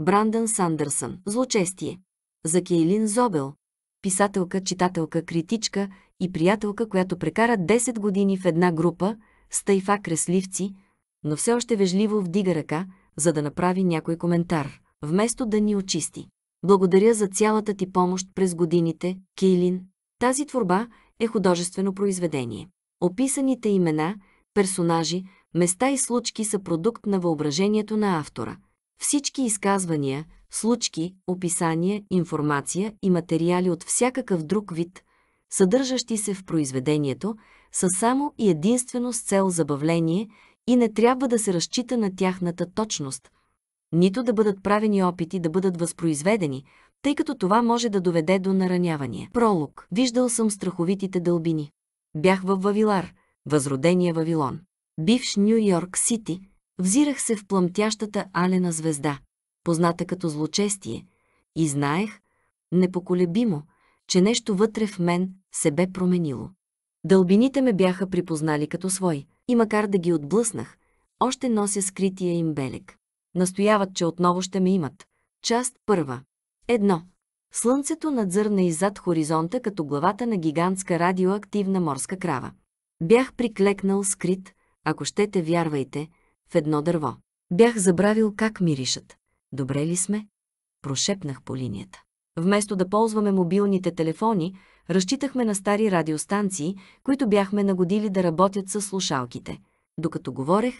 Брандън Сандърсън. Злочестие. За Кейлин Зобел. Писателка, читателка, критичка и приятелка, която прекара 10 години в една група, стайфа кресливци, но все още вежливо вдига ръка, за да направи някой коментар, вместо да ни очисти. Благодаря за цялата ти помощ през годините, Кейлин. Тази творба е художествено произведение. Описаните имена, персонажи, места и случки са продукт на въображението на автора – всички изказвания, случки, описания, информация и материали от всякакъв друг вид, съдържащи се в произведението, са само и единствено с цел забавление и не трябва да се разчита на тяхната точност, нито да бъдат правени опити да бъдат възпроизведени, тъй като това може да доведе до наранявания. Пролог. Виждал съм страховитите дълбини. Бях в Вавилар, възродения Вавилон. Бивш Нью-Йорк Сити, Взирах се в плъмтящата алена звезда, позната като злочестие, и знаех, непоколебимо, че нещо вътре в мен се бе променило. Дълбините ме бяха припознали като свои, и макар да ги отблъснах, още нося скрития им белег. Настояват, че отново ще ме имат. Част първа. Едно. Слънцето надзърна и зад хоризонта като главата на гигантска радиоактивна морска крава. Бях приклекнал скрит, ако щете вярвайте, в едно дърво. Бях забравил как миришат. Добре ли сме? Прошепнах по линията. Вместо да ползваме мобилните телефони, разчитахме на стари радиостанции, които бяхме нагодили да работят с слушалките. Докато говорех,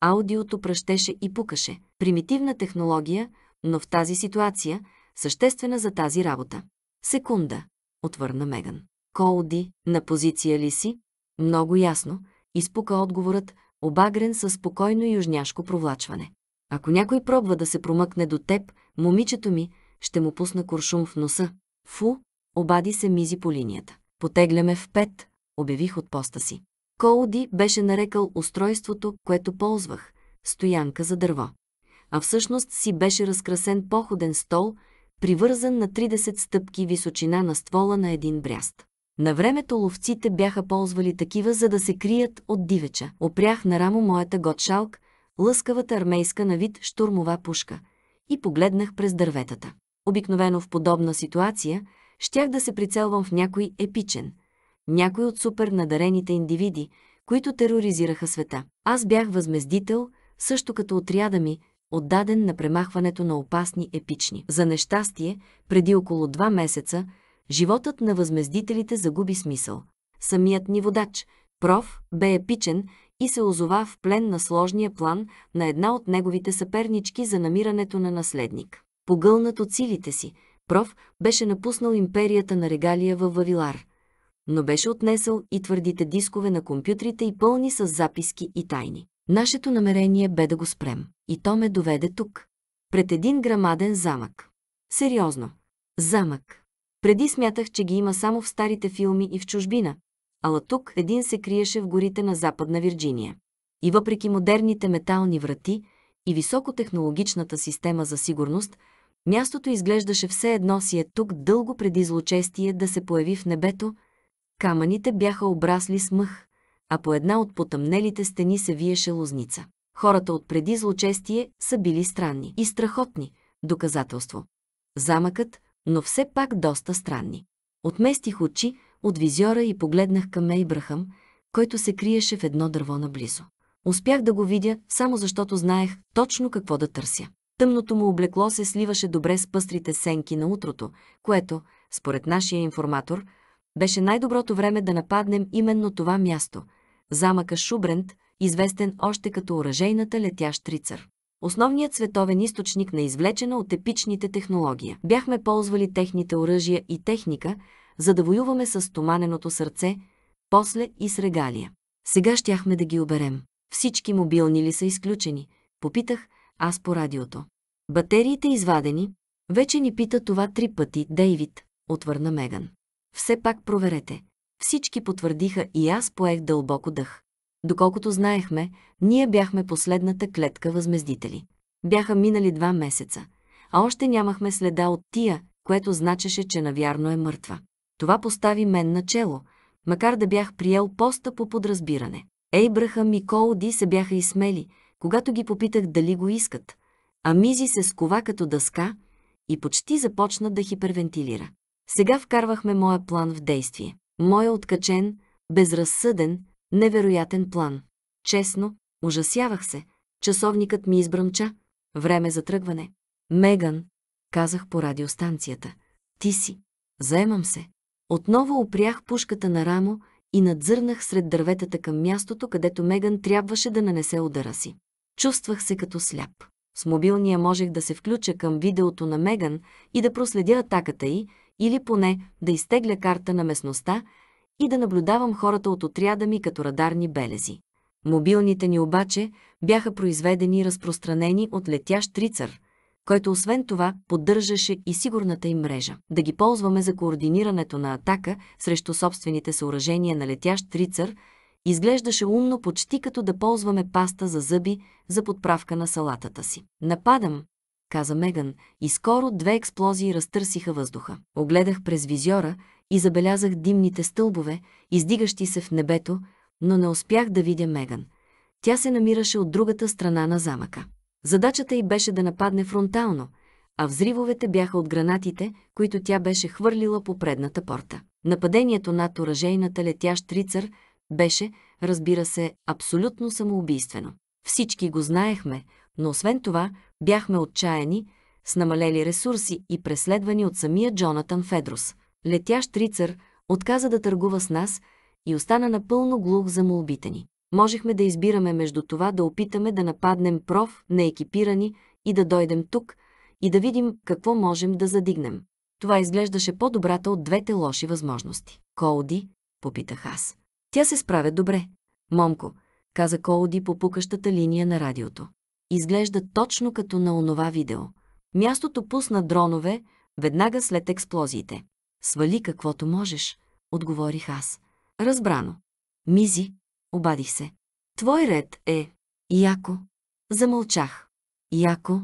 аудиото пръщеше и пукаше. Примитивна технология, но в тази ситуация съществена за тази работа. Секунда, отвърна Меган. Колди, на позиция ли си? Много ясно, изпука отговорът, обагрен със спокойно южняшко провлачване. Ако някой пробва да се промъкне до теб, момичето ми, ще му пусна куршум в носа. Фу, обади се мизи по линията. Потегляме в пет, обявих от поста си. Коуди беше нарекал устройството, което ползвах – стоянка за дърво. А всъщност си беше разкрасен походен стол, привързан на 30 стъпки височина на ствола на един бряст. На времето ловците бяха ползвали такива, за да се крият от дивеча. Опрях на рамо моята готшалк, лъскавата армейска на вид штурмова пушка, и погледнах през дърветата. Обикновено в подобна ситуация щях да се прицелвам в някой епичен, някой от супер надарените индивиди, които тероризираха света. Аз бях възмездител, също като отряда ми, отдаден на премахването на опасни епични. За нещастие, преди около два месеца, животът на възмездителите загуби смисъл. Самият ни водач, проф, бе епичен и се озова в плен на сложния план на една от неговите съпернички за намирането на наследник. Погълнат от силите си, проф беше напуснал империята на регалия във Вавилар, но беше отнесъл и твърдите дискове на компютрите и пълни с записки и тайни. Нашето намерение бе да го спрем. И то ме доведе тук. Пред един грамаден замък. Сериозно. Замък. Преди смятах, че ги има само в старите филми и в чужбина, ала тук един се криеше в горите на Западна Вирджиния. И въпреки модерните метални врати и високотехнологичната система за сигурност, мястото изглеждаше все едно си е тук дълго преди злочестие да се появи в небето, камъните бяха обрасли с мъх, а по една от потъмнелите стени се виеше лозница. Хората от преди злочестие са били странни и страхотни, доказателство. Замъкът, но все пак доста странни. Отместих очи от визиора и погледнах към Ейбрахам, който се криеше в едно дърво наблизо. Успях да го видя, само защото знаех точно какво да търся. Тъмното му облекло се сливаше добре с пъстрите сенки на утрото, което, според нашия информатор, беше най-доброто време да нападнем именно това място – замъка Шубрент, известен още като оръжейната летящ рицар основният световен източник на извлечена от епичните технология. Бяхме ползвали техните оръжия и техника, за да воюваме с туманеното сърце, после и с регалия. Сега щяхме да ги оберем. Всички мобилни ли са изключени? Попитах аз по радиото. Батериите извадени. Вече ни пита това три пъти, Дейвид, отвърна Меган. Все пак проверете. Всички потвърдиха и аз поех дълбоко дъх. Доколкото знаехме, ние бяхме последната клетка възмездители. Бяха минали два месеца, а още нямахме следа от тия, което значеше, че навярно е мъртва. Това постави мен начело, макар да бях приел поста по подразбиране. Ейбрахам и Коуди се бяха изсмели, когато ги попитах дали го искат, а Мизи се скова като дъска и почти започна да хипервентилира. Сега вкарвахме моя план в действие. Моя откачен, безразсъден, Невероятен план. Честно, ужасявах се. Часовникът ми избръмча. Време за тръгване. Меган, казах по радиостанцията. Ти си. Заемам се. Отново опрях пушката на рамо и надзърнах сред дърветата към мястото, където Меган трябваше да нанесе удара си. Чувствах се като сляп. С мобилния можех да се включа към видеото на Меган и да проследя атаката й, или поне да изтегля карта на местността и да наблюдавам хората от отряда ми като радарни белези. Мобилните ни обаче бяха произведени и разпространени от летящ трицър, който освен това поддържаше и сигурната им мрежа. Да ги ползваме за координирането на атака срещу собствените съоръжения на летящ трицър изглеждаше умно почти като да ползваме паста за зъби за подправка на салатата си. Нападам, каза Меган, и скоро две експлозии разтърсиха въздуха. Огледах през визьора и забелязах димните стълбове, издигащи се в небето, но не успях да видя Меган. Тя се намираше от другата страна на замъка. Задачата й беше да нападне фронтално, а взривовете бяха от гранатите, които тя беше хвърлила по предната порта. Нападението над оръжейната летящ рицар беше, разбира се, абсолютно самоубийствено. Всички го знаехме, но освен това бяхме отчаяни, с намалели ресурси и преследвани от самия Джонатан Федрос – летящ рицар, отказа да търгува с нас и остана напълно глух за молбите ни. Можехме да избираме между това да опитаме да нападнем проф, неекипирани и да дойдем тук и да видим какво можем да задигнем. Това изглеждаше по-добрата от двете лоши възможности. Колди, попитах аз. Тя се справя добре. Момко, каза Колди по пукащата линия на радиото. Изглежда точно като на онова видео. Мястото пусна дронове веднага след експлозиите. Свали каквото можеш, отговорих аз. Разбрано. Мизи, обадих се. Твой ред е... Яко. Замълчах. Яко.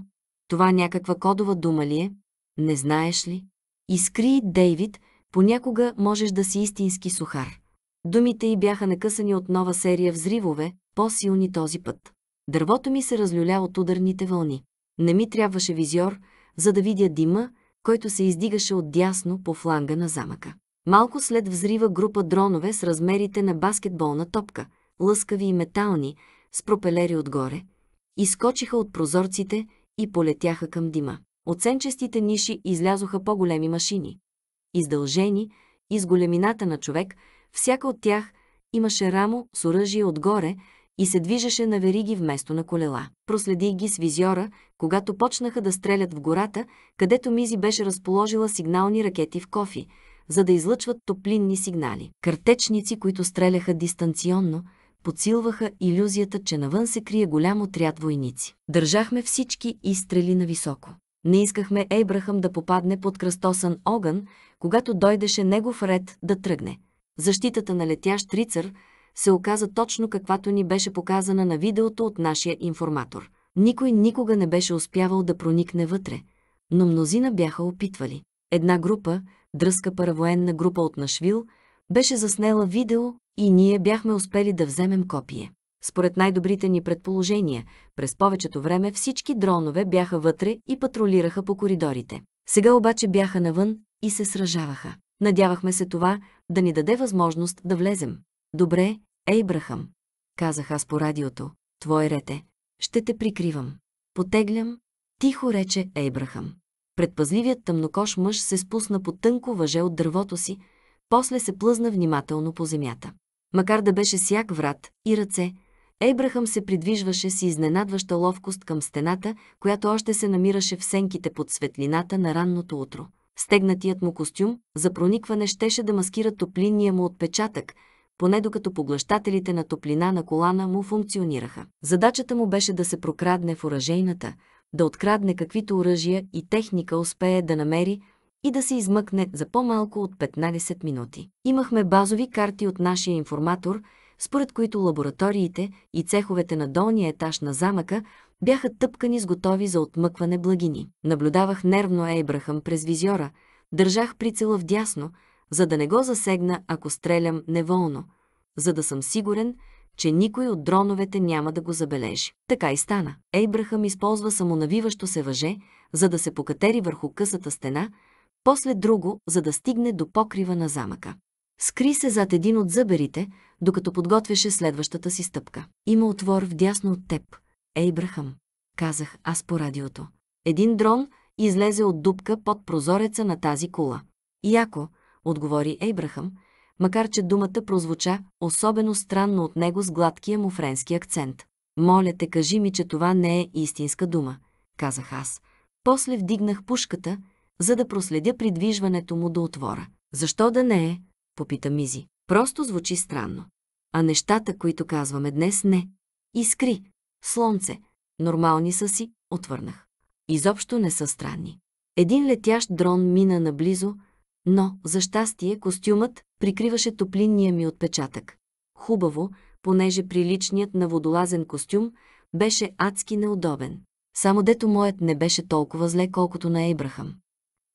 Това някаква кодова дума ли е? Не знаеш ли? Искри, Дейвид, понякога можеш да си истински сухар. Думите й бяха накъсани от нова серия взривове, по-силни този път. Дървото ми се разлюля от ударните вълни. Не ми трябваше визиор, за да видя дима, който се издигаше от дясно по фланга на замъка. Малко след взрива група дронове с размерите на баскетболна топка, лъскави и метални, с пропелери отгоре, изкочиха от прозорците и полетяха към дима. От сенчестите ниши излязоха по-големи машини. Издължени и с големината на човек, всяка от тях имаше рамо с оръжие отгоре, и се движеше на вериги вместо на колела. Проследих ги с визиора, когато почнаха да стрелят в гората, където Мизи беше разположила сигнални ракети в кофи, за да излъчват топлинни сигнали. Картечници, които стреляха дистанционно, подсилваха иллюзията, че навън се крие голям отряд войници. Държахме всички изстрели на високо. Не искахме Ейбрахам да попадне под кръстосан огън, когато дойдеше негов ред да тръгне. Защитата на летящ рицар – се оказа точно каквато ни беше показана на видеото от нашия информатор. Никой никога не беше успявал да проникне вътре, но мнозина бяха опитвали. Една група, дръска паравоенна група от Нашвил, беше заснела видео и ние бяхме успели да вземем копие. Според най-добрите ни предположения, през повечето време всички дронове бяха вътре и патрулираха по коридорите. Сега обаче бяха навън и се сражаваха. Надявахме се това да ни даде възможност да влезем. Добре, Ейбрахам, казах аз по радиото, твой рете, ще те прикривам. Потеглям, тихо рече Ейбрахам. Предпазливият тъмнокош мъж се спусна по тънко въже от дървото си, после се плъзна внимателно по земята. Макар да беше сяк врат и ръце, Ейбрахам се придвижваше с изненадваща ловкост към стената, която още се намираше в сенките под светлината на ранното утро. Стегнатият му костюм за проникване щеше да маскира топлинния му отпечатък, поне докато поглъщателите на топлина на колана му функционираха. Задачата му беше да се прокрадне в оръжейната, да открадне каквито оръжия и техника успее да намери и да се измъкне за по-малко от 15 минути. Имахме базови карти от нашия информатор, според които лабораториите и цеховете на долния етаж на замъка бяха тъпкани с готови за отмъкване благини. Наблюдавах нервно Ейбрахъм през визьора, държах прицела в дясно, за да не го засегна, ако стрелям неволно, за да съм сигурен, че никой от дроновете няма да го забележи. Така и стана. Ейбрахам използва самонавиващо се въже, за да се покатери върху късата стена, после друго, за да стигне до покрива на замъка. Скри се зад един от зъберите, докато подготвяше следващата си стъпка. Има отвор вдясно от теб. Ейбрахам, казах аз по радиото. Един дрон излезе от дупка под прозореца на тази кула. Яко, отговори Ейбрахам, макар че думата прозвуча особено странно от него с гладкия му френски акцент. «Моля те, кажи ми, че това не е истинска дума», казах аз. После вдигнах пушката, за да проследя придвижването му до отвора. «Защо да не е?» – попита Мизи. «Просто звучи странно. А нещата, които казваме днес, не. Искри, слънце, нормални са си», отвърнах. Изобщо не са странни. Един летящ дрон мина наблизо, но, за щастие, костюмът прикриваше топлинния ми отпечатък. Хубаво, понеже приличният на водолазен костюм беше адски неудобен. Само дето моят не беше толкова зле, колкото на Ейбрахам.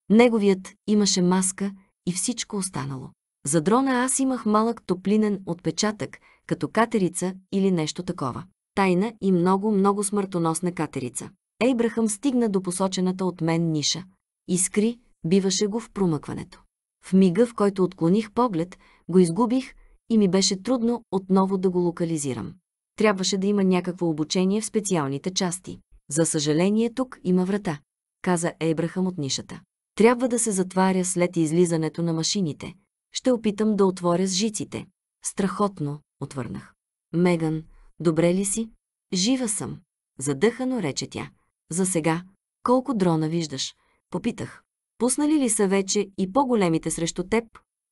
Неговият имаше маска и всичко останало. За дрона аз имах малък топлинен отпечатък, като катерица или нещо такова. Тайна и много-много смъртоносна катерица. Ейбрахам стигна до посочената от мен ниша. Искри, биваше го в промъкването. В мига, в който отклоних поглед, го изгубих и ми беше трудно отново да го локализирам. Трябваше да има някакво обучение в специалните части. За съжаление, тук има врата, каза Ейбрахам от нишата. Трябва да се затваря след излизането на машините. Ще опитам да отворя с жиците. Страхотно, отвърнах. Меган, добре ли си? Жива съм. Задъхано рече тя. За сега, колко дрона виждаш? Попитах. Пуснали ли са вече и по-големите срещу теб?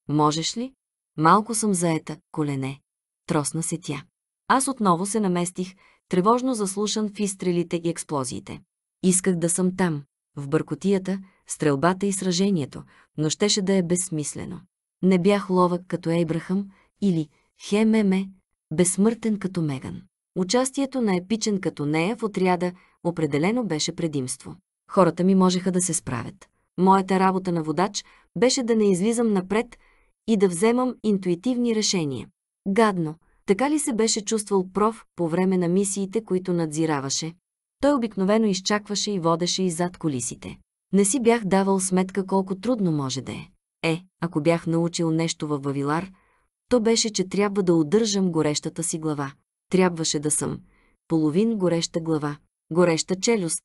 Можеш ли? Малко съм заета, колене. Тросна се тя. Аз отново се наместих, тревожно заслушан в изстрелите и експлозиите. Исках да съм там, в бъркотията, стрелбата и сражението, но щеше да е безсмислено. Не бях ловък като Ейбрахъм или Хемеме, безсмъртен като Меган. Участието на епичен като нея в отряда определено беше предимство. Хората ми можеха да се справят. Моята работа на водач беше да не излизам напред и да вземам интуитивни решения. Гадно, така ли се беше чувствал проф по време на мисиите, които надзираваше? Той обикновено изчакваше и водеше и зад колисите. Не си бях давал сметка колко трудно може да е. Е, ако бях научил нещо във Вавилар, то беше, че трябва да удържам горещата си глава. Трябваше да съм половин гореща глава, гореща челюст.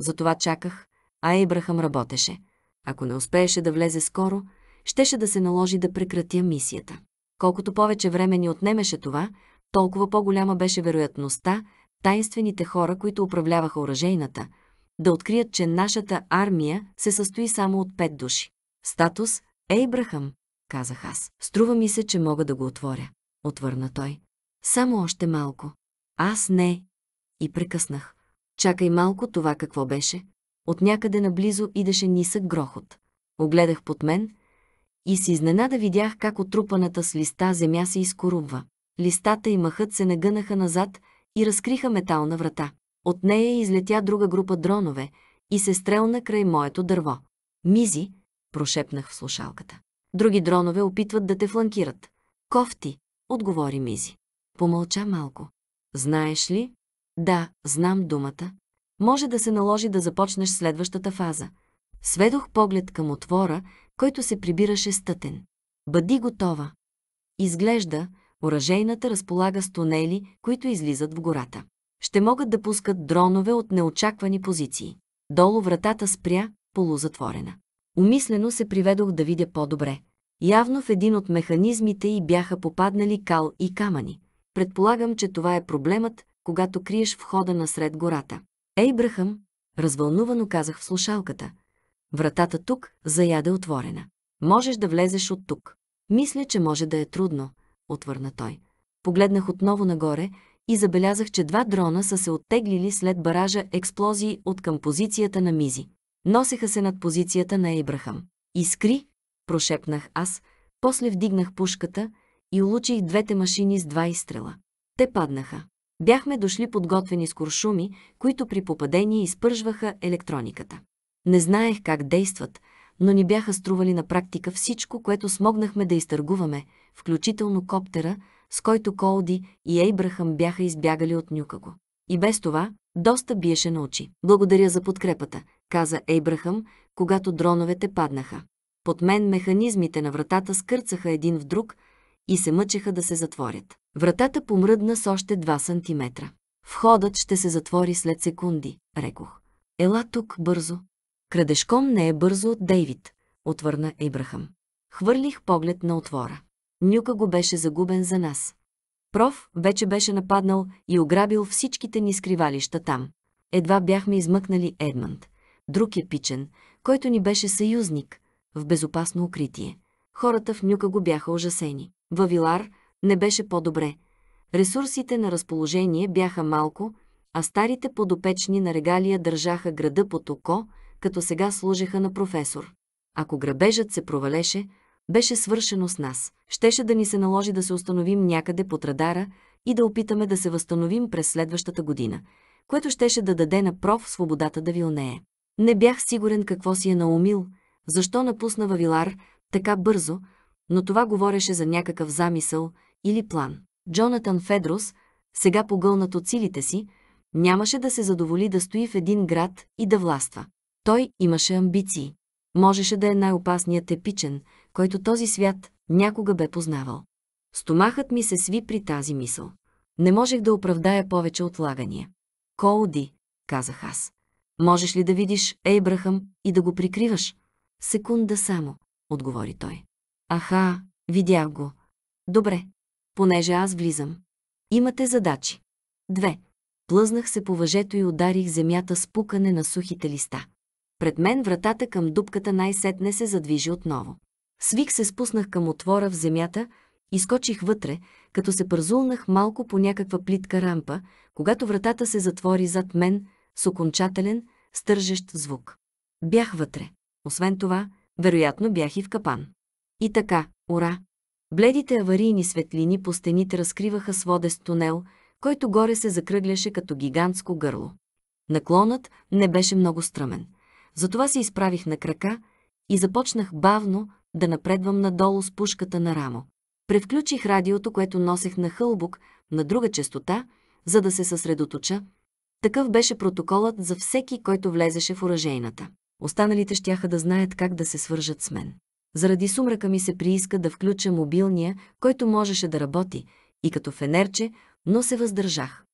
Затова чаках, а Ибрахам работеше. Ако не успееше да влезе скоро, щеше да се наложи да прекратя мисията. Колкото повече време ни отнемеше това, толкова по-голяма беше вероятността тайнствените хора, които управляваха оръжейната, да открият, че нашата армия се състои само от пет души. Статус Ейбрахам, казах аз. Струва ми се, че мога да го отворя. Отвърна той. Само още малко. Аз не. И прекъснах. Чакай малко това какво беше. От някъде наблизо идеше нисък грохот. Огледах под мен и с изненада видях как отрупаната с листа земя се изкорубва. Листата и махът се нагънаха назад и разкриха метална врата. От нея излетя друга група дронове и се стрелна край моето дърво. Мизи, прошепнах в слушалката. Други дронове опитват да те фланкират. Кофти, отговори Мизи. Помълча малко. Знаеш ли? Да, знам думата, може да се наложи да започнеш следващата фаза. Сведох поглед към отвора, който се прибираше стътен. Бъди готова. Изглежда, оръжейната разполага с тунели, които излизат в гората. Ще могат да пускат дронове от неочаквани позиции. Долу вратата спря, полузатворена. Умислено се приведох да видя по-добре. Явно в един от механизмите й бяха попаднали кал и камъни. Предполагам, че това е проблемът, когато криеш входа насред гората. Ейбрахъм, развълнувано казах в слушалката. Вратата тук заяде отворена. Можеш да влезеш от тук. Мисля, че може да е трудно, отвърна той. Погледнах отново нагоре и забелязах, че два дрона са се оттеглили след баража експлозии от към позицията на Мизи. Носеха се над позицията на Ейбрахам. Искри, прошепнах аз, после вдигнах пушката и улучих двете машини с два изстрела. Те паднаха. Бяхме дошли подготвени с куршуми, които при попадение изпържваха електрониката. Не знаех как действат, но ни бяха стрували на практика всичко, което смогнахме да изтъргуваме, включително коптера, с който Колди и Ейбрахам бяха избягали от Нюкаго. И без това, доста биеше на очи. Благодаря за подкрепата, каза Ейбрахам, когато дроновете паднаха. Под мен механизмите на вратата скърцаха един в друг и се мъчеха да се затворят. Вратата помръдна с още 2 сантиметра. Входът ще се затвори след секунди, рекох. Ела тук бързо. Крадешком не е бързо от Дейвид, отвърна Ибрахам. Хвърлих поглед на отвора. Нюка го беше загубен за нас. Проф вече беше нападнал и ограбил всичките ни скривалища там. Едва бяхме измъкнали Едмънд, друг епичен, който ни беше съюзник, в безопасно укритие. Хората в Нюка го бяха ужасени. Вавилар – не беше по-добре. Ресурсите на разположение бяха малко, а старите подопечни на регалия държаха града под око, като сега служеха на професор. Ако грабежът се провалеше, беше свършено с нас. Щеше да ни се наложи да се установим някъде под радара и да опитаме да се възстановим през следващата година, което щеше да даде на проф свободата да вилнее. Не бях сигурен какво си е наумил, защо напусна Вавилар така бързо, но това говореше за някакъв замисъл – или план. Джонатан Федрос, сега погълнат от силите си, нямаше да се задоволи да стои в един град и да властва. Той имаше амбиции. Можеше да е най-опасният епичен, който този свят някога бе познавал. Стомахът ми се сви при тази мисъл. Не можех да оправдая повече отлагания. Коуди, казах аз. Можеш ли да видиш Ейбрахам и да го прикриваш? Секунда само, отговори той. Аха, видях го. Добре, понеже аз влизам. Имате задачи. Две. Плъзнах се по въжето и ударих земята с пукане на сухите листа. Пред мен вратата към дупката най-сетне се задвижи отново. Свих се спуснах към отвора в земята, изкочих вътре, като се пързулнах малко по някаква плитка рампа, когато вратата се затвори зад мен с окончателен, стържещ звук. Бях вътре. Освен това, вероятно бях и в капан. И така, ура, Бледите аварийни светлини по стените разкриваха сводест тунел, който горе се закръгляше като гигантско гърло. Наклонът не беше много стръмен. Затова се изправих на крака и започнах бавно да напредвам надолу с пушката на рамо. Превключих радиото, което носех на хълбук, на друга частота, за да се съсредоточа. Такъв беше протоколът за всеки, който влезеше в оръжейната. Останалите щяха да знаят как да се свържат с мен. Заради сумрака ми се прииска да включа мобилния, който можеше да работи, и като фенерче, но се въздържах.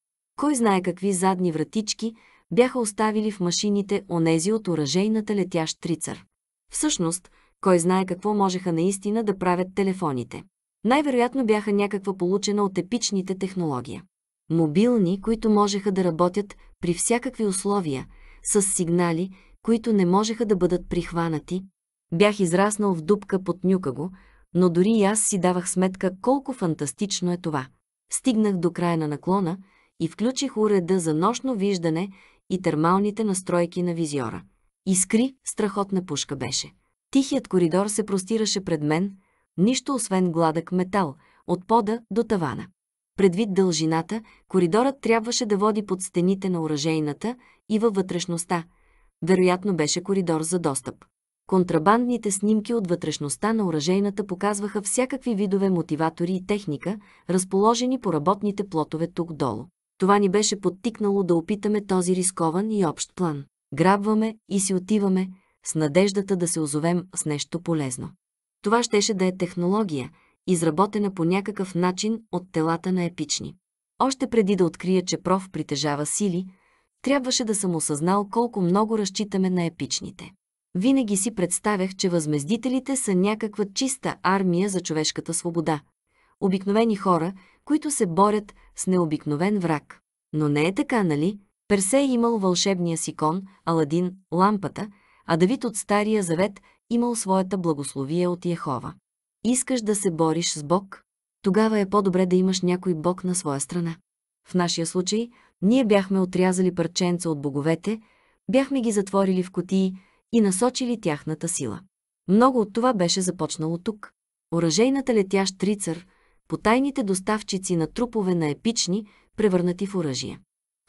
Кой знае какви задни вратички бяха оставили в машините онези от оръжейната летящ трицар. Всъщност, кой знае какво можеха наистина да правят телефоните. Най-вероятно бяха някаква получена от епичните технология. Мобилни, които можеха да работят при всякакви условия, с сигнали, които не можеха да бъдат прихванати, Бях израснал в дупка под Нюкаго, но дори и аз си давах сметка колко фантастично е това. Стигнах до края на наклона и включих уреда за нощно виждане и термалните настройки на визиора. Искри, страхотна пушка беше. Тихият коридор се простираше пред мен, нищо освен гладък метал, от пода до тавана. Предвид дължината, коридорът трябваше да води под стените на оръжейната и във вътрешността. Вероятно беше коридор за достъп. Контрабандните снимки от вътрешността на оръжейната показваха всякакви видове мотиватори и техника, разположени по работните плотове тук-долу. Това ни беше подтикнало да опитаме този рискован и общ план. Грабваме и си отиваме, с надеждата да се озовем с нещо полезно. Това щеше да е технология, изработена по някакъв начин от телата на епични. Още преди да открия, че проф притежава сили, трябваше да съм осъзнал колко много разчитаме на епичните. Винаги си представях, че възмездителите са някаква чиста армия за човешката свобода. Обикновени хора, които се борят с необикновен враг. Но не е така, нали? Персей е имал вълшебния си кон, Аладин – лампата, а Давид от Стария Завет имал своята благословие от Яхова. Искаш да се бориш с Бог? Тогава е по-добре да имаш някой Бог на своя страна. В нашия случай, ние бяхме отрязали парченца от боговете, бяхме ги затворили в котии, и насочили тяхната сила. Много от това беше започнало тук. Оръжейната летящ рицар, по тайните доставчици на трупове на епични, превърнати в оръжие.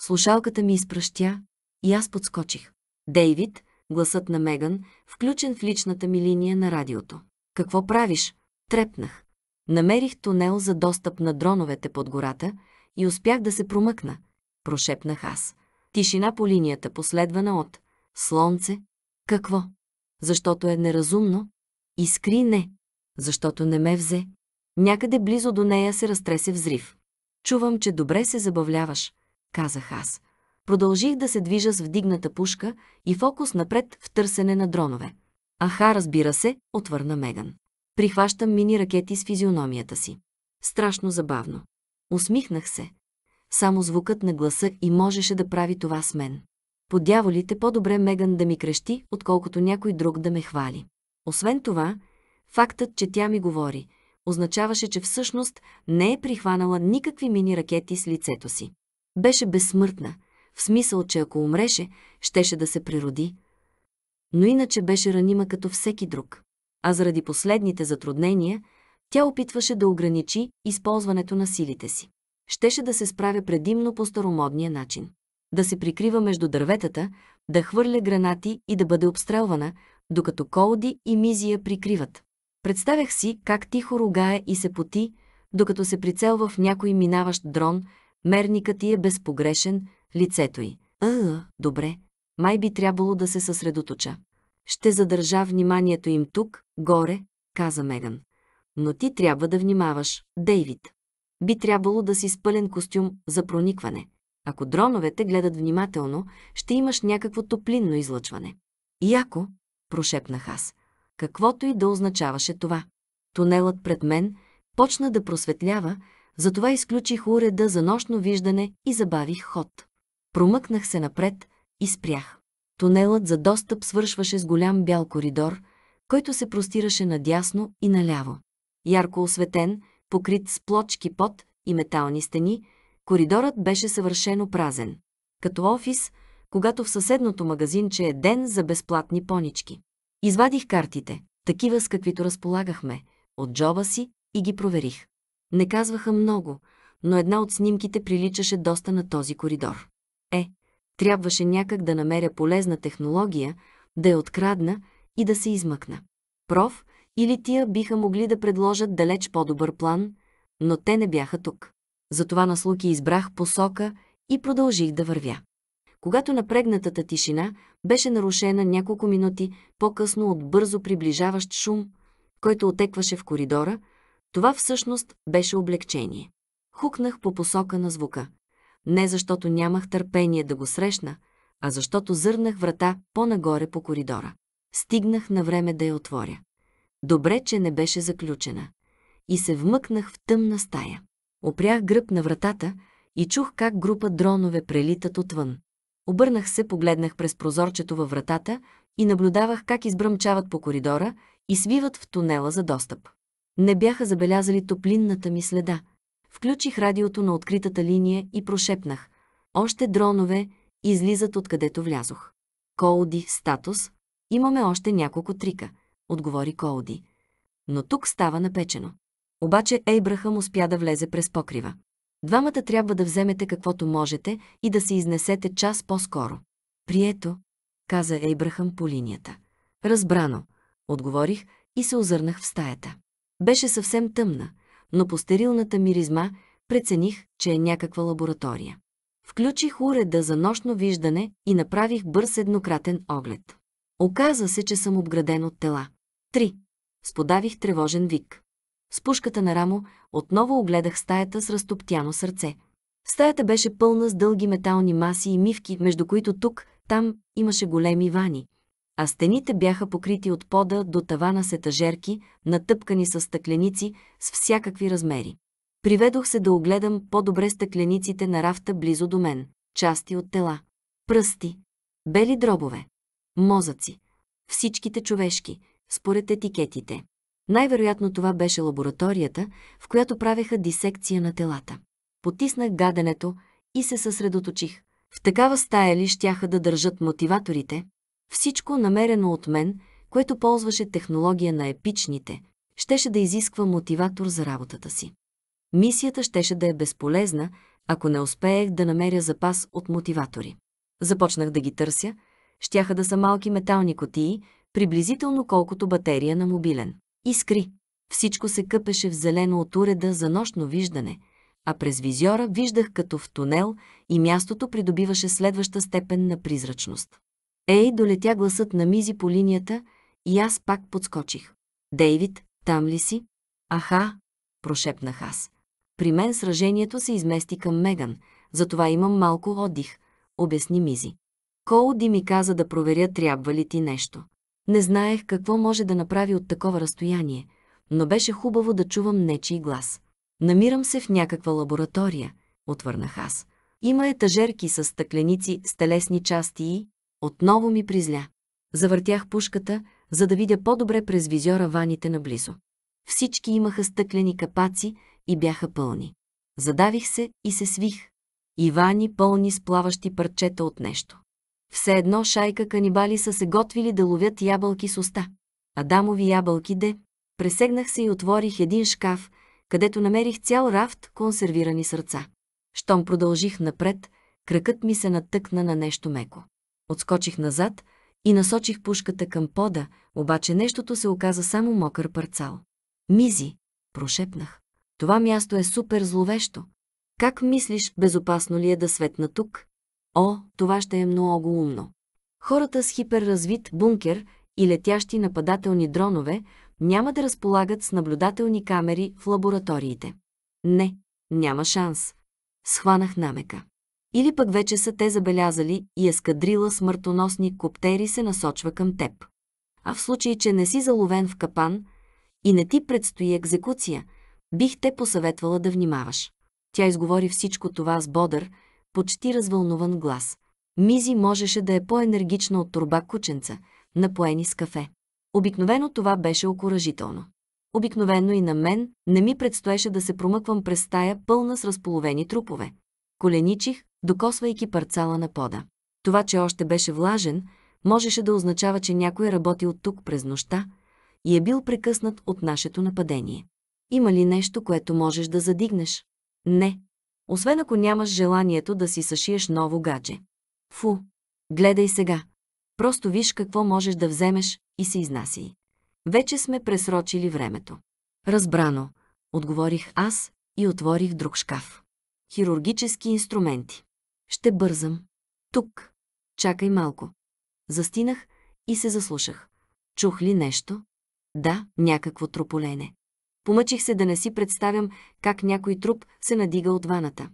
Слушалката ми изпръщя и аз подскочих. Дейвид, гласът на Меган, включен в личната ми линия на радиото. Какво правиш? Трепнах. Намерих тунел за достъп на дроновете под гората и успях да се промъкна. Прошепнах аз. Тишина по линията, последвана от слънце, какво? Защото е неразумно? Искри не. Защото не ме взе. Някъде близо до нея се разтресе взрив. Чувам, че добре се забавляваш, казах аз. Продължих да се движа с вдигната пушка и фокус напред в търсене на дронове. Аха, разбира се, отвърна Меган. Прихващам мини ракети с физиономията си. Страшно забавно. Усмихнах се. Само звукът на гласа и можеше да прави това с мен. По дяволите по-добре Меган да ми крещи, отколкото някой друг да ме хвали. Освен това, фактът, че тя ми говори, означаваше, че всъщност не е прихванала никакви мини ракети с лицето си. Беше безсмъртна, в смисъл, че ако умреше, щеше да се природи. Но иначе беше ранима като всеки друг. А заради последните затруднения, тя опитваше да ограничи използването на силите си. Щеше да се справя предимно по старомодния начин да се прикрива между дърветата, да хвърля гранати и да бъде обстрелвана, докато Колди и Мизия прикриват. Представях си как тихо ругае и се поти, докато се прицелва в някой минаващ дрон, мерникът ти е безпогрешен, лицето й. А, добре, май би трябвало да се съсредоточа. Ще задържа вниманието им тук, горе, каза Меган. Но ти трябва да внимаваш, Дейвид. Би трябвало да си спълен костюм за проникване. Ако дроновете гледат внимателно, ще имаш някакво топлинно излъчване. Яко, прошепнах аз, каквото и да означаваше това. Тунелът пред мен почна да просветлява, затова изключих уреда за нощно виждане и забавих ход. Промъкнах се напред и спрях. Тунелът за достъп свършваше с голям бял коридор, който се простираше надясно и наляво. Ярко осветен, покрит с плочки пот и метални стени, коридорът беше съвършено празен. Като офис, когато в съседното магазинче е ден за безплатни понички. Извадих картите, такива с каквито разполагахме, от джоба си и ги проверих. Не казваха много, но една от снимките приличаше доста на този коридор. Е, трябваше някак да намеря полезна технология, да я открадна и да се измъкна. Проф или тия биха могли да предложат далеч по-добър план, но те не бяха тук. Затова на слуки избрах посока и продължих да вървя. Когато напрегнатата тишина беше нарушена няколко минути по-късно от бързо приближаващ шум, който отекваше в коридора, това всъщност беше облегчение. Хукнах по посока на звука. Не защото нямах търпение да го срещна, а защото зърнах врата по-нагоре по коридора. Стигнах на време да я отворя. Добре, че не беше заключена. И се вмъкнах в тъмна стая. Опрях гръб на вратата и чух как група дронове прелитат отвън. Обърнах се, погледнах през прозорчето във вратата и наблюдавах как избръмчават по коридора и свиват в тунела за достъп. Не бяха забелязали топлинната ми следа. Включих радиото на откритата линия и прошепнах. Още дронове излизат откъдето влязох. Коуди, статус. Имаме още няколко трика, отговори Коуди. Но тук става напечено. Обаче Ейбрахам успя да влезе през покрива. Двамата трябва да вземете каквото можете и да се изнесете час по-скоро. Прието, каза Ейбрахам по линията. Разбрано, отговорих и се озърнах в стаята. Беше съвсем тъмна, но по стерилната миризма прецених, че е някаква лаборатория. Включих уреда за нощно виждане и направих бърз еднократен оглед. Оказа се, че съм обграден от тела. Три. Сподавих тревожен вик. С пушката на рамо отново огледах стаята с разтоптяно сърце. Стаята беше пълна с дълги метални маси и мивки, между които тук, там имаше големи вани, а стените бяха покрити от пода до тавана с етажерки, натъпкани с стъкленици с всякакви размери. Приведох се да огледам по-добре стъклениците на рафта близо до мен, части от тела, пръсти, бели дробове, мозъци, всичките човешки, според етикетите. Най-вероятно това беше лабораторията, в която правеха дисекция на телата. Потиснах гаденето и се съсредоточих. В такава стая ли щяха да държат мотиваторите? Всичко намерено от мен, което ползваше технология на епичните, щеше да изисква мотиватор за работата си. Мисията щеше да е безполезна, ако не успеех да намеря запас от мотиватори. Започнах да ги търся, щяха да са малки метални котии, приблизително колкото батерия на мобилен. Искри. Всичко се къпеше в зелено от уреда за нощно виждане, а през визьора виждах като в тунел и мястото придобиваше следваща степен на призрачност. Ей, долетя гласът на Мизи по линията и аз пак подскочих. Дейвид, там ли си? Аха, прошепнах аз. При мен сражението се измести към Меган, затова имам малко отдих, обясни Мизи. Коуди ми каза да проверя трябва ли ти нещо. Не знаех какво може да направи от такова разстояние, но беше хубаво да чувам нечий глас. Намирам се в някаква лаборатория, отвърнах аз. Има етажерки с стъкленици с телесни части и отново ми призля. Завъртях пушката, за да видя по-добре през визиора ваните наблизо. Всички имаха стъклени капаци и бяха пълни. Задавих се и се свих. И вани пълни с плаващи парчета от нещо. Все едно шайка канибали са се готвили да ловят ябълки с уста. Адамови ябълки де. Пресегнах се и отворих един шкаф, където намерих цял рафт консервирани сърца. Щом продължих напред, кракът ми се натъкна на нещо меко. Отскочих назад и насочих пушката към пода, обаче нещото се оказа само мокър парцал. Мизи, прошепнах. Това място е супер зловещо. Как мислиш, безопасно ли е да светна тук? О, това ще е много умно. Хората с хиперразвит бункер и летящи нападателни дронове няма да разполагат с наблюдателни камери в лабораториите. Не, няма шанс. Схванах намека. Или пък вече са те забелязали и ескадрила смъртоносни коптери се насочва към теб. А в случай, че не си заловен в капан и не ти предстои екзекуция, бих те посъветвала да внимаваш. Тя изговори всичко това с бодър, почти развълнуван глас. Мизи можеше да е по-енергична от турба кученца, напоени с кафе. Обикновено това беше окоръжително. Обикновено и на мен не ми предстоеше да се промъквам през стая пълна с разполовени трупове. Коленичих, докосвайки парцала на пода. Това, че още беше влажен, можеше да означава, че някой работи е работил тук през нощта и е бил прекъснат от нашето нападение. Има ли нещо, което можеш да задигнеш? Не, освен ако нямаш желанието да си съшиеш ново гадже. Фу! Гледай сега! Просто виж какво можеш да вземеш и се изнасяй. Вече сме пресрочили времето. Разбрано, отговорих аз и отворих друг шкаф. Хирургически инструменти. Ще бързам. Тук. Чакай малко. Застинах и се заслушах. Чух ли нещо? Да, някакво трополене. Помъчих се да не си представям как някой труп се надига от ваната.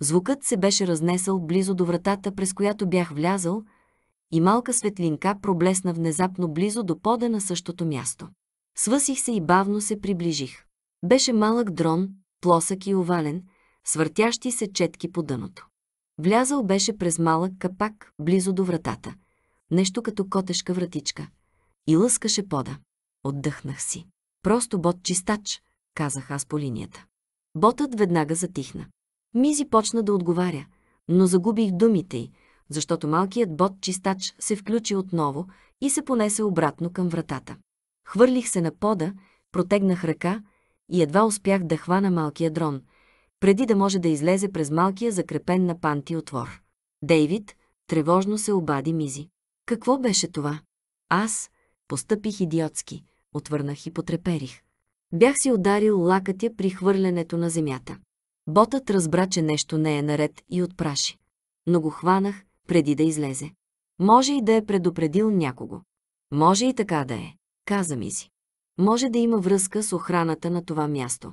Звукът се беше разнесъл близо до вратата, през която бях влязъл, и малка светлинка проблесна внезапно близо до пода на същото място. Свъсих се и бавно се приближих. Беше малък дрон, плосък и овален, свъртящи се четки по дъното. Влязал беше през малък капак, близо до вратата. Нещо като котешка вратичка. И лъскаше пода. Отдъхнах си. Просто бот-чистач, казах аз по линията. Ботът веднага затихна. Мизи почна да отговаря, но загубих думите й, защото малкият бот-чистач се включи отново и се понесе обратно към вратата. Хвърлих се на пода, протегнах ръка и едва успях да хвана малкия дрон, преди да може да излезе през малкия закрепен на панти отвор. Дейвид тревожно се обади Мизи. Какво беше това? Аз постъпих идиотски отвърнах и потреперих. Бях си ударил лакътя при хвърлянето на земята. Ботът разбра, че нещо не е наред и отпраши. Но го хванах, преди да излезе. Може и да е предупредил някого. Може и така да е, каза ми си. Може да има връзка с охраната на това място.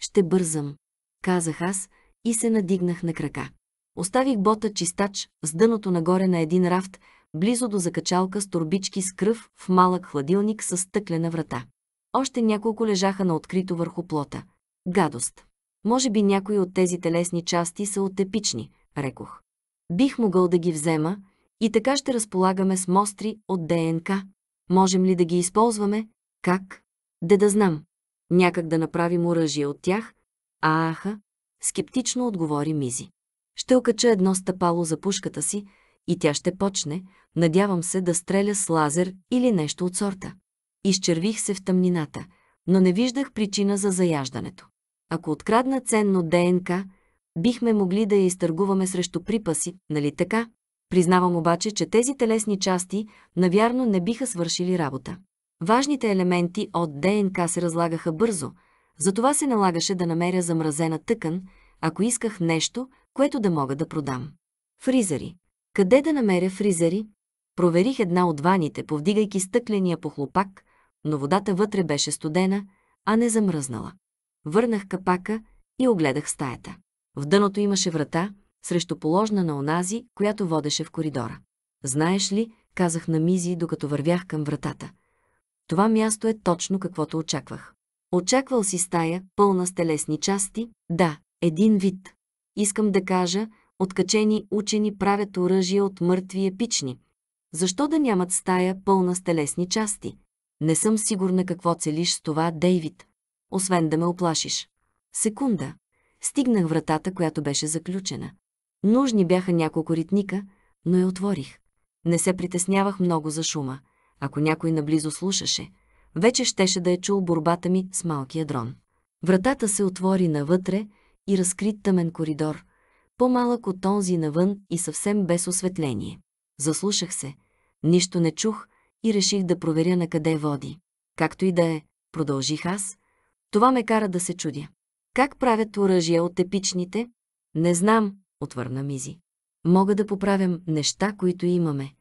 Ще бързам, казах аз и се надигнах на крака. Оставих бота чистач с дъното нагоре на един рафт, близо до закачалка с турбички с кръв в малък хладилник с стъклена врата. Още няколко лежаха на открито върху плота. Гадост. Може би някои от тези телесни части са отепични, рекох. Бих могъл да ги взема и така ще разполагаме с мостри от ДНК. Можем ли да ги използваме? Как? Де да знам. Някак да направим оръжие от тях? Ааха! аха, скептично отговори Мизи. Ще окача едно стъпало за пушката си, и тя ще почне, надявам се да стреля с лазер или нещо от сорта. Изчервих се в тъмнината, но не виждах причина за заяждането. Ако открадна ценно ДНК, бихме могли да я изтъргуваме срещу припаси, нали така? Признавам обаче, че тези телесни части навярно не биха свършили работа. Важните елементи от ДНК се разлагаха бързо, затова се налагаше да намеря замразена тъкан, ако исках нещо, което да мога да продам. Фризери, къде да намеря фризери? Проверих една от ваните, повдигайки стъкления похлопак, но водата вътре беше студена, а не замръзнала. Върнах капака и огледах стаята. В дъното имаше врата, срещу положна на онази, която водеше в коридора. Знаеш ли, казах на Мизи, докато вървях към вратата. Това място е точно каквото очаквах. Очаквал си стая, пълна с телесни части? Да, един вид. Искам да кажа, Откачени учени правят оръжия от мъртви епични. Защо да нямат стая пълна с телесни части? Не съм сигурна какво целиш с това, Дейвид. Освен да ме оплашиш. Секунда. Стигнах вратата, която беше заключена. Нужни бяха няколко ритника, но я отворих. Не се притеснявах много за шума. Ако някой наблизо слушаше, вече щеше да е чул борбата ми с малкия дрон. Вратата се отвори навътре и разкрит тъмен коридор, по-малък от онзи навън и съвсем без осветление. Заслушах се, нищо не чух и реших да проверя на къде води. Както и да е, продължих аз, това ме кара да се чудя. Как правят оръжия от епичните? Не знам, отвърна Мизи. Мога да поправям неща, които имаме,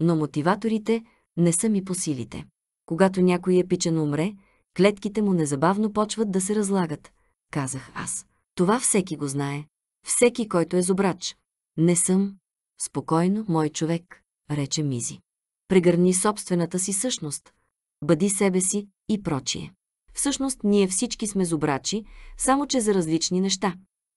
но мотиваторите не са ми по силите. Когато някой епичен умре, клетките му незабавно почват да се разлагат, казах аз. Това всеки го знае, всеки, който е зобрач. Не съм. Спокойно, мой човек, рече Мизи. Прегърни собствената си същност. Бъди себе си и прочие. Всъщност ние всички сме зобрачи, само че за различни неща.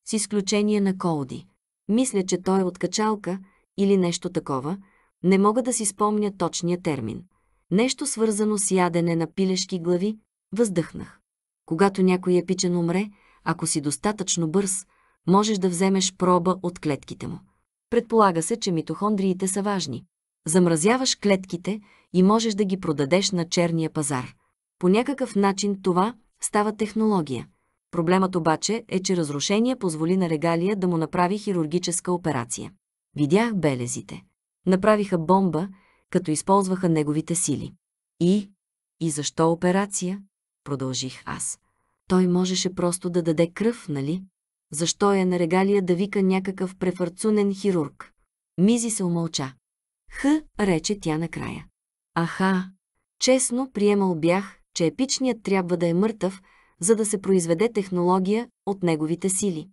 С изключение на Колди. Мисля, че той е от качалка или нещо такова. Не мога да си спомня точния термин. Нещо свързано с ядене на пилешки глави, въздъхнах. Когато някой епичен умре, ако си достатъчно бърз, можеш да вземеш проба от клетките му. Предполага се, че митохондриите са важни. Замразяваш клетките и можеш да ги продадеш на черния пазар. По някакъв начин това става технология. Проблемът обаче е, че разрушение позволи на регалия да му направи хирургическа операция. Видях белезите. Направиха бомба, като използваха неговите сили. И? И защо операция? Продължих аз. Той можеше просто да даде кръв, нали? Защо е на регалия да вика някакъв префарцунен хирург? Мизи се умълча. Х, рече тя накрая. Аха, честно приемал бях, че епичният трябва да е мъртъв, за да се произведе технология от неговите сили.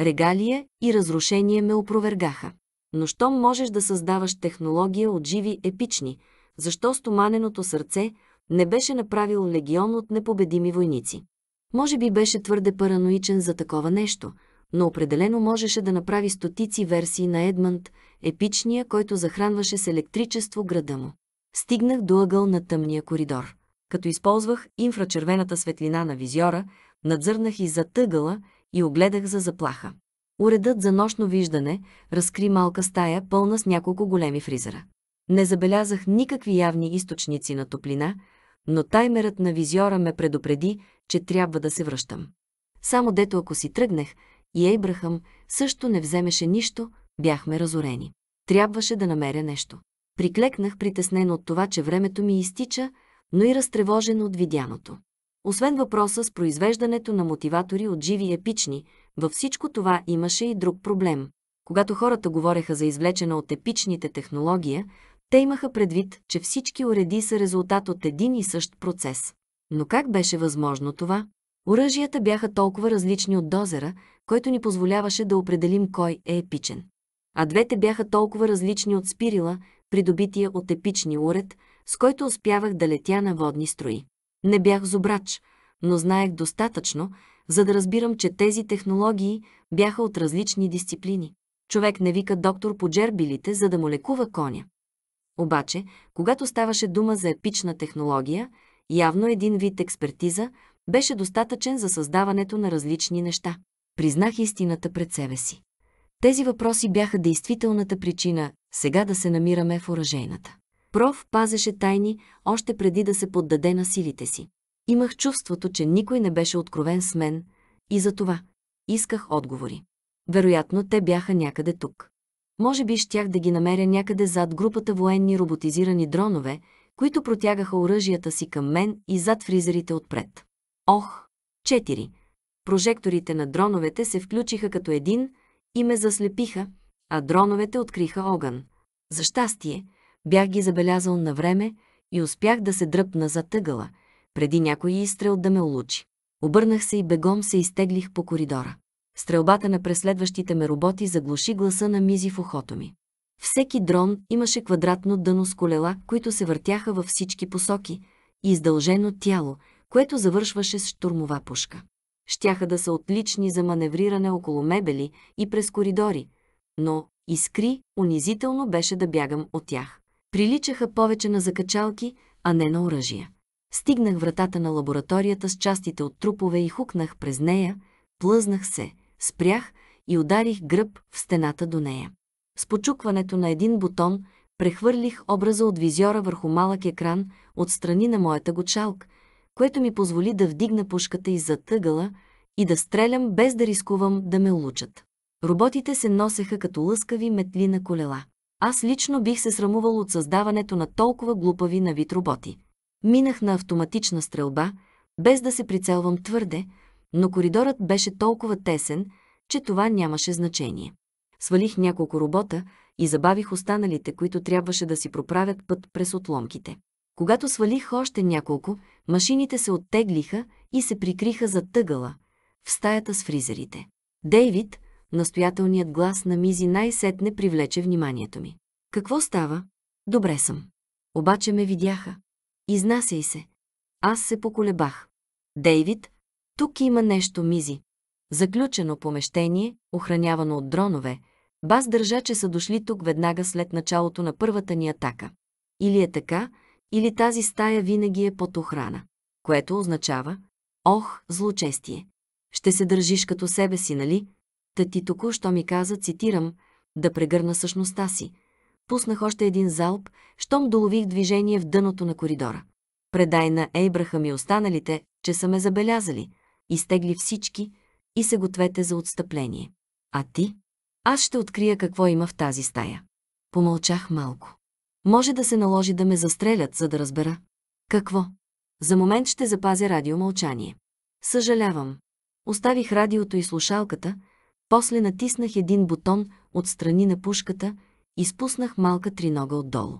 Регалия и разрушение ме опровергаха. Но щом можеш да създаваш технология от живи епични, защо стоманеното сърце не беше направил легион от непобедими войници? Може би беше твърде параноичен за такова нещо, но определено можеше да направи стотици версии на Едмънд, епичния, който захранваше с електричество града му. Стигнах до ъгъл на тъмния коридор. Като използвах инфрачервената светлина на визьора, надзърнах и за тъгъла и огледах за заплаха. Уредът за нощно виждане разкри малка стая, пълна с няколко големи фризера. Не забелязах никакви явни източници на топлина, но таймерът на визьора ме предупреди, че трябва да се връщам. Само дето ако си тръгнах, и Ейбрахам също не вземеше нищо, бяхме разорени. Трябваше да намеря нещо. Приклекнах притеснен от това, че времето ми изтича, но и разтревожен от видяното. Освен въпроса с произвеждането на мотиватори от живи епични, във всичко това имаше и друг проблем. Когато хората говореха за извлечена от епичните технология, те имаха предвид, че всички уреди са резултат от един и същ процес. Но как беше възможно това? Оръжията бяха толкова различни от дозера, който ни позволяваше да определим кой е епичен. А двете бяха толкова различни от спирила, придобития от епични уред, с който успявах да летя на водни строи. Не бях зубрач, но знаех достатъчно, за да разбирам, че тези технологии бяха от различни дисциплини. Човек не вика доктор по джербилите, за да му лекува коня. Обаче, когато ставаше дума за епична технология, явно един вид експертиза, беше достатъчен за създаването на различни неща. Признах истината пред себе си. Тези въпроси бяха действителната причина сега да се намираме в оръжейната. Проф пазеше тайни още преди да се поддаде на силите си. Имах чувството, че никой не беше откровен с мен и за това исках отговори. Вероятно, те бяха някъде тук. Може би щях да ги намеря някъде зад групата военни роботизирани дронове които протягаха оръжията си към мен и зад фризерите отпред. Ох! Четири! Прожекторите на дроновете се включиха като един и ме заслепиха, а дроновете откриха огън. За щастие, бях ги забелязал на време и успях да се дръпна за тъгъла, преди някой изстрел да ме улучи. Обърнах се и бегом се изтеглих по коридора. Стрелбата на преследващите ме роботи заглуши гласа на Мизи в ухото ми. Всеки дрон имаше квадратно дъно с колела, които се въртяха във всички посоки, и издължено тяло, което завършваше с штурмова пушка. Щяха да са отлични за маневриране около мебели и през коридори, но искри унизително беше да бягам от тях. Приличаха повече на закачалки, а не на оръжия. Стигнах вратата на лабораторията с частите от трупове и хукнах през нея, плъзнах се, спрях и ударих гръб в стената до нея. С почукването на един бутон прехвърлих образа от визьора върху малък екран от страни на моята гочалка, което ми позволи да вдигна пушката из затъгъла и да стрелям без да рискувам да ме улучат. Роботите се носеха като лъскави метли на колела. Аз лично бих се срамувал от създаването на толкова глупави на вид роботи. Минах на автоматична стрелба, без да се прицелвам твърде, но коридорът беше толкова тесен, че това нямаше значение свалих няколко робота и забавих останалите, които трябваше да си проправят път през отломките. Когато свалих още няколко, машините се оттеглиха и се прикриха за тъгъла, в стаята с фризерите. Дейвид, настоятелният глас на Мизи най-сетне привлече вниманието ми. Какво става? Добре съм. Обаче ме видяха. Изнасяй се. Аз се поколебах. Дейвид, тук има нещо, Мизи. Заключено помещение, охранявано от дронове, Бас държа, че са дошли тук веднага след началото на първата ни атака. Или е така, или тази стая винаги е под охрана, което означава «Ох, злочестие! Ще се държиш като себе си, нали?» Та ти току-що ми каза, цитирам, да прегърна същността си. Пуснах още един залп, щом долових движение в дъното на коридора. Предай на Ейбрахам и останалите, че са ме забелязали. Изтегли всички и се гответе за отстъпление. А ти? Аз ще открия какво има в тази стая. Помълчах малко. Може да се наложи да ме застрелят, за да разбера. Какво? За момент ще запазя радиомълчание. Съжалявам. Оставих радиото и слушалката, после натиснах един бутон от страни на пушката и спуснах малка тринога отдолу.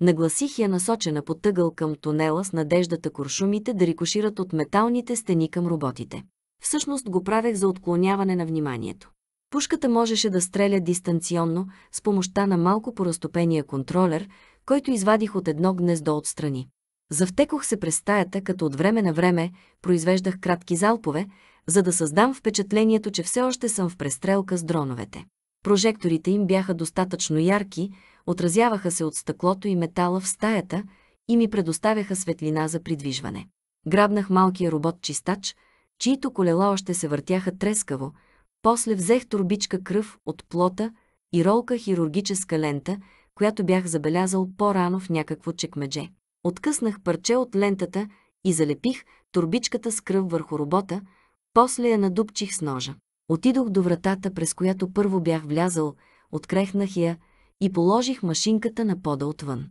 Нагласих я насочена по тъгъл към тунела с надеждата куршумите да рикошират от металните стени към роботите. Всъщност го правех за отклоняване на вниманието. Пушката можеше да стреля дистанционно с помощта на малко поразтопения контролер, който извадих от едно гнездо отстрани. Завтекох се през стаята, като от време на време произвеждах кратки залпове, за да създам впечатлението, че все още съм в престрелка с дроновете. Прожекторите им бяха достатъчно ярки, отразяваха се от стъклото и метала в стаята и ми предоставяха светлина за придвижване. Грабнах малкия робот-чистач, чието колела още се въртяха трескаво, после взех турбичка кръв от плота и ролка хирургическа лента, която бях забелязал по-рано в някакво чекмедже. Откъснах парче от лентата и залепих турбичката с кръв върху робота, после я надупчих с ножа. Отидох до вратата, през която първо бях влязал, открехнах я и положих машинката на пода отвън.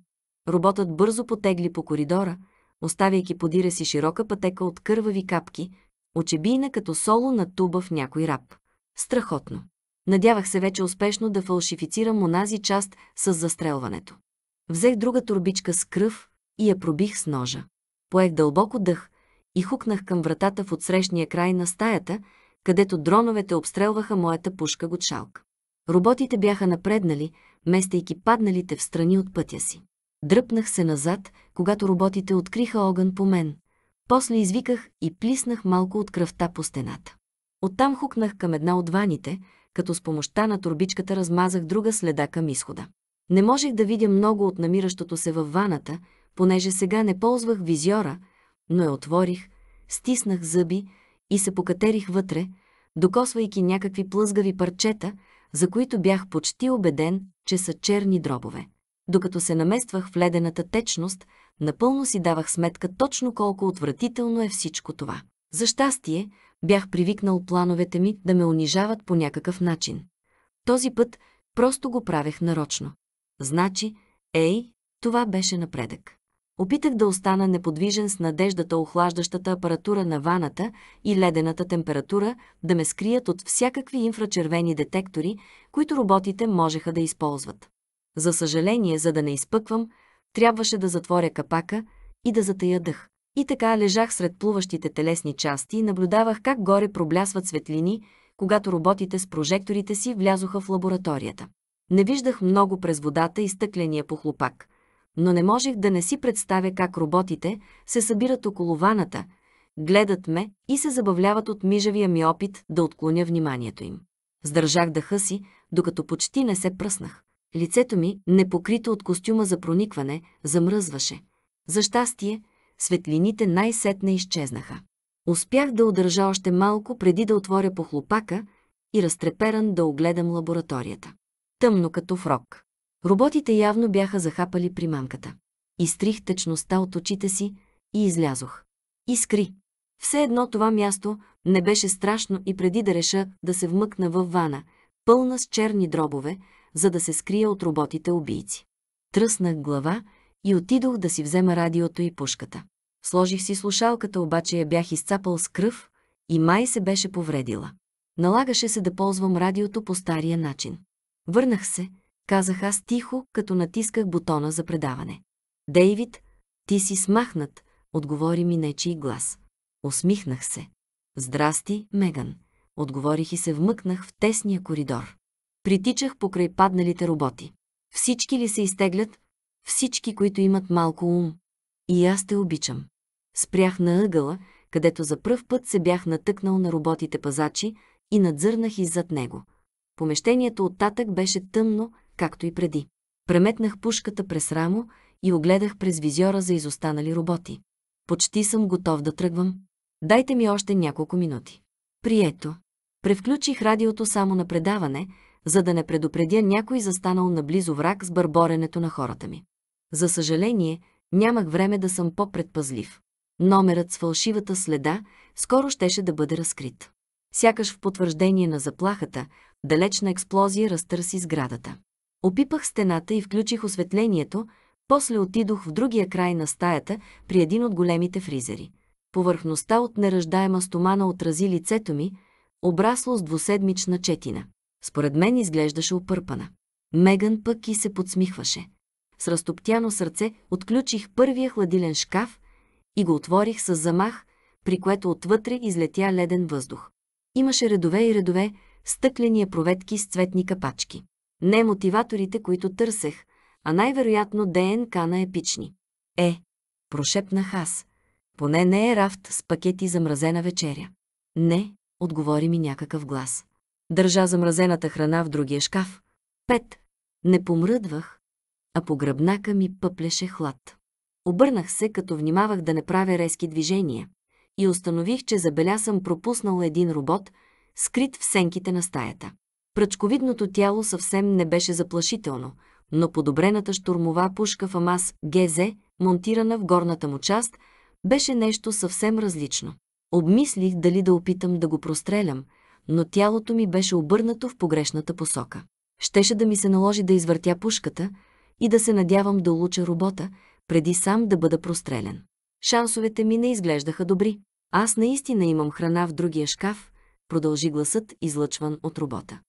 Роботът бързо потегли по коридора, оставяйки подира си широка пътека от кървави капки, очебийна като соло на туба в някой раб. Страхотно. Надявах се вече успешно да фалшифицирам онази част с застрелването. Взех друга турбичка с кръв и я пробих с ножа. Поех дълбоко дъх и хукнах към вратата в отсрещния край на стаята, където дроновете обстрелваха моята пушка гочалка. Роботите бяха напреднали, местейки падналите в страни от пътя си. Дръпнах се назад, когато роботите откриха огън по мен. После извиках и плиснах малко от кръвта по стената. Оттам хукнах към една от ваните, като с помощта на турбичката размазах друга следа към изхода. Не можех да видя много от намиращото се във ваната, понеже сега не ползвах визиора, но я отворих, стиснах зъби и се покатерих вътре, докосвайки някакви плъзгави парчета, за които бях почти убеден, че са черни дробове. Докато се намествах в ледената течност, напълно си давах сметка точно колко отвратително е всичко това. За щастие, Бях привикнал плановете ми да ме унижават по някакъв начин. Този път просто го правех нарочно. Значи, ей, това беше напредък. Опитах да остана неподвижен с надеждата охлаждащата апаратура на ваната и ледената температура да ме скрият от всякакви инфрачервени детектори, които роботите можеха да използват. За съжаление, за да не изпъквам, трябваше да затворя капака и да затая дъх. И така лежах сред плуващите телесни части и наблюдавах как горе проблясват светлини, когато роботите с прожекторите си влязоха в лабораторията. Не виждах много през водата и стъкления похлопак, но не можех да не си представя как роботите се събират около ваната, гледат ме и се забавляват от мижавия ми опит да отклоня вниманието им. Сдържах дъха си, докато почти не се пръснах. Лицето ми, непокрито от костюма за проникване, замръзваше. За щастие, светлините най-сетне изчезнаха. Успях да удържа още малко преди да отворя похлопака и разтреперан да огледам лабораторията. Тъмно като в рок. Роботите явно бяха захапали примамката. Изтрих течността от очите си и излязох. Искри. Все едно това място не беше страшно и преди да реша да се вмъкна във вана, пълна с черни дробове, за да се скрия от роботите убийци. Тръснах глава и отидох да си взема радиото и пушката. Сложих си слушалката, обаче я бях изцапал с кръв и май се беше повредила. Налагаше се да ползвам радиото по стария начин. Върнах се, казах аз тихо, като натисках бутона за предаване. Дейвид, ти си смахнат, отговори ми нечий глас. Усмихнах се. Здрасти, Меган. Отговорих и се вмъкнах в тесния коридор. Притичах покрай падналите роботи. Всички ли се изтеглят, всички, които имат малко ум. И аз те обичам. Спрях на ъгъла, където за пръв път се бях натъкнал на роботите пазачи и надзърнах иззад него. Помещението оттатък беше тъмно, както и преди. Преметнах пушката през рамо и огледах през визиора за изостанали роботи. Почти съм готов да тръгвам. Дайте ми още няколко минути. Прието. Превключих радиото само на предаване, за да не предупредя някой застанал наблизо враг с бърборенето на хората ми. За съжаление, нямах време да съм по-предпазлив. Номерът с фалшивата следа скоро щеше да бъде разкрит. Сякаш в потвърждение на заплахата, далечна експлозия разтърси сградата. Опипах стената и включих осветлението, после отидох в другия край на стаята при един от големите фризери. Повърхността от неръждаема стомана отрази лицето ми, обрасло с двуседмична четина. Според мен изглеждаше опърпана. Меган пък и се подсмихваше. С разтоптяно сърце отключих първия хладилен шкаф и го отворих с замах, при което отвътре излетя леден въздух. Имаше редове и редове, стъкления проветки с цветни капачки. Не мотиваторите, които търсех, а най-вероятно ДНК на епични. Е, прошепнах аз. Поне не е рафт с пакети за мразена вечеря. Не, отговори ми някакъв глас. Държа замразената храна в другия шкаф. Пет. Не помръдвах, а по гръбнака ми пъплеше хлад. Обърнах се, като внимавах да не правя резки движения, и установих, че забеля съм пропуснал един робот, скрит в сенките на стаята. Пръчковидното тяло съвсем не беше заплашително, но подобрената штурмова пушка в АМАС ГЗ, монтирана в горната му част, беше нещо съвсем различно. Обмислих дали да опитам да го прострелям, но тялото ми беше обърнато в погрешната посока. Щеше да ми се наложи да извъртя пушката, и да се надявам да улуча работа, преди сам да бъда прострелен. Шансовете ми не изглеждаха добри. Аз наистина имам храна в другия шкаф, продължи гласът, излъчван от робота.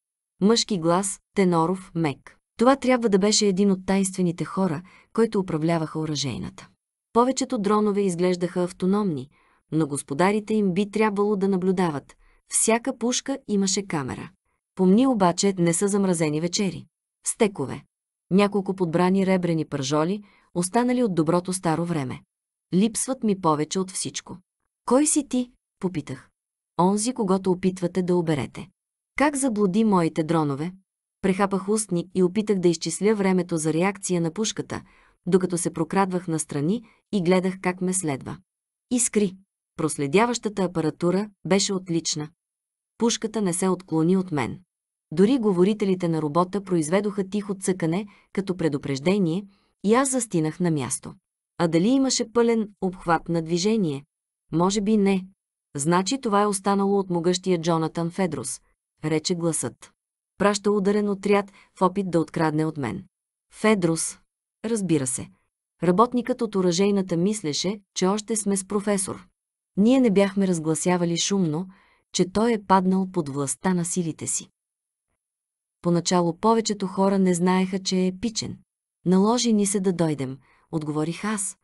Мъжки глас, теноров, мек. Това трябва да беше един от тайнствените хора, който управляваха оръжейната. Повечето дронове изглеждаха автономни, но господарите им би трябвало да наблюдават. Всяка пушка имаше камера. Помни обаче, не са замразени вечери. Стекове няколко подбрани ребрени пържоли, останали от доброто старо време. Липсват ми повече от всичко. Кой си ти? попитах. Онзи, когато опитвате да оберете. Как заблуди моите дронове? Прехапах устник и опитах да изчисля времето за реакция на пушката, докато се прокрадвах настрани и гледах как ме следва. Искри. Проследяващата апаратура беше отлична. Пушката не се отклони от мен. Дори говорителите на робота произведоха тихо цъкане като предупреждение и аз застинах на място. А дали имаше пълен обхват на движение? Може би не. Значи това е останало от могъщия Джонатан Федрус, рече гласът. Праща ударен отряд в опит да открадне от мен. Федрус, Разбира се. Работникът от оръжейната мислеше, че още сме с професор. Ние не бяхме разгласявали шумно, че той е паднал под властта на силите си. Поначало повечето хора не знаеха, че е епичен. Наложи ни се да дойдем, отговорих аз,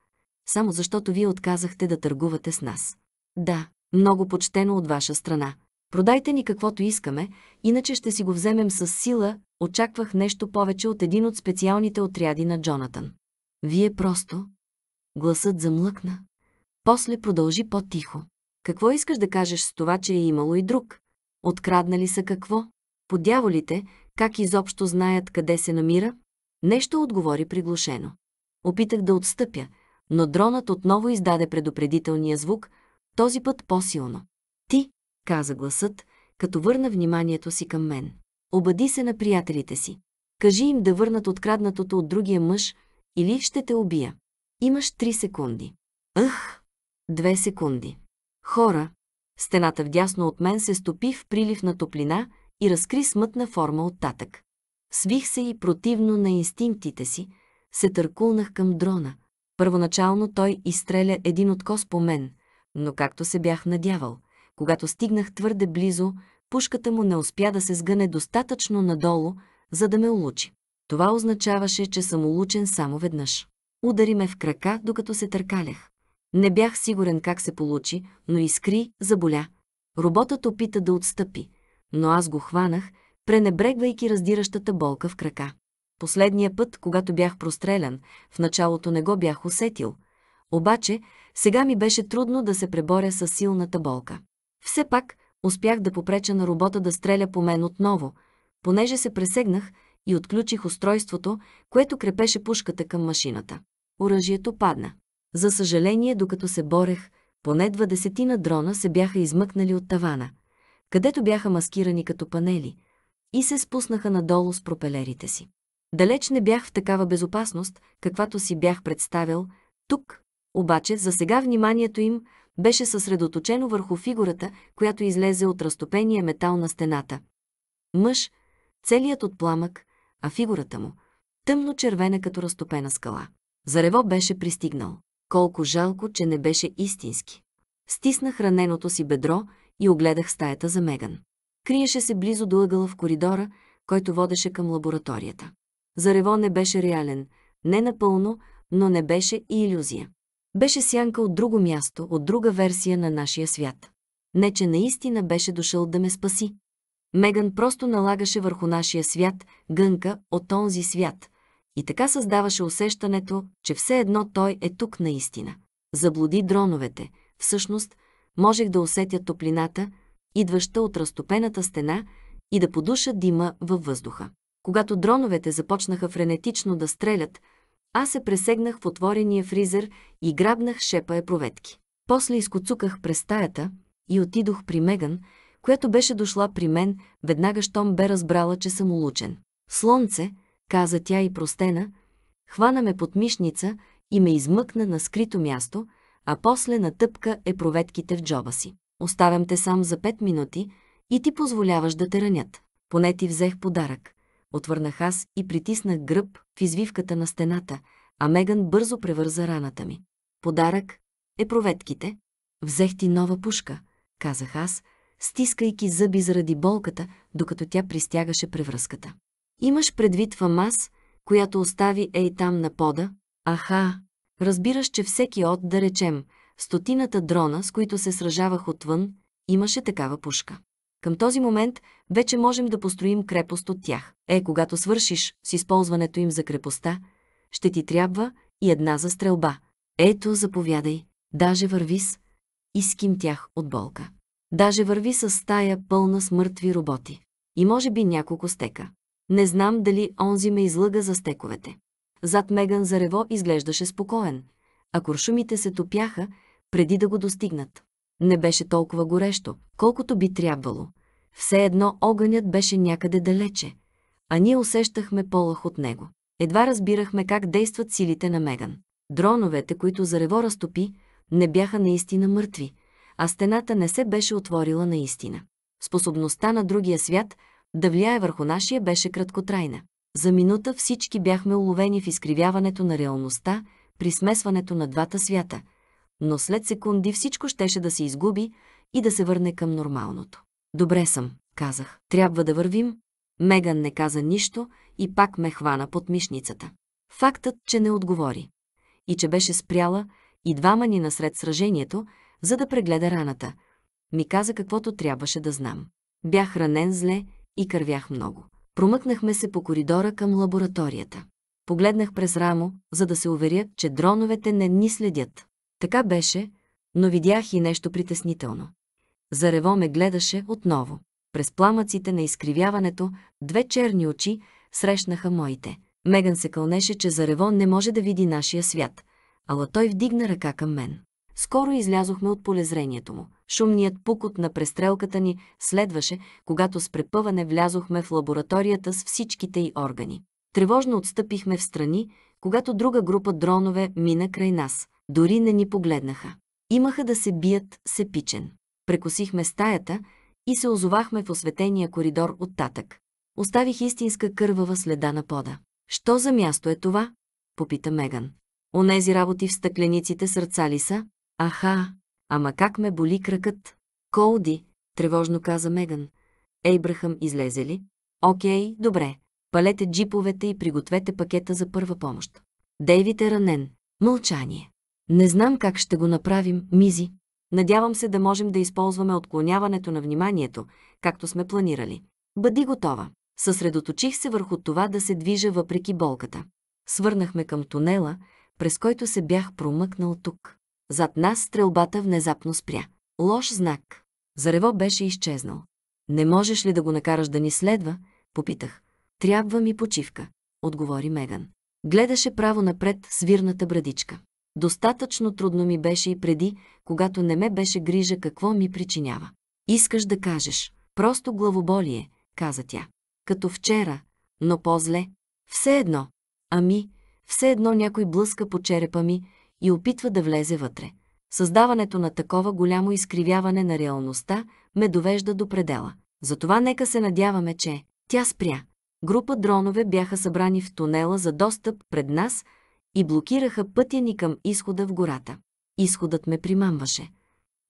само защото вие отказахте да търгувате с нас. Да, много почтено от ваша страна. Продайте ни каквото искаме, иначе ще си го вземем с сила, очаквах нещо повече от един от специалните отряди на Джонатан. Вие просто... Гласът замлъкна. После продължи по-тихо. Какво искаш да кажеш с това, че е имало и друг? Откраднали са какво? Подяволите, как изобщо знаят къде се намира? Нещо отговори приглушено. Опитах да отстъпя, но дронът отново издаде предупредителния звук, този път по-силно. Ти, каза гласът, като върна вниманието си към мен. Обади се на приятелите си. Кажи им да върнат откраднатото от другия мъж или ще те убия. Имаш три секунди. Ах! Две секунди. Хора! Стената вдясно от мен се стопи в прилив на топлина, и разкри смътна форма от татък. Свих се и противно на инстинктите си, се търкулнах към дрона. Първоначално той изстреля един откос по мен, но както се бях надявал, когато стигнах твърде близо, пушката му не успя да се сгъне достатъчно надолу, за да ме улучи. Това означаваше, че съм улучен само веднъж. Удари ме в крака, докато се търкалях. Не бях сигурен как се получи, но искри, заболя. Роботът опита да отстъпи, но аз го хванах, пренебрегвайки раздиращата болка в крака. Последния път, когато бях прострелян, в началото не го бях усетил. Обаче, сега ми беше трудно да се преборя с силната болка. Все пак, успях да попреча на робота да стреля по мен отново, понеже се пресегнах и отключих устройството, което крепеше пушката към машината. Оръжието падна. За съжаление, докато се борех, поне десетина дрона се бяха измъкнали от тавана – където бяха маскирани като панели, и се спуснаха надолу с пропелерите си. Далеч не бях в такава безопасност, каквато си бях представил, тук, обаче, за сега вниманието им беше съсредоточено върху фигурата, която излезе от разтопения метал на стената. Мъж, целият от пламък, а фигурата му – тъмно-червена като разтопена скала. Зарево беше пристигнал. Колко жалко, че не беше истински. Стиснах раненото си бедро и огледах стаята за Меган. Криеше се близо до ъгъла в коридора, който водеше към лабораторията. Зарево не беше реален, не напълно, но не беше и иллюзия. Беше сянка от друго място, от друга версия на нашия свят. Не, че наистина беше дошъл да ме спаси. Меган просто налагаше върху нашия свят гънка от онзи свят и така създаваше усещането, че все едно той е тук наистина. Заблуди дроновете, всъщност Можех да усетя топлината, идваща от разтопената стена, и да подуша дима във въздуха. Когато дроновете започнаха френетично да стрелят, аз се пресегнах в отворения фризер и грабнах шепа епроветки. После изкоцуках през стаята и отидох при Меган, която беше дошла при мен, веднага щом бе разбрала, че съм улучен. Слонце, каза тя и простена, хвана ме под мишница и ме измъкна на скрито място, а после натъпка е проветките в джоба си. Оставям те сам за пет минути и ти позволяваш да те ранят. Поне ти взех подарък. Отвърнах аз и притиснах гръб в извивката на стената, а Меган бързо превърза раната ми. Подарък е проветките. Взех ти нова пушка, казах аз, стискайки зъби заради болката, докато тя пристягаше превръзката. Имаш предвид в амаз, която остави ей там на пода? Аха, Разбираш, че всеки от, да речем, стотината дрона, с които се сражавах отвън, имаше такава пушка. Към този момент вече можем да построим крепост от тях. Е, когато свършиш с използването им за крепостта, ще ти трябва и една за стрелба. Ето, заповядай, даже върви с... Иским тях от болка. Даже върви с стая пълна с мъртви роботи. И може би няколко стека. Не знам дали онзи ме излъга за стековете. Зад Меган зарево изглеждаше спокоен, а куршумите се топяха, преди да го достигнат. Не беше толкова горещо, колкото би трябвало. Все едно огънят беше някъде далече, а ние усещахме полах от него. Едва разбирахме как действат силите на Меган. Дроновете, които зарево разтопи, не бяха наистина мъртви, а стената не се беше отворила наистина. Способността на другия свят да влияе върху нашия беше краткотрайна. За минута всички бяхме уловени в изкривяването на реалността, при смесването на двата свята, но след секунди всичко щеше да се изгуби и да се върне към нормалното. Добре съм, казах. Трябва да вървим. Меган не каза нищо и пак ме хвана под мишницата. Фактът, че не отговори и че беше спряла и двама ни насред сражението, за да прегледа раната, ми каза каквото трябваше да знам. Бях ранен зле и кървях много. Промъкнахме се по коридора към лабораторията. Погледнах през рамо, за да се уверя, че дроновете не ни следят. Така беше, но видях и нещо притеснително. Зарево ме гледаше отново. През пламъците на изкривяването две черни очи срещнаха моите. Меган се кълнеше, че Зарево не може да види нашия свят, ала той вдигна ръка към мен. Скоро излязохме от полезрението му. Шумният пукот на престрелката ни следваше, когато с препъване влязохме в лабораторията с всичките й органи. Тревожно отстъпихме в страни, когато друга група дронове мина край нас. Дори не ни погледнаха. Имаха да се бият сепичен. Прекосихме стаята и се озовахме в осветения коридор оттатък. Оставих истинска кървава следа на пода. «Що за място е това?» – попита Меган. Онези работи в стъклениците сърца ли са? Аха, ама как ме боли кракът? Колди, тревожно каза Меган. Ейбрахам излезе ли? Окей, добре. Палете джиповете и пригответе пакета за първа помощ. Дейвид е ранен. Мълчание. Не знам как ще го направим, Мизи. Надявам се да можем да използваме отклоняването на вниманието, както сме планирали. Бъди готова. Съсредоточих се върху това да се движа въпреки болката. Свърнахме към тунела, през който се бях промъкнал тук. Зад нас стрелбата внезапно спря. Лош знак. Зарево беше изчезнал. Не можеш ли да го накараш да ни следва? Попитах. Трябва ми почивка, отговори Меган. Гледаше право напред свирната брадичка. Достатъчно трудно ми беше и преди, когато не ме беше грижа какво ми причинява. Искаш да кажеш. Просто главоболие, каза тя. Като вчера, но по-зле. Все едно. Ами, все едно някой блъска по черепа ми, и опитва да влезе вътре. Създаването на такова голямо изкривяване на реалността ме довежда до предела. Затова нека се надяваме, че тя спря. Група дронове бяха събрани в тунела за достъп пред нас и блокираха пътя ни към изхода в гората. Изходът ме примамваше.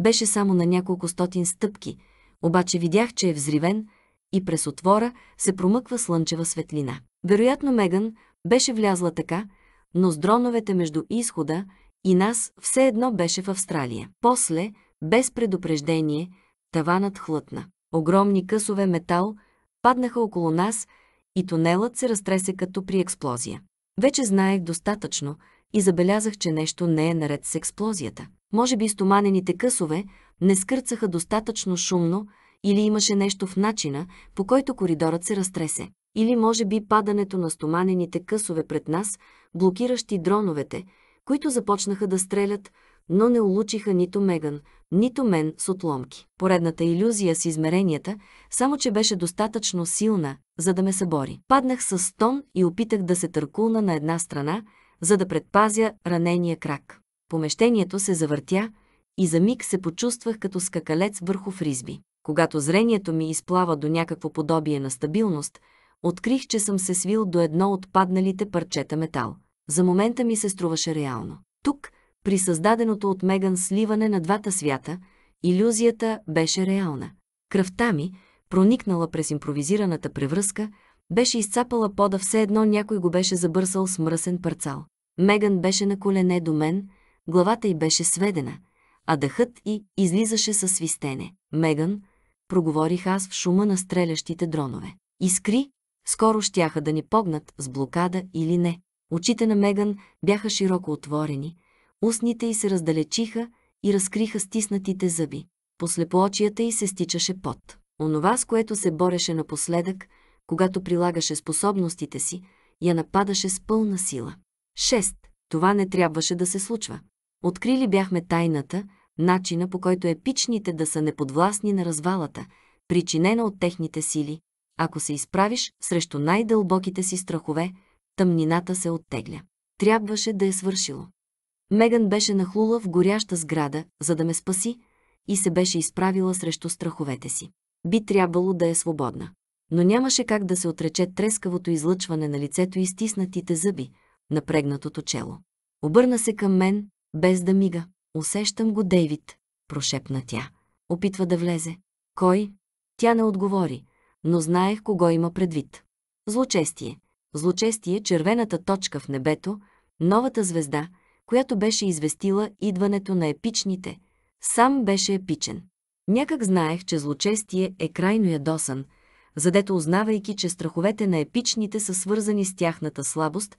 Беше само на няколко стотин стъпки, обаче видях, че е взривен и през отвора се промъква слънчева светлина. Вероятно Меган беше влязла така, но с дроновете между изхода и нас все едно беше в Австралия. После, без предупреждение, таванът хлътна. Огромни късове метал паднаха около нас и тунелът се разтресе като при експлозия. Вече знаех достатъчно и забелязах, че нещо не е наред с експлозията. Може би стоманените късове не скърцаха достатъчно шумно или имаше нещо в начина, по който коридорът се разтресе. Или може би падането на стоманените късове пред нас, блокиращи дроновете, които започнаха да стрелят, но не улучиха нито Меган, нито мен с отломки. Поредната иллюзия с измеренията, само че беше достатъчно силна, за да ме събори. Паднах с стон и опитах да се търкулна на една страна, за да предпазя ранения крак. Помещението се завъртя и за миг се почувствах като скакалец върху фризби. Когато зрението ми изплава до някакво подобие на стабилност, открих, че съм се свил до едно от падналите парчета метал за момента ми се струваше реално. Тук, при създаденото от Меган сливане на двата свята, иллюзията беше реална. Кръвта ми, проникнала през импровизираната превръзка, беше изцапала пода все едно някой го беше забърсал с мръсен парцал. Меган беше на колене до мен, главата й беше сведена, а дъхът й излизаше със свистене. Меган, проговорих аз в шума на стрелящите дронове. Искри, скоро щяха да ни погнат с блокада или не. Очите на Меган бяха широко отворени, устните й се раздалечиха и разкриха стиснатите зъби. После по очията й се стичаше пот. Онова, с което се бореше напоследък, когато прилагаше способностите си, я нападаше с пълна сила. 6. Това не трябваше да се случва. Открили бяхме тайната, начина по който епичните да са неподвластни на развалата, причинена от техните сили. Ако се изправиш срещу най-дълбоките си страхове, тъмнината се оттегля. Трябваше да е свършило. Меган беше нахлула в горяща сграда, за да ме спаси, и се беше изправила срещу страховете си. Би трябвало да е свободна. Но нямаше как да се отрече трескавото излъчване на лицето и стиснатите зъби, напрегнатото чело. Обърна се към мен, без да мига. Усещам го, Дейвид, прошепна тя. Опитва да влезе. Кой? Тя не отговори, но знаех кого има предвид. Злочестие злочестие червената точка в небето, новата звезда, която беше известила идването на епичните. Сам беше епичен. Някак знаех, че злочестие е крайно ядосан, задето узнавайки, че страховете на епичните са свързани с тяхната слабост,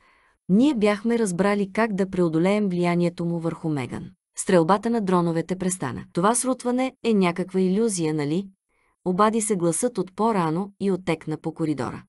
ние бяхме разбрали как да преодолеем влиянието му върху Меган. Стрелбата на дроновете престана. Това срутване е някаква иллюзия, нали? Обади се гласът от по-рано и отекна по коридора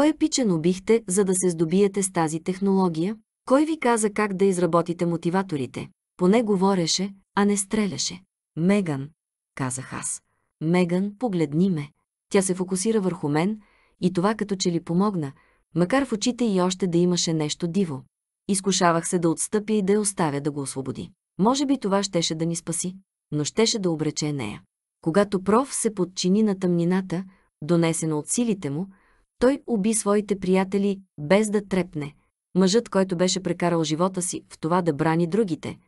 е пичен убихте, за да се здобиете с тази технология? Кой ви каза как да изработите мотиваторите? Поне говореше, а не стреляше. Меган, казах аз. Меган, погледни ме. Тя се фокусира върху мен и това като че ли помогна, макар в очите и още да имаше нещо диво. Изкушавах се да отстъпя и да я оставя да го освободи. Може би това щеше да ни спаси, но щеше да обрече нея. Когато проф се подчини на тъмнината, донесена от силите му, той уби своите приятели, без да трепне. Мъжът, който беше прекарал живота си в това да брани другите,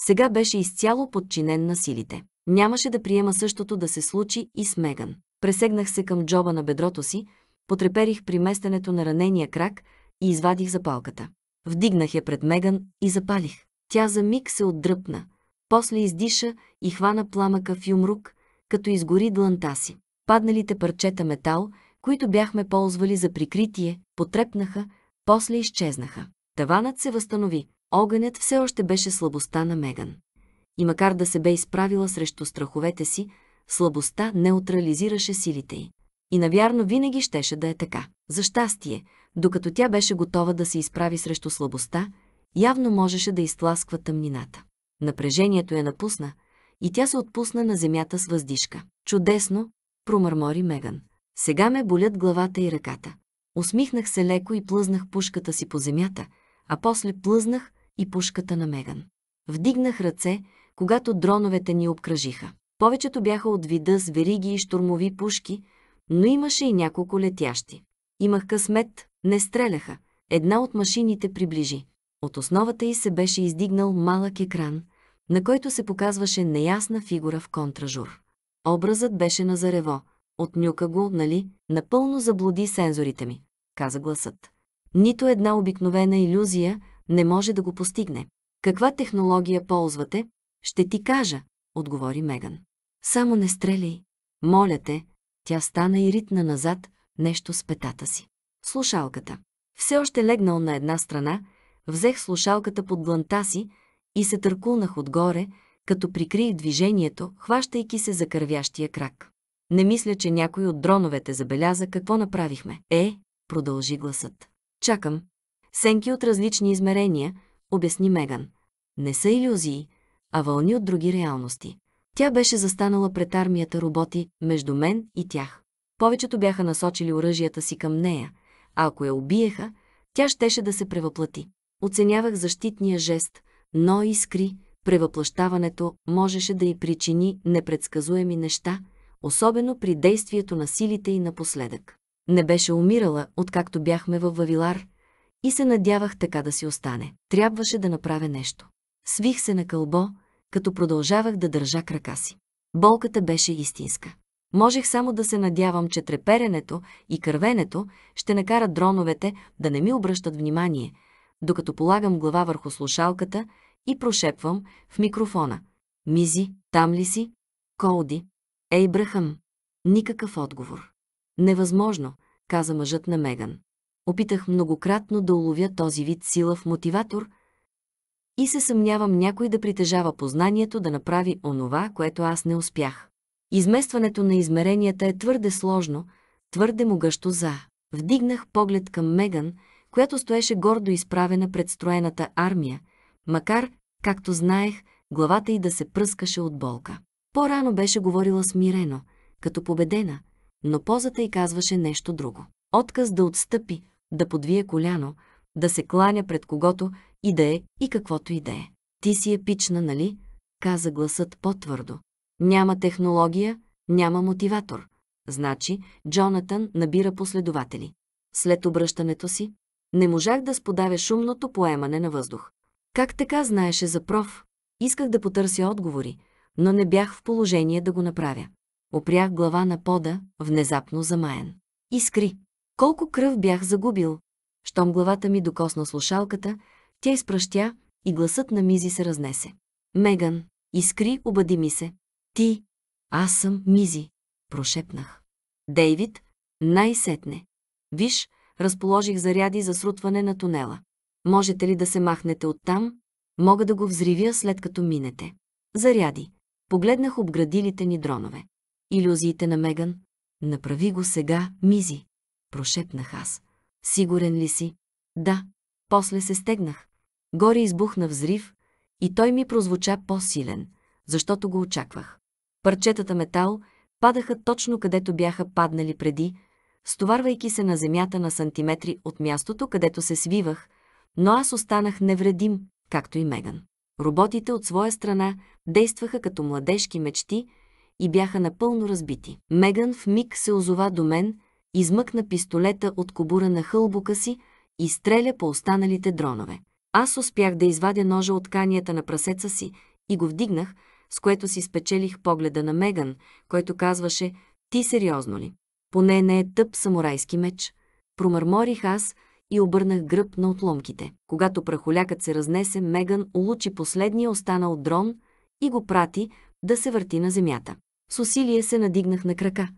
сега беше изцяло подчинен на силите. Нямаше да приема същото да се случи и с Меган. Пресегнах се към джоба на бедрото си, потреперих приместенето на ранения крак и извадих запалката. Вдигнах я пред Меган и запалих. Тя за миг се отдръпна, после издиша и хвана пламъка в юмрук, като изгори дланта си. Падналите парчета метал – които бяхме ползвали за прикритие, потрепнаха, после изчезнаха. Таванът се възстанови. Огънят все още беше слабостта на Меган. И макар да се бе изправила срещу страховете си, слабостта неутрализираше силите й. И навярно винаги щеше да е така. За щастие, докато тя беше готова да се изправи срещу слабостта, явно можеше да изтласква тъмнината. Напрежението я напусна и тя се отпусна на земята с въздишка. Чудесно, промърмори Меган. Сега ме болят главата и ръката. Усмихнах се леко и плъзнах пушката си по земята, а после плъзнах и пушката на Меган. Вдигнах ръце, когато дроновете ни обкръжиха. Повечето бяха от вида с вериги и штурмови пушки, но имаше и няколко летящи. Имах късмет, не стреляха. Една от машините приближи. От основата й се беше издигнал малък екран, на който се показваше неясна фигура в контражур. Образът беше на зарево – Отнюка го, нали? Напълно заблуди сензорите ми, каза гласът. Нито една обикновена иллюзия не може да го постигне. Каква технология ползвате? Ще ти кажа, отговори Меган. Само не стреляй. Моля те, тя стана и ритна назад нещо с петата си. Слушалката. Все още легнал на една страна, взех слушалката под гланта си и се търкулнах отгоре, като прикрих движението, хващайки се за кървящия крак. Не мисля, че някой от дроновете забеляза какво направихме. Е, продължи гласът. Чакам. Сенки от различни измерения, обясни Меган. Не са иллюзии, а вълни от други реалности. Тя беше застанала пред армията роботи между мен и тях. Повечето бяха насочили оръжията си към нея, а ако я убиеха, тя щеше да се превъплати. Оценявах защитния жест, но искри, превъплащаването можеше да й причини непредсказуеми неща – особено при действието на силите и напоследък. Не беше умирала, откакто бяхме във Вавилар, и се надявах така да си остане. Трябваше да направя нещо. Свих се на кълбо, като продължавах да държа крака си. Болката беше истинска. Можех само да се надявам, че треперенето и кървенето ще накарат дроновете да не ми обръщат внимание, докато полагам глава върху слушалката и прошепвам в микрофона. Мизи, там ли си? Колди, Ей, Брахам! Никакъв отговор. Невъзможно, каза мъжът на Меган. Опитах многократно да уловя този вид сила в мотиватор и се съмнявам някой да притежава познанието да направи онова, което аз не успях. Изместването на измеренията е твърде сложно, твърде могъщо за. Вдигнах поглед към Меган, която стоеше гордо изправена пред строената армия, макар, както знаех, главата й да се пръскаше от болка. По-рано беше говорила смирено, като победена, но позата й казваше нещо друго. Отказ да отстъпи, да подвие коляно, да се кланя пред когото и да е и каквото и да е. Ти си епична, нали? каза гласът по-твърдо. Няма технология, няма мотиватор. Значи, Джонатан набира последователи. След обръщането си, не можах да сподавя шумното поемане на въздух. Как така знаеше за проф? Исках да потърся отговори, но не бях в положение да го направя. Опрях глава на пода, внезапно замаян. Искри! Колко кръв бях загубил! Щом главата ми докосна слушалката, тя изпращя и гласът на Мизи се разнесе. Меган, искри, обади ми се. Ти, аз съм Мизи, прошепнах. Дейвид, най-сетне. Виж, разположих заряди за срутване на тунела. Можете ли да се махнете оттам? Мога да го взривя след като минете. Заряди. Погледнах обградилите ни дронове. Иллюзиите на Меган. Направи го сега, Мизи. Прошепнах аз. Сигурен ли си? Да. После се стегнах. Горе избухна взрив и той ми прозвуча по-силен, защото го очаквах. Парчетата метал падаха точно където бяха паднали преди, стоварвайки се на земята на сантиметри от мястото, където се свивах, но аз останах невредим, както и Меган. Роботите от своя страна действаха като младежки мечти и бяха напълно разбити. Меган в миг се озова до мен, измъкна пистолета от кобура на хълбука си и стреля по останалите дронове. Аз успях да извадя ножа от канията на прасеца си и го вдигнах, с което си спечелих погледа на Меган, който казваше «Ти сериозно ли?» Поне не е тъп самурайски меч. Промърморих аз, и обърнах гръб на отломките. Когато прахолякът се разнесе, Меган улучи последния останал дрон и го прати да се върти на земята. С усилие се надигнах на крака.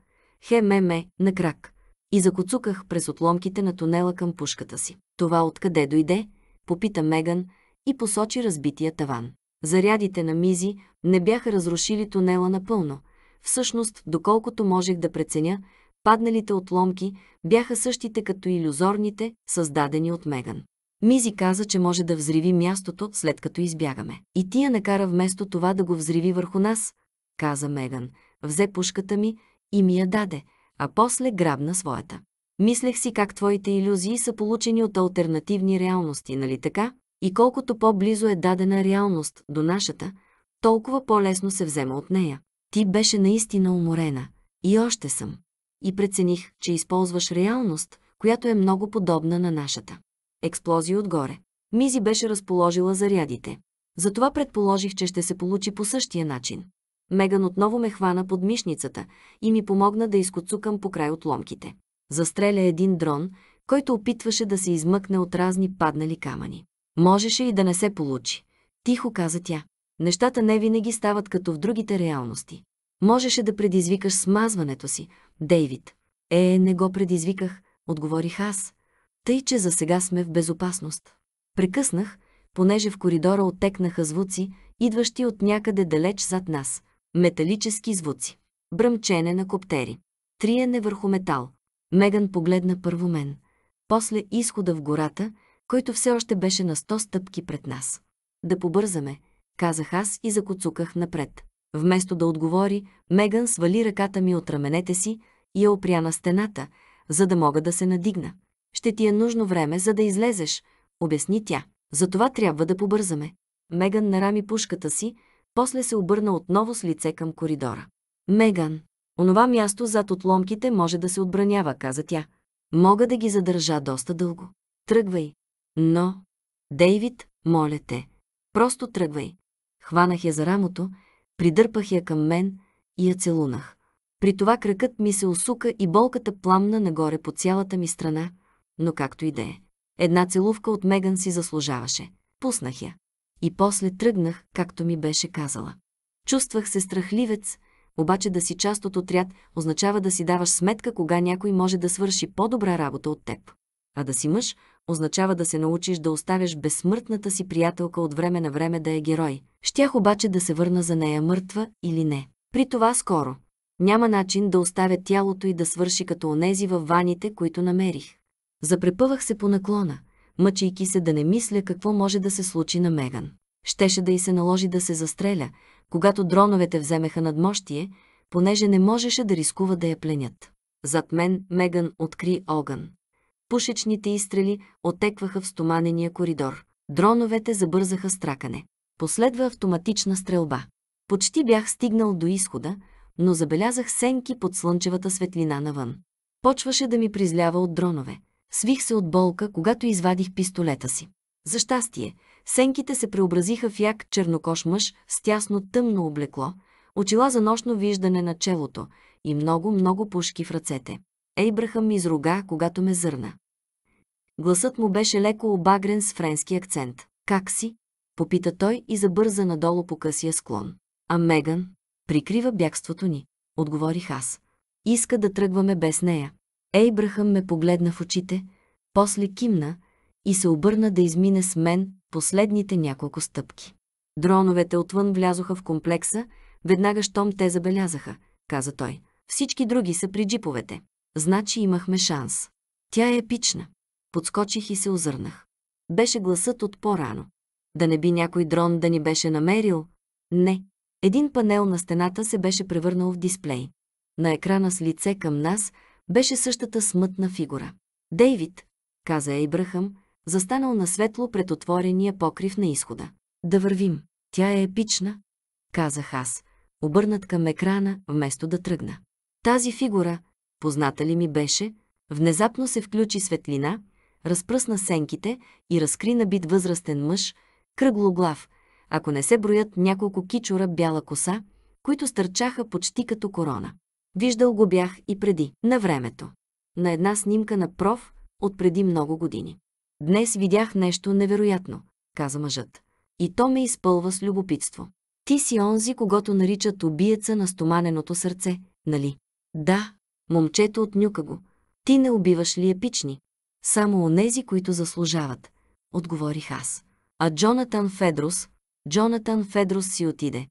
Хе-ме-ме, на крак. И закоцуках през отломките на тунела към пушката си. Това откъде дойде? Попита Меган и посочи разбития таван. Зарядите на Мизи не бяха разрушили тунела напълно. Всъщност, доколкото можех да преценя, Падналите отломки бяха същите като иллюзорните, създадени от Меган. Мизи каза, че може да взриви мястото, след като избягаме. И тия накара вместо това да го взриви върху нас, каза Меган. Взе пушката ми и ми я даде, а после грабна своята. Мислех си как твоите иллюзии са получени от альтернативни реалности, нали така? И колкото по-близо е дадена реалност до нашата, толкова по-лесно се взема от нея. Ти беше наистина уморена. И още съм и прецених, че използваш реалност, която е много подобна на нашата. Експлозия отгоре. Мизи беше разположила зарядите. Затова предположих, че ще се получи по същия начин. Меган отново ме хвана под мишницата и ми помогна да изкоцукам по край отломките. Застреля един дрон, който опитваше да се измъкне от разни паднали камъни. Можеше и да не се получи. Тихо каза тя. Нещата не винаги стават като в другите реалности. Можеше да предизвикаш смазването си, Дейвид. Е, не го предизвиках, отговорих аз. Тъй, че за сега сме в безопасност. Прекъснах, понеже в коридора оттекнаха звуци, идващи от някъде далеч зад нас. Металически звуци. Бръмчене на коптери. Триене върху метал. Меган погледна първо мен. После изхода в гората, който все още беше на сто стъпки пред нас. Да побързаме, казах аз и закоцуках напред. Вместо да отговори, Меган свали ръката ми от раменете си и я опря на стената, за да мога да се надигна. Ще ти е нужно време, за да излезеш, обясни тя. Затова трябва да побързаме. Меган нарами пушката си, после се обърна отново с лице към коридора. Меган, онова място зад отломките може да се отбранява, каза тя. Мога да ги задържа доста дълго. Тръгвай. Но, Дейвид, моля те, просто тръгвай. Хванах я за рамото, Придърпах я към мен и я целунах. При това кракът ми се осука и болката пламна нагоре по цялата ми страна, но както и да е. Една целувка от Меган си заслужаваше. Пуснах я. И после тръгнах, както ми беше казала. Чувствах се страхливец, обаче да си част от отряд означава да си даваш сметка кога някой може да свърши по-добра работа от теб. А да си мъж означава да се научиш да оставяш безсмъртната си приятелка от време на време да е герой. Щях обаче да се върна за нея мъртва или не. При това скоро. Няма начин да оставя тялото и да свърши като онези във ваните, които намерих. Запрепъвах се по наклона, мъчейки се да не мисля какво може да се случи на Меган. Щеше да й се наложи да се застреля, когато дроновете вземеха надмощие, понеже не можеше да рискува да я пленят. Зад мен Меган откри огън. Пушечните изстрели отекваха в стоманения коридор. Дроновете забързаха стракане. Последва автоматична стрелба. Почти бях стигнал до изхода, но забелязах сенки под слънчевата светлина навън. Почваше да ми призлява от дронове. Свих се от болка, когато извадих пистолета си. За щастие, сенките се преобразиха в як чернокош мъж с тясно тъмно облекло, очила за нощно виждане на челото и много-много пушки в ръцете. Ейбрахам изруга, когато ме зърна. Гласът му беше леко обагрен с френски акцент. Как си? Попита той и забърза надолу по късия склон. А Меган прикрива бягството ни, отговорих аз. Иска да тръгваме без нея. Ейбрахам ме погледна в очите, после кимна и се обърна да измине с мен последните няколко стъпки. Дроновете отвън влязоха в комплекса, веднага щом те забелязаха, каза той. Всички други са при джиповете. Значи имахме шанс. Тя е епична. Подскочих и се озърнах. Беше гласът от по-рано. Да не би някой дрон да ни беше намерил? Не. Един панел на стената се беше превърнал в дисплей. На екрана с лице към нас беше същата смътна фигура. Дейвид, каза Ейбрахъм, застанал на светло пред отворения покрив на изхода. Да вървим. Тя е епична, казах аз, обърнат към екрана, вместо да тръгна. Тази фигура, позната ли ми беше, внезапно се включи светлина, разпръсна сенките и разкри набит възрастен мъж, кръглоглав, ако не се броят няколко кичора бяла коса, които стърчаха почти като корона. Виждал го бях и преди, на времето. На една снимка на проф от преди много години. Днес видях нещо невероятно, каза мъжът. И то ме изпълва с любопитство. Ти си онзи, когато наричат убиеца на стоманеното сърце, нали? Да, Момчето от го. Ти не убиваш ли епични? Само онези, които заслужават, отговорих аз. А Джонатан Федрус, Джонатан Федрус си отиде.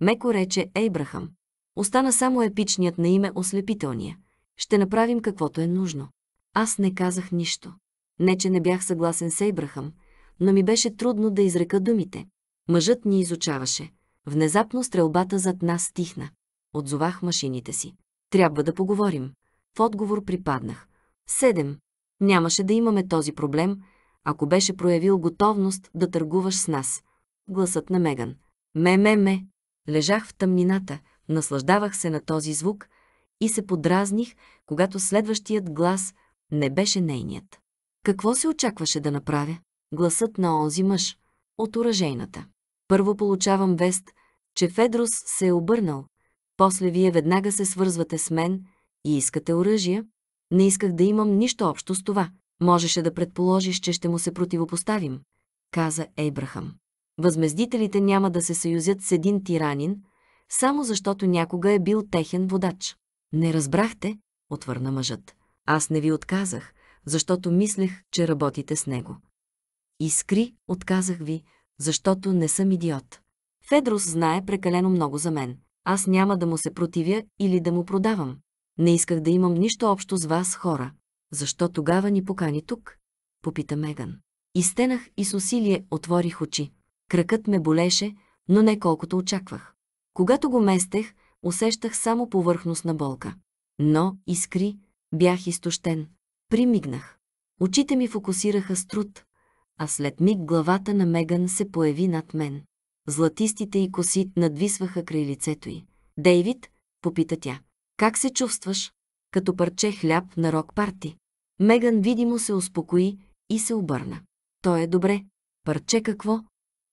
Меко рече Ейбрахам. Остана само епичният на име ослепителния. Ще направим каквото е нужно. Аз не казах нищо. Не, че не бях съгласен с Ейбрахам, но ми беше трудно да изрека думите. Мъжът ни изучаваше. Внезапно стрелбата зад нас стихна. Отзовах машините си. Трябва да поговорим. В отговор припаднах. Седем. Нямаше да имаме този проблем, ако беше проявил готовност да търгуваш с нас. Гласът на Меган. Ме-ме-ме. Лежах в тъмнината, наслаждавах се на този звук и се подразних, когато следващият глас не беше нейният. Какво се очакваше да направя? Гласът на онзи мъж. От оръжейната. Първо получавам вест, че Федрос се е обърнал, после вие веднага се свързвате с мен и искате оръжия. Не исках да имам нищо общо с това. Можеше да предположиш, че ще му се противопоставим, каза Ейбрахам. Възмездителите няма да се съюзят с един тиранин, само защото някога е бил техен водач. Не разбрахте, отвърна мъжът. Аз не ви отказах, защото мислех, че работите с него. Искри, отказах ви, защото не съм идиот. Федрос знае прекалено много за мен. Аз няма да му се противя или да му продавам. Не исках да имам нищо общо с вас, хора. Защо тогава ни покани тук? Попита Меган. Изтенах и с усилие отворих очи. Кракът ме болеше, но не колкото очаквах. Когато го местех, усещах само повърхност на болка. Но, искри, бях изтощен. Примигнах. Очите ми фокусираха с труд, а след миг главата на Меган се появи над мен. Златистите и коси надвисваха край лицето й. Дейвид, попита тя. Как се чувстваш? Като парче хляб на рок парти. Меган видимо се успокои и се обърна. Той е добре. Парче какво?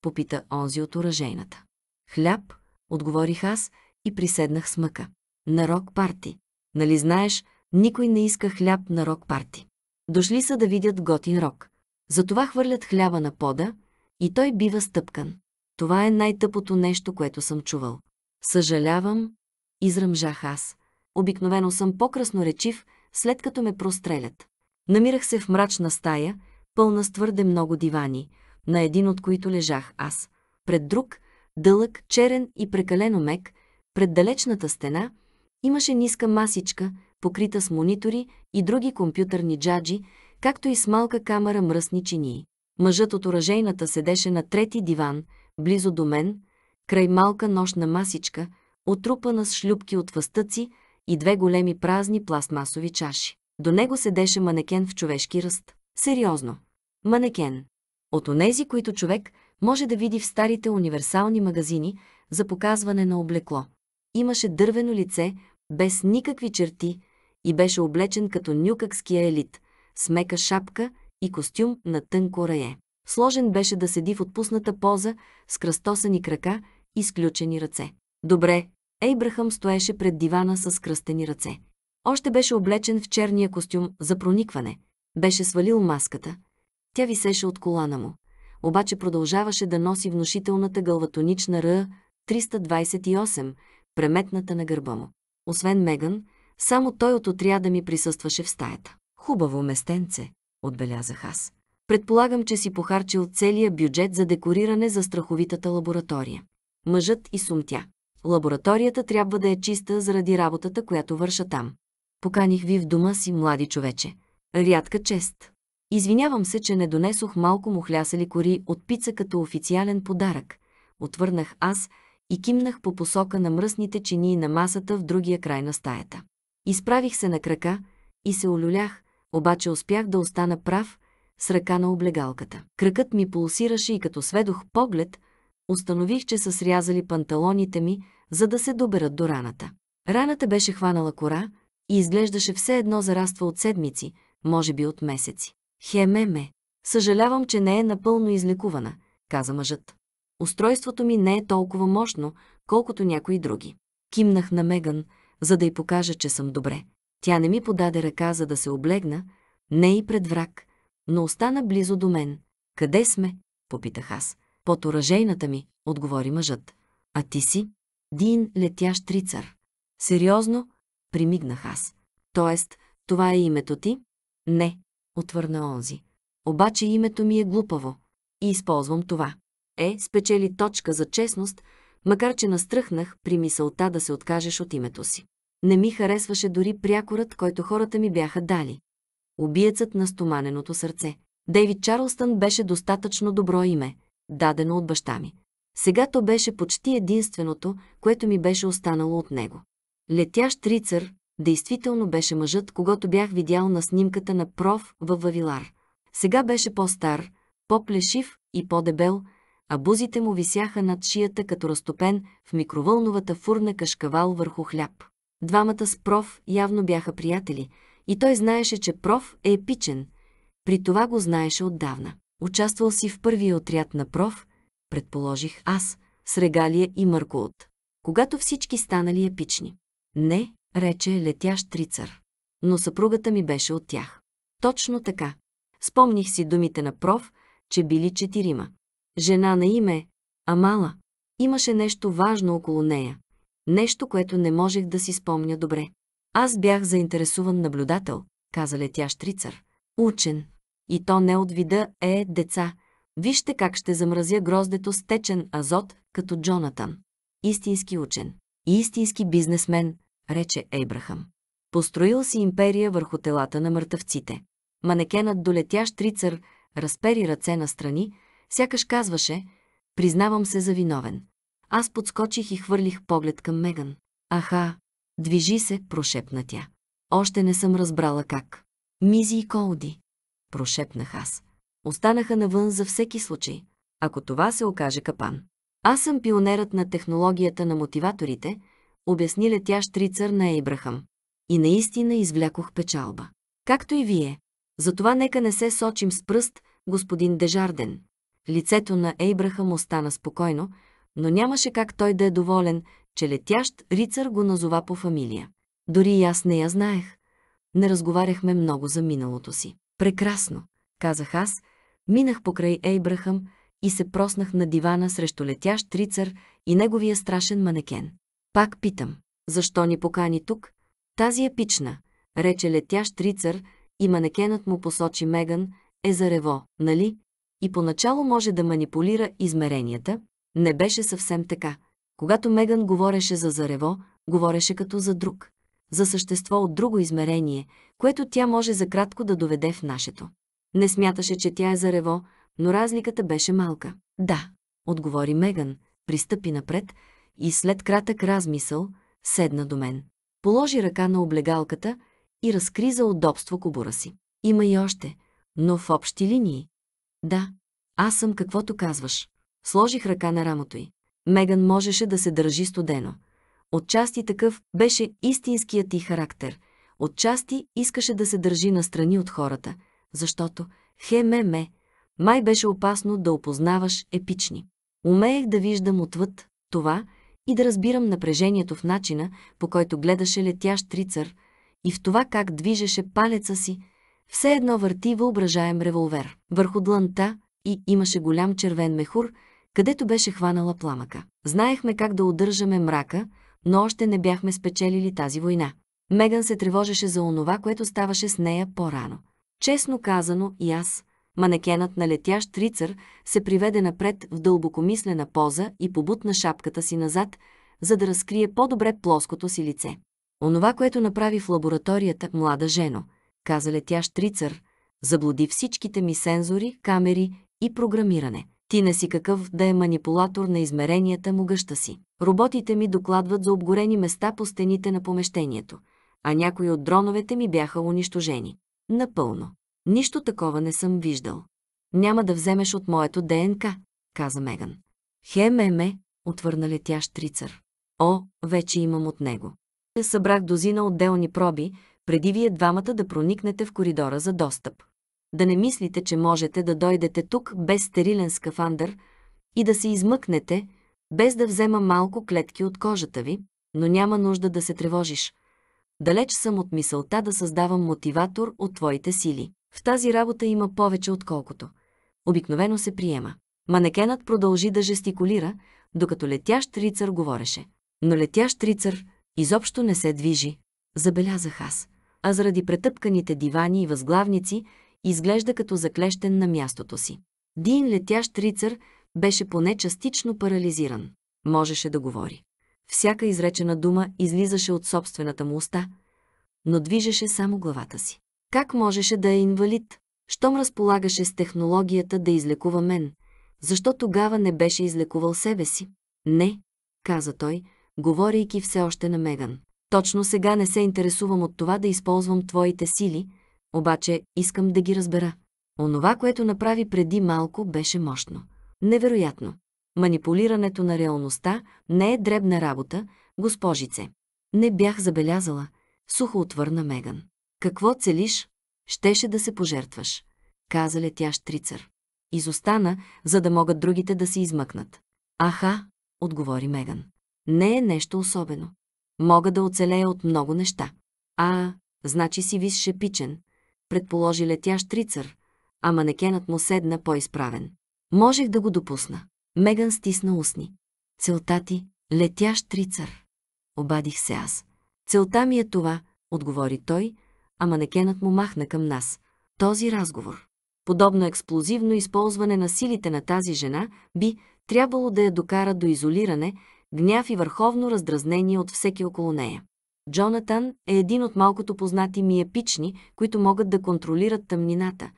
Попита онзи от оръжейната. Хляб, отговорих аз и приседнах с мъка. На рок парти. Нали знаеш, никой не иска хляб на рок парти. Дошли са да видят готин рок. Затова хвърлят хляба на пода и той бива стъпкан. Това е най-тъпото нещо, което съм чувал. Съжалявам, изръмжах аз. Обикновено съм по-красноречив, след като ме прострелят. Намирах се в мрачна стая, пълна с твърде много дивани, на един от които лежах аз. Пред друг, дълъг, черен и прекалено мек, пред далечната стена, имаше ниска масичка, покрита с монитори и други компютърни джаджи, както и с малка камера мръсни чинии. Мъжът от оръжейната седеше на трети диван – Близо до мен, край малка нощна масичка, отрупана с шлюпки от въстъци и две големи празни пластмасови чаши. До него седеше манекен в човешки ръст. Сериозно. Манекен. От онези, които човек може да види в старите универсални магазини за показване на облекло. Имаше дървено лице, без никакви черти и беше облечен като нюкакския елит, с мека шапка и костюм на тънко рае. Сложен беше да седи в отпусната поза, с кръстосани крака и сключени ръце. Добре, Ейбрахъм стоеше пред дивана с кръстени ръце. Още беше облечен в черния костюм за проникване. Беше свалил маската. Тя висеше от колана му. Обаче продължаваше да носи внушителната гълватонична ръ 328, преметната на гърба му. Освен Меган, само той от отряда ми присъстваше в стаята. Хубаво местенце, отбелязах аз. Предполагам, че си похарчил целия бюджет за декориране за страховитата лаборатория. Мъжът и сумтя. Лабораторията трябва да е чиста заради работата, която върша там. Поканих ви в дома си, млади човече. Рядка чест. Извинявам се, че не донесох малко мухлясали кори от пица като официален подарък. Отвърнах аз и кимнах по посока на мръсните чинии на масата в другия край на стаята. Изправих се на крака и се олюлях, обаче успях да остана прав – с ръка на облегалката. Кръкът ми пулсираше и като сведох поглед, установих, че са срязали панталоните ми, за да се доберат до раната. Раната беше хванала кора и изглеждаше все едно зараства от седмици, може би от месеци. Хемеме, съжалявам, че не е напълно излекувана, каза мъжът. Устройството ми не е толкова мощно, колкото някои други. Кимнах на Меган, за да й покажа, че съм добре. Тя не ми подаде ръка, за да се облегна, не и пред враг, но остана близо до мен. Къде сме? попитах аз. Под оръжейната ми, отговори мъжът. А ти си? Дин летящ рицар. Сериозно? Примигнах аз. Тоест, това е името ти? Не, отвърна онзи. Обаче името ми е глупаво и използвам това. Е, спечели точка за честност, макар че настръхнах при мисълта да се откажеш от името си. Не ми харесваше дори прякорът, който хората ми бяха дали убиецът на стоманеното сърце. Дейвид Чарлстън беше достатъчно добро име, дадено от баща ми. Сега то беше почти единственото, което ми беше останало от него. Летящ рицар, действително беше мъжът, когато бях видял на снимката на проф във Вавилар. Сега беше по-стар, по-плешив и по-дебел, а бузите му висяха над шията като разтопен в микровълновата фурна кашкавал върху хляб. Двамата с проф явно бяха приятели – и той знаеше, че проф е епичен. При това го знаеше отдавна. Участвал си в първия отряд на проф, предположих аз, с регалия и мъркулт. Когато всички станали епични. Не, рече летящ трицар. Но съпругата ми беше от тях. Точно така. Спомних си думите на проф, че били четирима. Жена на име Амала. Имаше нещо важно около нея. Нещо, което не можех да си спомня добре. Аз бях заинтересуван наблюдател, каза летящ трицар. Учен. И то не от вида е деца. Вижте как ще замразя гроздето с течен азот, като Джонатан. Истински учен. Истински бизнесмен, рече Ейбрахам. Построил си империя върху телата на мъртъвците. Манекенът долетящ трицар разпери ръце на страни, сякаш казваше «Признавам се за виновен». Аз подскочих и хвърлих поглед към Меган. Аха, Движи се, прошепна тя. Още не съм разбрала как. Мизи и Колди. Прошепнах аз. Останаха навън за всеки случай, ако това се окаже капан. Аз съм пионерът на технологията на мотиваторите, обясни летящ штрицър на Ейбрахам. И наистина извлякох печалба. Както и вие. Затова нека не се сочим с пръст, господин Дежарден. Лицето на Ейбрахам остана спокойно, но нямаше как той да е доволен, че летящ рицар го назова по фамилия. Дори и аз не я знаех. Не разговаряхме много за миналото си. Прекрасно, казах аз, минах покрай Ейбрахам и се проснах на дивана срещу летящ рицар и неговия страшен манекен. Пак питам, защо ни покани тук? Тази епична, рече летящ рицар и манекенът му посочи Меган, е за рево, нали? И поначало може да манипулира измеренията. Не беше съвсем така. Когато Меган говореше за зарево, говореше като за друг, за същество от друго измерение, което тя може за кратко да доведе в нашето. Не смяташе, че тя е зарево, но разликата беше малка. Да, отговори Меган, пристъпи напред и след кратък размисъл седна до мен. Положи ръка на облегалката и разкри за удобство кобура си. Има и още, но в общи линии. Да, аз съм каквото казваш. Сложих ръка на рамото й. Меган можеше да се държи студено. Отчасти такъв беше истинският ти характер. Отчасти искаше да се държи настрани от хората, защото хе-ме-ме, май беше опасно да опознаваш епични. Умеех да виждам отвъд това и да разбирам напрежението в начина, по който гледаше летящ трицар и в това как движеше палеца си, все едно върти въображаем револвер. Върху дланта и имаше голям червен мехур – където беше хванала пламъка. Знаехме как да удържаме мрака, но още не бяхме спечелили тази война. Меган се тревожеше за онова, което ставаше с нея по-рано. Честно казано и аз, манекенът на летящ рицар, се приведе напред в дълбокомислена поза и побутна шапката си назад, за да разкрие по-добре плоското си лице. Онова, което направи в лабораторията млада жено, каза летящ рицар, заблуди всичките ми сензори, камери и програмиране – ти не си какъв да е манипулатор на измеренията му гъща си. Роботите ми докладват за обгорени места по стените на помещението, а някои от дроновете ми бяха унищожени. Напълно. Нищо такова не съм виждал. Няма да вземеш от моето ДНК, каза Меган. Хем ме отвърна летящ трицар. О, вече имам от него. Събрах дозина отделни проби, преди вие двамата да проникнете в коридора за достъп. Да не мислите, че можете да дойдете тук без стерилен скафандър и да се измъкнете, без да взема малко клетки от кожата ви, но няма нужда да се тревожиш. Далеч съм от мисълта да създавам мотиватор от твоите сили. В тази работа има повече отколкото. Обикновено се приема. Манекенът продължи да жестикулира, докато летящ рицар говореше. Но летящ рицар изобщо не се движи, забелязах аз. А заради претъпканите дивани и възглавници изглежда като заклещен на мястото си. Дин летящ рицар беше поне частично парализиран. Можеше да говори. Всяка изречена дума излизаше от собствената му уста, но движеше само главата си. Как можеше да е инвалид? Щом разполагаше с технологията да излекува мен, защо тогава не беше излекувал себе си? Не, каза той, говорейки все още на Меган. Точно сега не се интересувам от това да използвам твоите сили, обаче искам да ги разбера. Онова, което направи преди малко, беше мощно. Невероятно. Манипулирането на реалността не е дребна работа, госпожице. Не бях забелязала, сухо отвърна Меган. Какво целиш? Щеше да се пожертваш, каза летящ трицър. Изостана, за да могат другите да се измъкнат. Аха, отговори Меган. Не е нещо особено. Мога да оцелея от много неща. А, значи си висшепичен, предположи летящ трицър, а манекенът му седна по-изправен. Можех да го допусна. Меган стисна устни. Целта ти – летящ трицър. Обадих се аз. Целта ми е това, отговори той, а манекенът му махна към нас. Този разговор. Подобно експлозивно използване на силите на тази жена би трябвало да я докара до изолиране, гняв и върховно раздразнение от всеки около нея. Джонатан е един от малкото познати ми епични, които могат да контролират тъмнината.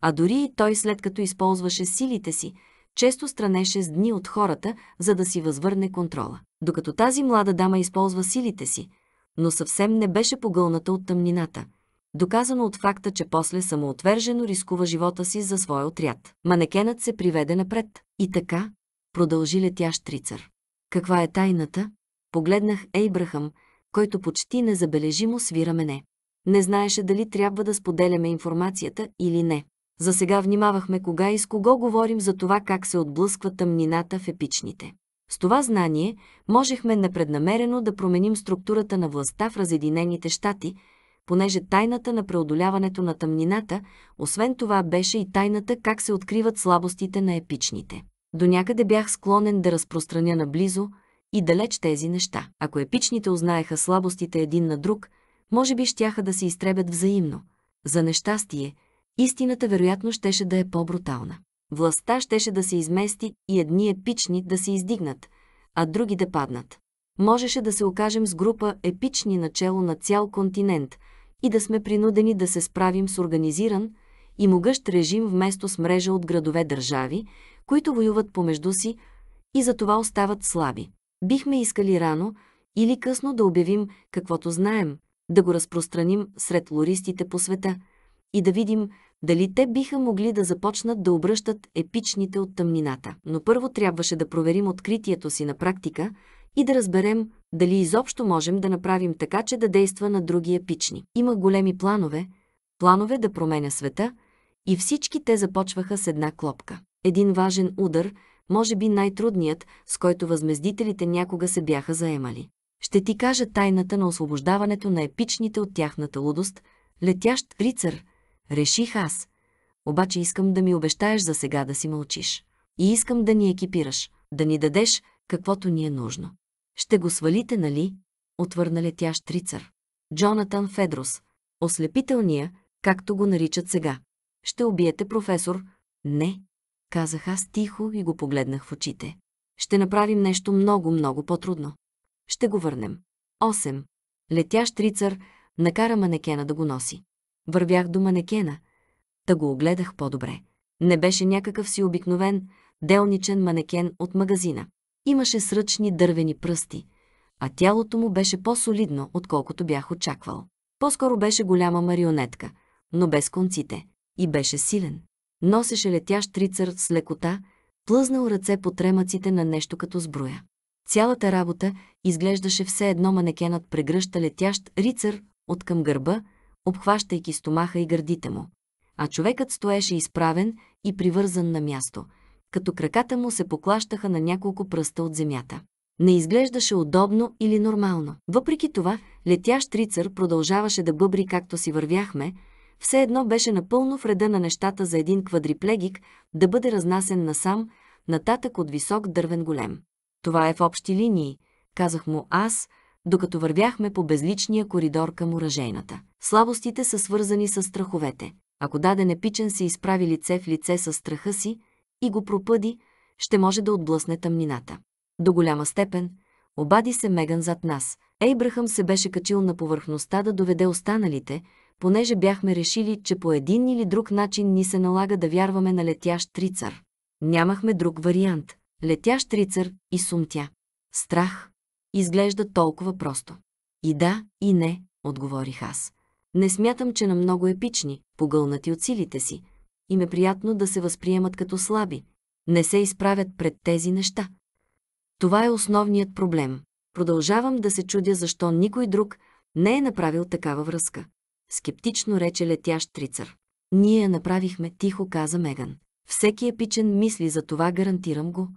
А дори и той, след като използваше силите си, често странеше с дни от хората, за да си възвърне контрола. Докато тази млада дама използва силите си, но съвсем не беше погълната от тъмнината – доказано от факта, че после самоотвержено рискува живота си за своя отряд. Манекенът се приведе напред. И така, продължи летящ трицар. Каква е тайната? Погледнах Ейбрахам, който почти незабележимо свира мене. Не знаеше дали трябва да споделяме информацията или не. За сега внимавахме кога и с кого говорим за това как се отблъсква тъмнината в епичните. С това знание можехме непреднамерено да променим структурата на властта в Разединените щати, понеже тайната на преодоляването на тъмнината, освен това беше и тайната как се откриват слабостите на епичните. До някъде бях склонен да разпространя наблизо, и далеч тези неща. Ако епичните узнаеха слабостите един на друг, може би щяха да се изтребят взаимно. За нещастие, истината вероятно щеше да е по-брутална. Властта щеше да се измести и едни епични да се издигнат, а други да паднат. Можеше да се окажем с група епични начало на цял континент и да сме принудени да се справим с организиран и могъщ режим вместо с мрежа от градове държави, които воюват помежду си и за това остават слаби. Бихме искали рано или късно да обявим каквото знаем, да го разпространим сред лористите по света и да видим дали те биха могли да започнат да обръщат епичните от тъмнината. Но първо трябваше да проверим откритието си на практика и да разберем дали изобщо можем да направим така, че да действа на други епични. Има големи планове, планове да променя света и всички те започваха с една клопка. Един важен удар – може би най-трудният, с който възмездителите някога се бяха заемали. Ще ти кажа тайната на освобождаването на епичните от тяхната лудост, летящ рицар, реших аз. Обаче искам да ми обещаеш за сега да си мълчиш. И искам да ни екипираш, да ни дадеш каквото ни е нужно. Ще го свалите, нали? Отвърна летящ рицар. Джонатан Федрос, ослепителния, както го наричат сега. Ще убиете професор? Не, казах аз тихо и го погледнах в очите. Ще направим нещо много-много по-трудно. Ще го върнем. 8. Летящ рицар накара манекена да го носи. Вървях до манекена, да го огледах по-добре. Не беше някакъв си обикновен, делничен манекен от магазина. Имаше сръчни дървени пръсти, а тялото му беше по-солидно, отколкото бях очаквал. По-скоро беше голяма марионетка, но без конците, и беше силен. Носеше летящ рицар с лекота, плъзнал ръце по тремъците на нещо като сброя. Цялата работа изглеждаше все едно манекенът прегръща летящ рицар от към гърба, обхващайки стомаха и гърдите му. А човекът стоеше изправен и привързан на място, като краката му се поклащаха на няколко пръста от земята. Не изглеждаше удобно или нормално. Въпреки това, летящ рицар продължаваше да бъбри както си вървяхме, все едно беше напълно в реда на нещата за един квадриплегик да бъде разнасен насам, нататък от висок дървен голем. Това е в общи линии, казах му аз, докато вървяхме по безличния коридор към уражейната. Слабостите са свързани с страховете. Ако даден епичен се изправи лице в лице с страха си и го пропъди, ще може да отблъсне тъмнината. До голяма степен, обади се Меган зад нас. Ейбрахъм се беше качил на повърхността да доведе останалите – понеже бяхме решили, че по един или друг начин ни се налага да вярваме на летящ трицар. Нямахме друг вариант. Летящ трицар и сумтя. Страх. Изглежда толкова просто. И да, и не, отговорих аз. Не смятам, че на много епични, погълнати от силите си. Им е приятно да се възприемат като слаби. Не се изправят пред тези неща. Това е основният проблем. Продължавам да се чудя защо никой друг не е направил такава връзка скептично рече летящ трицър. Ние направихме, тихо каза Меган. Всеки епичен мисли за това, гарантирам го.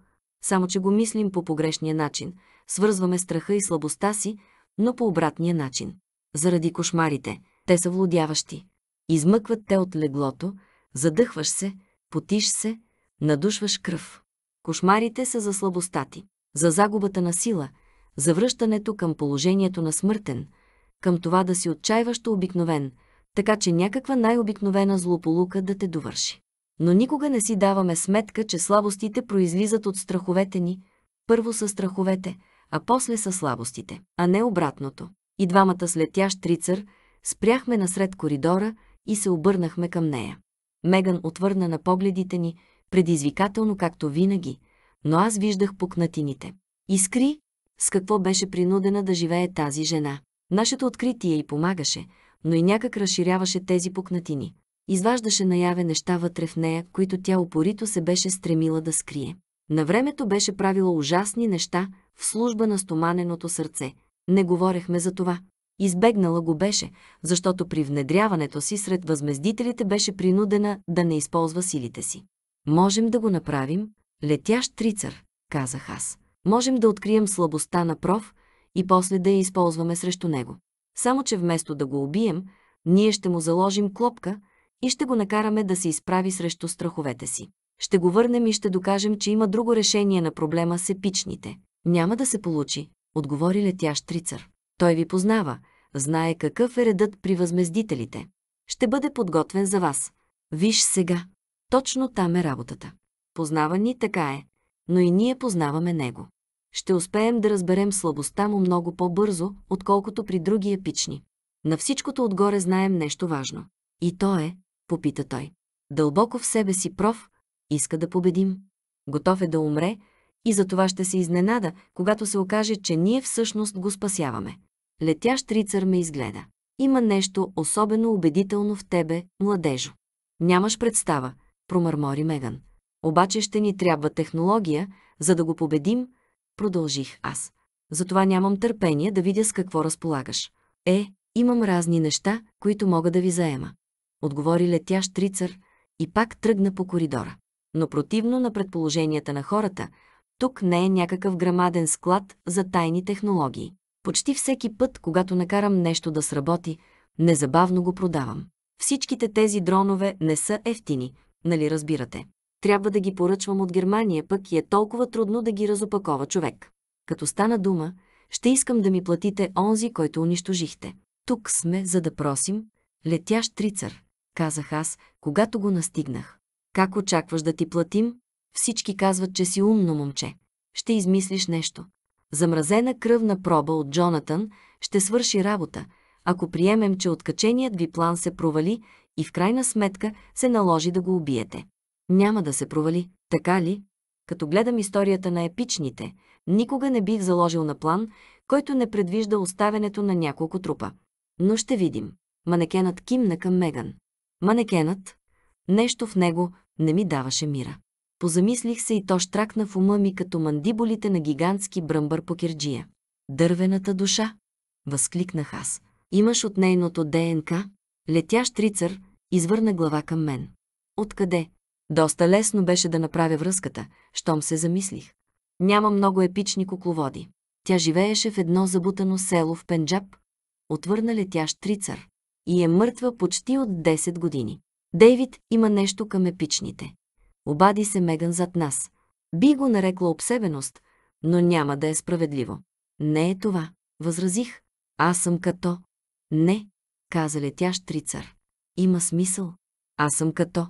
Само, че го мислим по погрешния начин. Свързваме страха и слабостта си, но по обратния начин. Заради кошмарите. Те са владяващи. Измъкват те от леглото, задъхваш се, потиш се, надушваш кръв. Кошмарите са за слабостта ти, за загубата на сила, за връщането към положението на смъртен – към това да си отчаиващо обикновен, така че някаква най-обикновена злополука да те довърши. Но никога не си даваме сметка, че слабостите произлизат от страховете ни. Първо са страховете, а после са слабостите, а не обратното. И двамата с летящ спряхме насред коридора и се обърнахме към нея. Меган отвърна на погледите ни, предизвикателно както винаги, но аз виждах пукнатините. Искри, с какво беше принудена да живее тази жена. Нашето откритие й помагаше, но и някак разширяваше тези пукнатини. Изваждаше наяве неща вътре в нея, които тя упорито се беше стремила да скрие. На времето беше правила ужасни неща в служба на стоманеното сърце. Не говорехме за това. Избегнала го беше, защото при внедряването си сред възмездителите беше принудена да не използва силите си. Можем да го направим, летящ трицар, казах аз. Можем да открием слабостта на пров, и после да я използваме срещу него. Само, че вместо да го убием, ние ще му заложим клопка и ще го накараме да се изправи срещу страховете си. Ще го върнем и ще докажем, че има друго решение на проблема с епичните. Няма да се получи, отговори летящ трицър. Той ви познава, знае какъв е редът при възмездителите. Ще бъде подготвен за вас. Виж сега. Точно там е работата. Познава ни така е, но и ние познаваме него ще успеем да разберем слабостта му много по-бързо, отколкото при други епични. На всичкото отгоре знаем нещо важно. И то е, попита той. Дълбоко в себе си проф, иска да победим. Готов е да умре и за това ще се изненада, когато се окаже, че ние всъщност го спасяваме. Летящ рицар ме изгледа. Има нещо особено убедително в тебе, младежо. Нямаш представа, промърмори Меган. Обаче ще ни трябва технология, за да го победим – продължих аз. Затова нямам търпение да видя с какво разполагаш. Е, имам разни неща, които мога да ви заема. Отговори летящ трицър и пак тръгна по коридора. Но противно на предположенията на хората, тук не е някакъв грамаден склад за тайни технологии. Почти всеки път, когато накарам нещо да сработи, незабавно го продавам. Всичките тези дронове не са ефтини, нали разбирате? трябва да ги поръчвам от Германия, пък и е толкова трудно да ги разопакова човек. Като стана дума, ще искам да ми платите онзи, който унищожихте. Тук сме, за да просим, летящ трицар, казах аз, когато го настигнах. Как очакваш да ти платим? Всички казват, че си умно момче. Ще измислиш нещо. Замразена кръвна проба от Джонатан ще свърши работа, ако приемем, че откаченият ви план се провали и в крайна сметка се наложи да го убиете. Няма да се провали, така ли? Като гледам историята на епичните, никога не бих заложил на план, който не предвижда оставянето на няколко трупа. Но ще видим. Манекенът кимна към Меган. Манекенът, нещо в него не ми даваше мира. Позамислих се и то штракна в ума ми като мандиболите на гигантски бръмбър по кирджия. Дървената душа, възкликнах аз. Имаш от нейното ДНК? Летящ рицар извърна глава към мен. Откъде? Доста лесно беше да направя връзката, щом се замислих. Няма много епични кукловоди. Тя живееше в едно забутано село в Пенджаб. Отвърна летящ трицар. И е мъртва почти от 10 години. Дейвид има нещо към епичните. Обади се Меган зад нас. Би го нарекла обсебеност, но няма да е справедливо. Не е това, възразих. Аз съм като. Не, каза летящ трицар. Има смисъл. Аз съм като.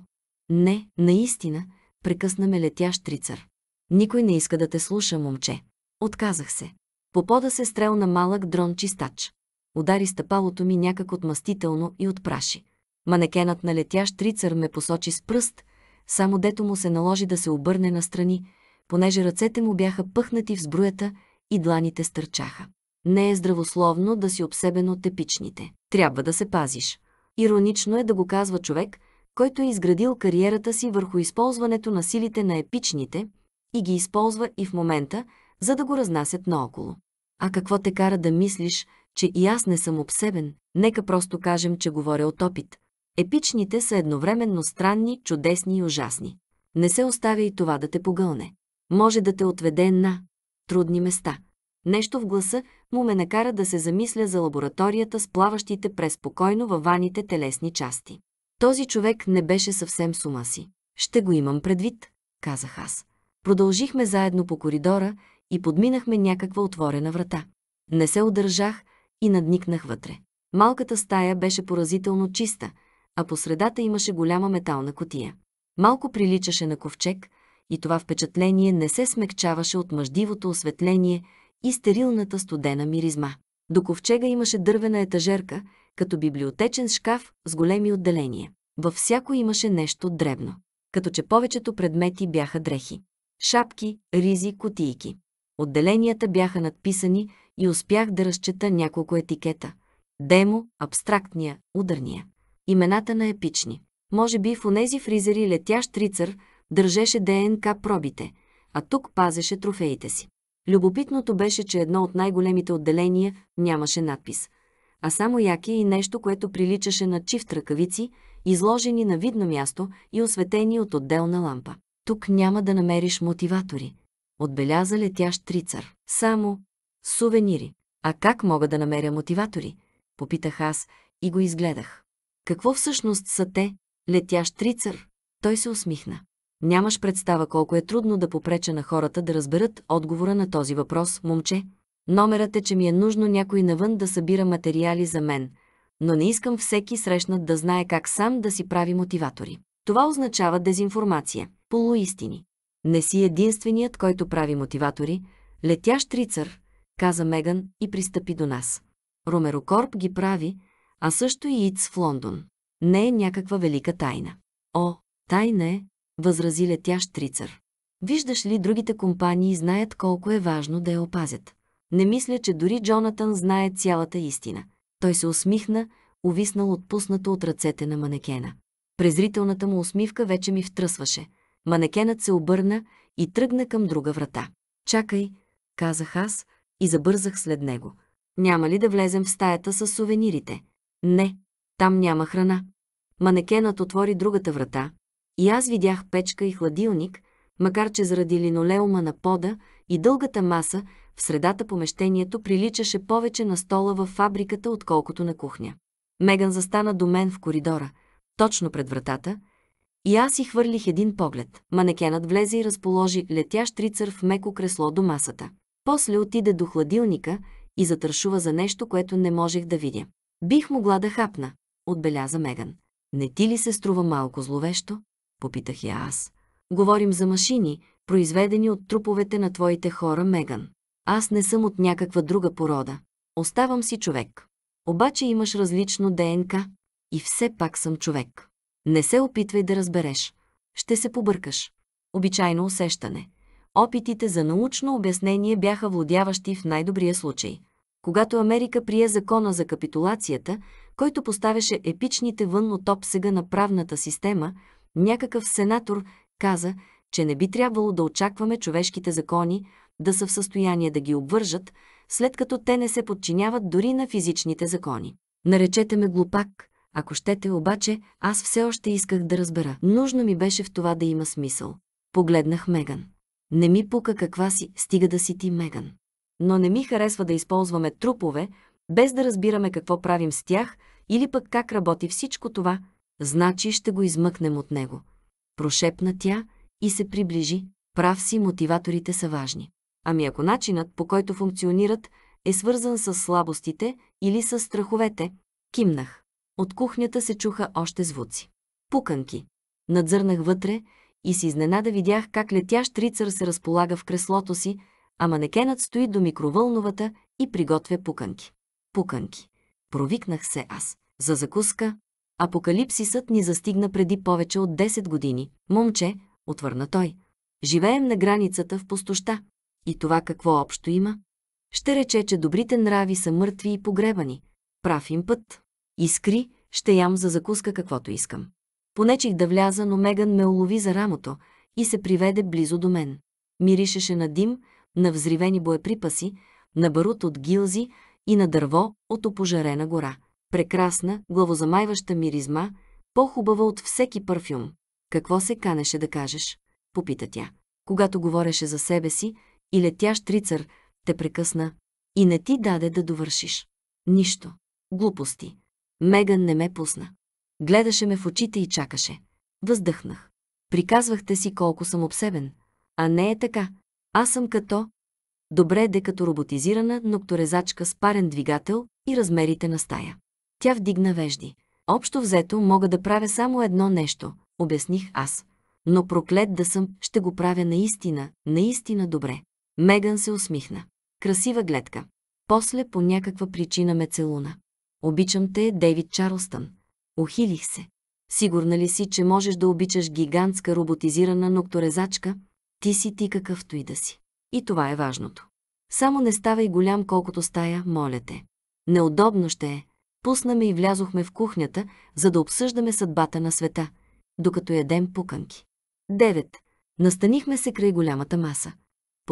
Не, наистина, прекъсна ме летящ трицар. Никой не иска да те слуша, момче. Отказах се. По пода се стрел на малък дрон-чистач. Удари стъпалото ми някак отмъстително и отпраши. Манекенът на летящ трицар ме посочи с пръст, само дето му се наложи да се обърне настрани, понеже ръцете му бяха пъхнати в сбруята и дланите стърчаха. Не е здравословно да си обсебен от тепичните. Трябва да се пазиш. Иронично е да го казва човек – който е изградил кариерата си върху използването на силите на епичните и ги използва и в момента, за да го разнасят наоколо. А какво те кара да мислиш, че и аз не съм обсебен? Нека просто кажем, че говоря от опит. Епичните са едновременно странни, чудесни и ужасни. Не се оставя и това да те погълне. Може да те отведе на трудни места. Нещо в гласа му ме накара да се замисля за лабораторията с плаващите преспокойно във ваните телесни части. Този човек не беше съвсем с ума си. Ще го имам предвид, казах аз. Продължихме заедно по коридора и подминахме някаква отворена врата. Не се удържах и надникнах вътре. Малката стая беше поразително чиста, а по средата имаше голяма метална котия. Малко приличаше на ковчег и това впечатление не се смекчаваше от мъждивото осветление и стерилната студена миризма. До ковчега имаше дървена етажерка – като библиотечен шкаф с големи отделения. Във всяко имаше нещо дребно, като че повечето предмети бяха дрехи. Шапки, ризи, кутийки. Отделенията бяха надписани и успях да разчета няколко етикета. Демо, абстрактния, ударния. Имената на епични. Може би в онези фризери летящ рицар държеше ДНК пробите, а тук пазеше трофеите си. Любопитното беше, че едно от най-големите отделения нямаше надпис – а само яки и нещо, което приличаше на чифт ръкавици, изложени на видно място и осветени от отделна лампа. Тук няма да намериш мотиватори. Отбеляза летящ трицар. Само сувенири. А как мога да намеря мотиватори? Попитах аз и го изгледах. Какво всъщност са те, летящ трицар? Той се усмихна. Нямаш представа колко е трудно да попреча на хората да разберат отговора на този въпрос, момче, Номерът е, че ми е нужно някой навън да събира материали за мен, но не искам всеки срещнат да знае как сам да си прави мотиватори. Това означава дезинформация, полуистини. Не си единственият, който прави мотиватори, летящ рицар, каза Меган и пристъпи до нас. Ромерокорп ги прави, а също и Иц в Лондон. Не е някаква велика тайна. О, тайна е, възрази летящ рицар. Виждаш ли, другите компании знаят колко е важно да я опазят. Не мисля, че дори Джонатан знае цялата истина. Той се усмихна, увиснал отпуснато от ръцете на манекена. Презрителната му усмивка вече ми втръсваше. Манекенът се обърна и тръгна към друга врата. «Чакай», казах аз и забързах след него. «Няма ли да влезем в стаята с сувенирите?» «Не, там няма храна». Манекенът отвори другата врата и аз видях печка и хладилник, макар че заради линолеума на пода и дългата маса в средата помещението приличаше повече на стола във фабриката, отколкото на кухня. Меган застана до мен в коридора, точно пред вратата, и аз си хвърлих един поглед. Манекенът влезе и разположи летящ трицър в меко кресло до масата. После отиде до хладилника и затършува за нещо, което не можех да видя. Бих могла да хапна, отбеляза Меган. Не ти ли се струва малко зловещо? Попитах я аз. Говорим за машини, произведени от труповете на твоите хора, Меган. Аз не съм от някаква друга порода. Оставам си човек. Обаче имаш различно ДНК и все пак съм човек. Не се опитвай да разбереш. Ще се побъркаш. Обичайно усещане. Опитите за научно обяснение бяха владяващи в най-добрия случай. Когато Америка прие закона за капитулацията, който поставяше епичните вън от обсега на правната система, някакъв сенатор каза, че не би трябвало да очакваме човешките закони, да са в състояние да ги обвържат, след като те не се подчиняват дори на физичните закони. Наречете ме глупак, ако щете обаче, аз все още исках да разбера. Нужно ми беше в това да има смисъл. Погледнах Меган. Не ми пука каква си, стига да си ти Меган. Но не ми харесва да използваме трупове, без да разбираме какво правим с тях или пък как работи всичко това, значи ще го измъкнем от него. Прошепна тя и се приближи. Прав си, мотиваторите са важни. Ами ако начинът, по който функционират, е свързан с слабостите или с страховете, кимнах. От кухнята се чуха още звуци. Пуканки. Надзърнах вътре и с изненада видях как летящ рицар се разполага в креслото си, а манекенът стои до микровълновата и приготвя пуканки. Пуканки. Провикнах се аз. За закуска. Апокалипсисът ни застигна преди повече от 10 години. Момче, отвърна той. Живеем на границата в пустоща. И това какво общо има? Ще рече, че добрите нрави са мъртви и погребани. Прав им път. Искри, ще ям за закуска каквото искам. Понечих да вляза, но Меган ме улови за рамото и се приведе близо до мен. Миришеше на дим, на взривени боеприпаси, на барут от гилзи и на дърво от опожарена гора. Прекрасна, главозамайваща миризма, по-хубава от всеки парфюм. Какво се канеше да кажеш? Попита тя. Когато говореше за себе си, и летящ трицър, те прекъсна и не ти даде да довършиш. Нищо. Глупости. Меган не ме пусна. Гледаше ме в очите и чакаше. Въздъхнах. Приказвахте си колко съм обсебен. А не е така. Аз съм като... Добре де като роботизирана нокторезачка с парен двигател и размерите на стая. Тя вдигна вежди. Общо взето мога да правя само едно нещо, обясних аз. Но проклет да съм, ще го правя наистина, наистина добре. Меган се усмихна. Красива гледка. После по някаква причина ме целуна. Обичам те, Дейвид Чарлстън. Охилих се. Сигурна ли си, че можеш да обичаш гигантска роботизирана нокторезачка? Ти си ти какъвто и да си. И това е важното. Само не ставай голям колкото стая, моля те. Неудобно ще е. Пуснаме и влязохме в кухнята, за да обсъждаме съдбата на света, докато ядем пуканки. 9. Настанихме се край голямата маса.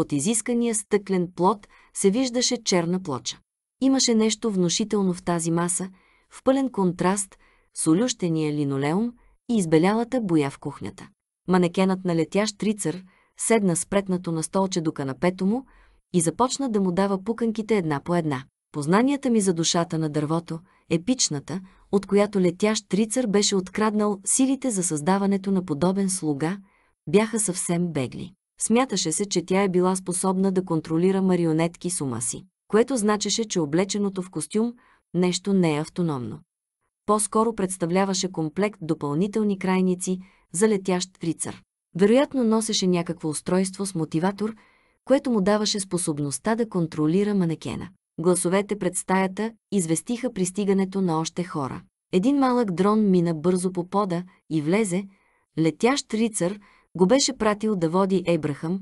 Под изискания стъклен плод се виждаше черна плоча. Имаше нещо внушително в тази маса, в пълен контраст с олющения линолеум и избелялата боя в кухнята. Манекенът на летящ рицар седна спретнато на столче до канапето му и започна да му дава пуканките една по една. Познанията ми за душата на дървото, епичната, от която летящ рицар беше откраднал силите за създаването на подобен слуга, бяха съвсем бегли. Смяташе се, че тя е била способна да контролира марионетки с ума си, което значеше, че облеченото в костюм нещо не е автономно. По-скоро представляваше комплект допълнителни крайници за летящ рицар. Вероятно носеше някакво устройство с мотиватор, което му даваше способността да контролира манекена. Гласовете пред стаята известиха пристигането на още хора. Един малък дрон мина бързо по пода и влезе, летящ рицар – го беше пратил да води Ейбрахам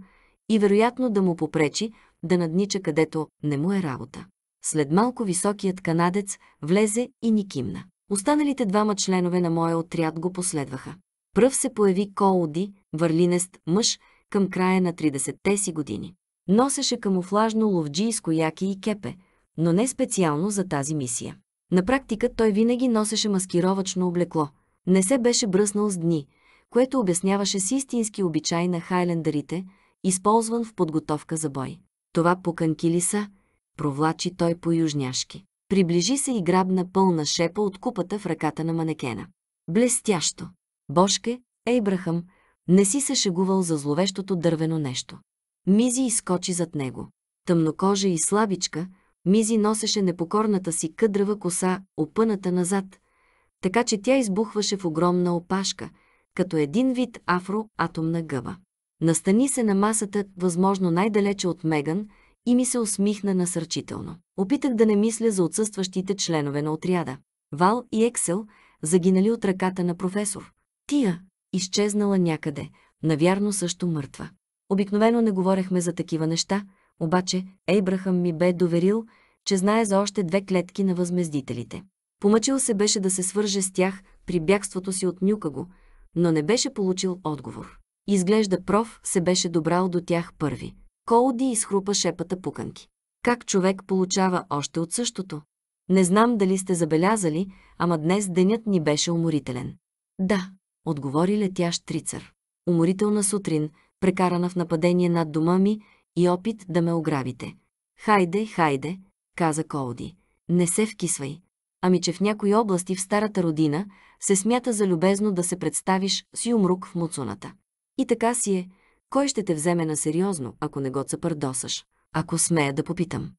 и вероятно да му попречи да наднича където не му е работа. След малко високият канадец влезе и ни кимна. Останалите двама членове на моя отряд го последваха. Пръв се появи Коуди, върлинест мъж, към края на 30-те си години. Носеше камуфлажно ловджийско яки и кепе, но не специално за тази мисия. На практика той винаги носеше маскировачно облекло. Не се беше бръснал с дни – което обясняваше с истински обичай на хайлендерите, използван в подготовка за бой. Това поканки ли са? Провлачи той по-южняшки. Приближи се и грабна пълна шепа от купата в ръката на манекена. Блестящо! Бошке, Ейбрахам, не си се шегувал за зловещото дървено нещо. Мизи изкочи зад него. Тъмнокожа и слабичка, Мизи носеше непокорната си къдрава коса, опъната назад, така че тя избухваше в огромна опашка – като един вид афро-атомна гъба. Настани се на масата, възможно най-далече от Меган, и ми се усмихна насърчително. Опитах да не мисля за отсъстващите членове на отряда. Вал и Ексел загинали от ръката на професор. Тия, изчезнала някъде, навярно също мъртва. Обикновено не говорехме за такива неща, обаче Ейбрахам ми бе доверил, че знае за още две клетки на възмездителите. Помъчил се беше да се свърже с тях при бягството си от Нюкаго, но не беше получил отговор. Изглежда проф се беше добрал до тях първи. Колди изхрупа шепата пуканки. Как човек получава още от същото? Не знам дали сте забелязали, ама днес денят ни беше уморителен. Да, отговори летящ трицар. Уморителна сутрин, прекарана в нападение над дома ми и опит да ме ограбите. Хайде, хайде, каза Колди. Не се вкисвай ами че в някои области в старата родина се смята за любезно да се представиш с юмрук в муцуната. И така си е, кой ще те вземе на сериозно, ако не го цапърдосаш, ако смея да попитам.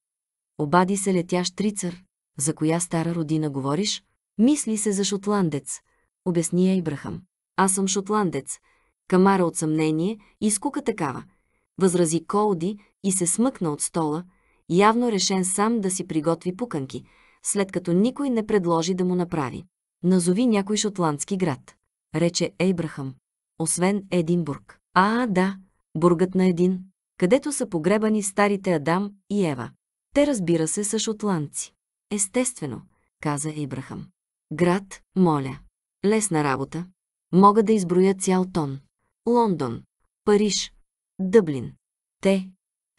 Обади се летящ трицар. За коя стара родина говориш? Мисли се за шотландец, обясни я Ибрахам. Аз съм шотландец. Камара от съмнение и скука такава. Възрази Колди и се смъкна от стола, явно решен сам да си приготви пуканки – след като никой не предложи да му направи. Назови някой шотландски град. Рече Ейбрахам. Освен Единбург. А, да, бургът на един, където са погребани старите Адам и Ева. Те, разбира се, са шотландци. Естествено, каза Ейбрахам. Град, моля. Лесна работа. Мога да изброя цял тон. Лондон, Париж, Дъблин. Те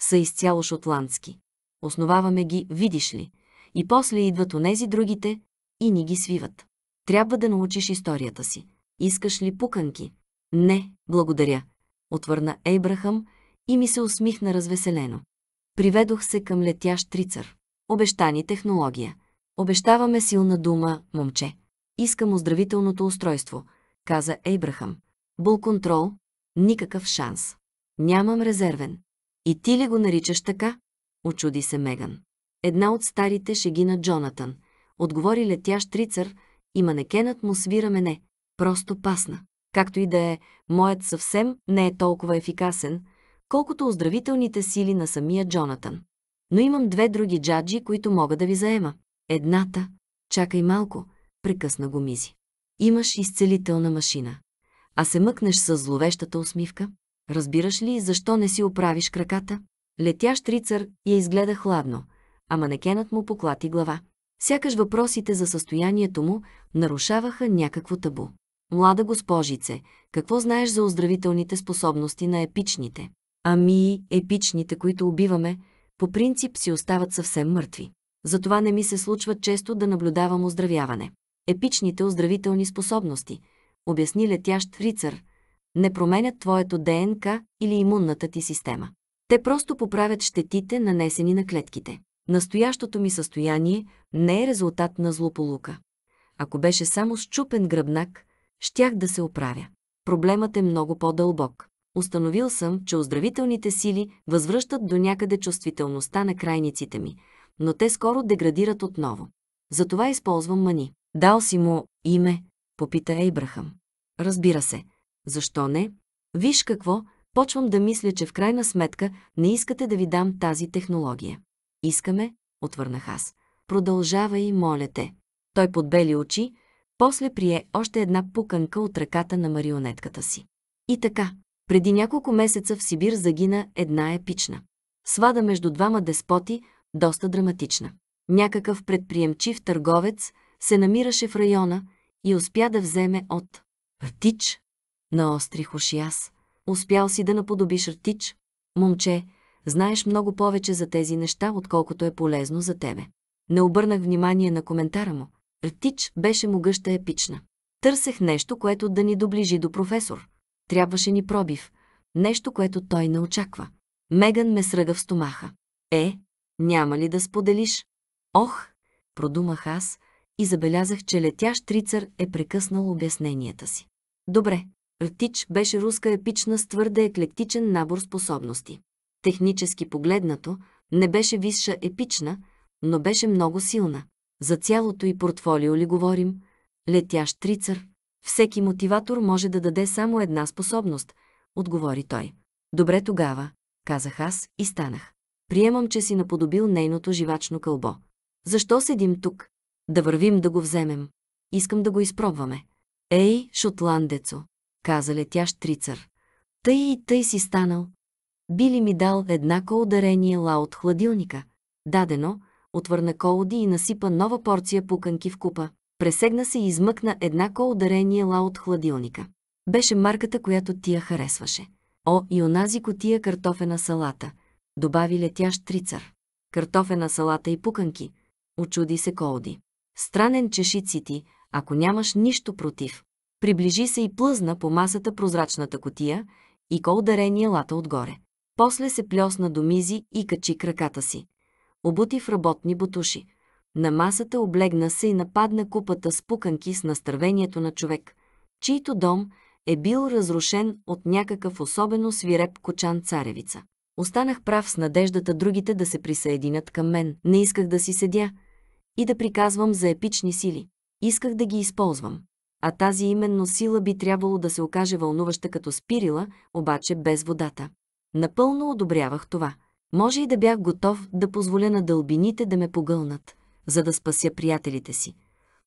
са изцяло шотландски. Основаваме ги, видиш ли, и после идват онези другите и ни ги свиват. Трябва да научиш историята си. Искаш ли пуканки? Не, благодаря, отвърна Ейбрахам и ми се усмихна развеселено. Приведох се към летящ трицар. Обещани технология. Обещаваме силна дума, момче. Искам оздравителното устройство, каза Ейбрахам. Бул контрол? Никакъв шанс. Нямам резервен. И ти ли го наричаш така? Очуди се Меган. Една от старите шеги на Джонатан. Отговори летящ трицър и манекенът му свира мене. Просто пасна. Както и да е, моят съвсем не е толкова ефикасен, колкото оздравителните сили на самия Джонатан. Но имам две други джаджи, които мога да ви заема. Едната, чакай малко, прекъсна го Мизи. Имаш изцелителна машина. А се мъкнеш с зловещата усмивка? Разбираш ли защо не си оправиш краката? Летящ рицар я изгледа хладно, а манекенът му поклати глава. Сякаш въпросите за състоянието му нарушаваха някакво табу. Млада госпожице, какво знаеш за оздравителните способности на епичните? Ами, епичните, които убиваме, по принцип си остават съвсем мъртви. Затова не ми се случва често да наблюдавам оздравяване. Епичните оздравителни способности, обясни летящ рицар, не променят твоето ДНК или имунната ти система. Те просто поправят щетите, нанесени на клетките. Настоящото ми състояние не е резултат на злополука. Ако беше само чупен гръбнак, щях да се оправя. Проблемът е много по-дълбок. Установил съм, че оздравителните сили възвръщат до някъде чувствителността на крайниците ми, но те скоро деградират отново. Затова използвам мани. Дал си му име, попита Ейбрахам. Разбира се. Защо не? Виж какво, почвам да мисля, че в крайна сметка не искате да ви дам тази технология. Искаме, отвърнах аз. Продължавай, моля те. Той подбели очи, после прие още една пуканка от ръката на марионетката си. И така, преди няколко месеца в Сибир загина една епична. Свада между двама деспоти, доста драматична. Някакъв предприемчив търговец се намираше в района и успя да вземе от Ртич. Наострих уши аз. Успял си да наподобиш Ртич. Момче, знаеш много повече за тези неща, отколкото е полезно за тебе. Не обърнах внимание на коментара му. Ртич беше могъща епична. Търсех нещо, което да ни доближи до професор. Трябваше ни пробив. Нещо, което той не очаква. Меган ме сръга в стомаха. Е, няма ли да споделиш? Ох, продумах аз и забелязах, че летящ трицър е прекъснал обясненията си. Добре, Ртич беше руска епична с твърде еклектичен набор способности технически погледнато, не беше висша епична, но беше много силна. За цялото и портфолио ли говорим? Летящ трицър, Всеки мотиватор може да даде само една способност, отговори той. Добре тогава, казах аз и станах. Приемам, че си наподобил нейното живачно кълбо. Защо седим тук? Да вървим да го вземем. Искам да го изпробваме. Ей, шотландецо, каза летящ трицър. Тъй и тъй си станал, би ли ми дал еднакво ударение ла от хладилника? Дадено, отвърна Колоди и насипа нова порция пуканки в купа. Пресегна се и измъкна еднакво ударение ла от хладилника. Беше марката, която тия харесваше. О, и онази котия картофена салата, добави летящ трицар. Картофена салата и пуканки, очуди се Колоди. Странен чешици ти, ако нямаш нищо против. Приближи се и плъзна по масата прозрачната котия и ко ударение лата отгоре. После се плесна до мизи и качи краката си. Обути в работни бутуши. На масата облегна се и нападна купата с пуканки с настървението на човек, чийто дом е бил разрушен от някакъв особено свиреп кочан царевица. Останах прав с надеждата другите да се присъединят към мен. Не исках да си седя и да приказвам за епични сили. Исках да ги използвам. А тази именно сила би трябвало да се окаже вълнуваща като спирила, обаче без водата. Напълно одобрявах това. Може и да бях готов да позволя на дълбините да ме погълнат, за да спася приятелите си.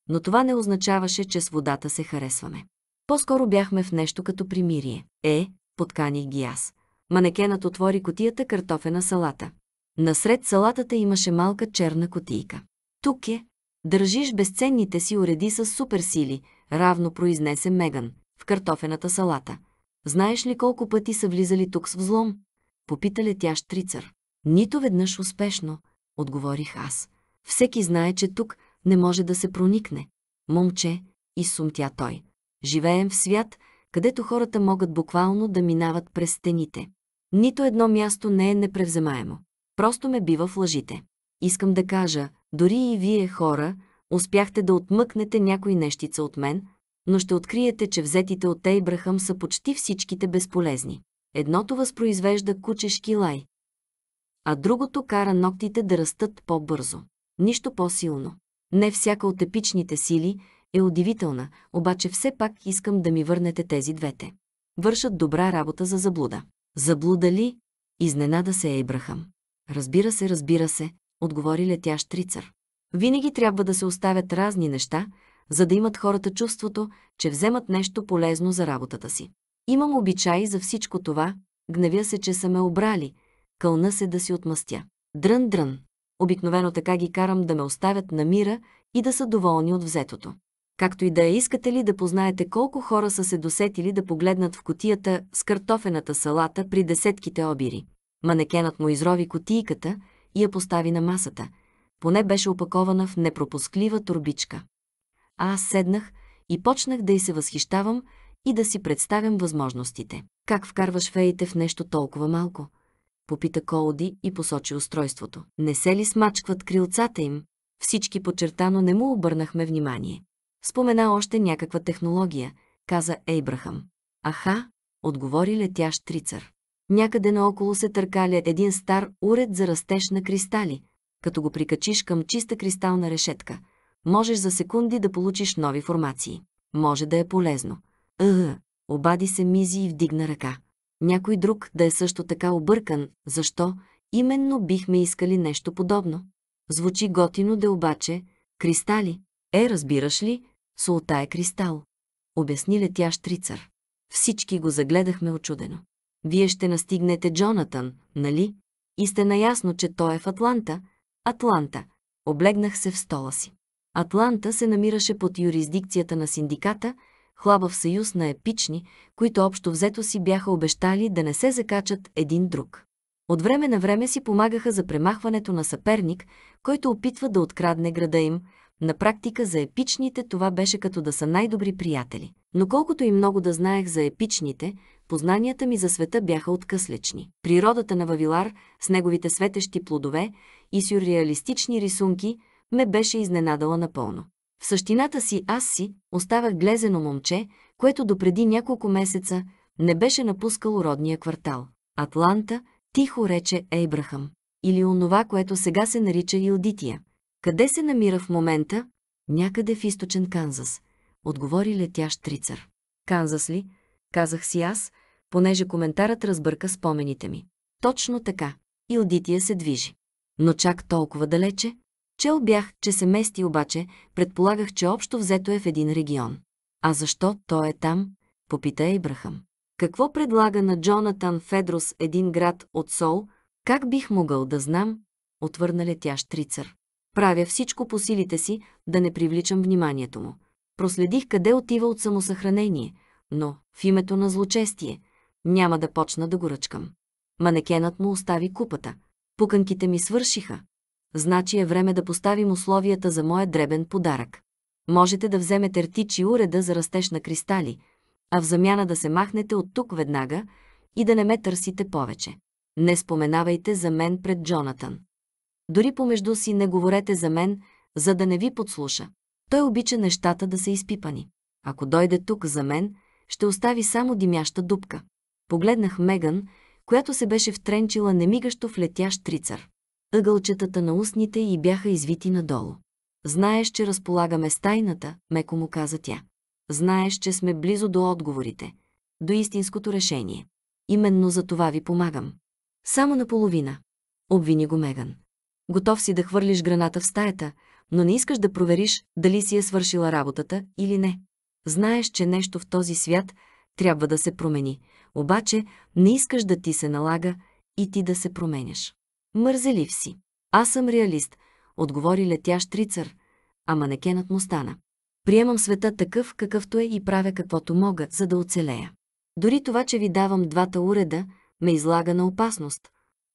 Но това не означаваше, че с водата се харесваме. По-скоро бяхме в нещо като примирие. Е, подканих ги аз. Манекенът отвори котията картофена салата. Насред салатата имаше малка черна котийка. Тук е. Държиш безценните си уреди с суперсили, равно произнесе Меган, в картофената салата. Знаеш ли колко пъти са влизали тук с взлом? Попита летящ трицар. Нито веднъж успешно, отговорих аз. Всеки знае, че тук не може да се проникне. Момче, изсумтя той. Живеем в свят, където хората могат буквално да минават през стените. Нито едно място не е непревземаемо. Просто ме бива в лъжите. Искам да кажа, дори и вие, хора, успяхте да отмъкнете някои нещица от мен, но ще откриете, че взетите от Ейбрахам са почти всичките безполезни. Едното възпроизвежда кучешки лай, а другото кара ногтите да растат по-бързо. Нищо по-силно. Не всяка от епичните сили е удивителна, обаче все пак искам да ми върнете тези двете. Вършат добра работа за заблуда. Заблуда ли? Изненада се Ейбрахам. Разбира се, разбира се, отговори летящ трицар. Винаги трябва да се оставят разни неща, за да имат хората чувството, че вземат нещо полезно за работата си. Имам обичай за всичко това, гневя се, че са ме обрали, кълна се да си отмъстя. Дрън-дрън. Обикновено така ги карам да ме оставят на мира и да са доволни от взетото. Както и да е, искате ли да познаете колко хора са се досетили да погледнат в котията с картофената салата при десетките обири. Манекенът му изрови котийката и я постави на масата. Поне беше опакована в непропусклива турбичка а аз седнах и почнах да й се възхищавам и да си представям възможностите. Как вкарваш феите в нещо толкова малко? Попита Колоди и посочи устройството. Не се ли смачкват крилцата им? Всички подчертано не му обърнахме внимание. Спомена още някаква технология, каза Ейбрахам. Аха, отговори летящ трицар. Някъде наоколо се търкаля един стар уред за растеж на кристали, като го прикачиш към чиста кристална решетка – Можеш за секунди да получиш нови формации. Може да е полезно. Ъ, обади се Мизи и вдигна ръка. Някой друг да е също така объркан. Защо? Именно бихме искали нещо подобно. Звучи готино да обаче. Кристали. Е, разбираш ли, солта е кристал. Обясни летящ трицар. Всички го загледахме очудено. Вие ще настигнете Джонатан, нали? И сте наясно, че той е в Атланта. Атланта. Облегнах се в стола си. Атланта се намираше под юрисдикцията на синдиката, хлабав съюз на епични, които общо взето си бяха обещали да не се закачат един друг. От време на време си помагаха за премахването на съперник, който опитва да открадне града им. На практика за епичните това беше като да са най-добри приятели. Но колкото и много да знаех за епичните, познанията ми за света бяха откъслечни. Природата на Вавилар с неговите светещи плодове и сюрреалистични рисунки – ме беше изненадала напълно. В същината си аз си оставах глезено момче, което допреди няколко месеца не беше напускало родния квартал. Атланта тихо рече Ейбрахам, или онова, което сега се нарича Илдития. Къде се намира в момента? Някъде в източен Канзас, отговори летящ трицар. Канзас ли? Казах си аз, понеже коментарът разбърка спомените ми. Точно така. Илдития се движи. Но чак толкова далече, Чел бях, че се мести обаче, предполагах, че общо взето е в един регион. А защо той е там? Попита Ибрахам. Какво предлага на Джонатан Федрос един град от Сол? Как бих могъл да знам? Отвърна летящ трицър. Правя всичко по силите си, да не привличам вниманието му. Проследих къде отива от самосъхранение, но в името на злочестие няма да почна да го ръчкам. Манекенът му остави купата. Пуканките ми свършиха значи е време да поставим условията за моя дребен подарък. Можете да вземете ртичи уреда за растеж на кристали, а в замяна да се махнете от тук веднага и да не ме търсите повече. Не споменавайте за мен пред Джонатан. Дори помежду си не говорете за мен, за да не ви подслуша. Той обича нещата да са изпипани. Ако дойде тук за мен, ще остави само димяща дупка. Погледнах Меган, която се беше втренчила немигащо в летящ трицар ъгълчетата на устните й бяха извити надолу. Знаеш, че разполагаме с тайната, меко му каза тя. Знаеш, че сме близо до отговорите, до истинското решение. Именно за това ви помагам. Само наполовина. Обвини го Меган. Готов си да хвърлиш граната в стаята, но не искаш да провериш дали си е свършила работата или не. Знаеш, че нещо в този свят трябва да се промени, обаче не искаш да ти се налага и ти да се променяш. Мързелив си. Аз съм реалист, отговори летящ трицър, а манекенът му стана. Приемам света такъв, какъвто е и правя каквото мога, за да оцелея. Дори това, че ви давам двата уреда, ме излага на опасност.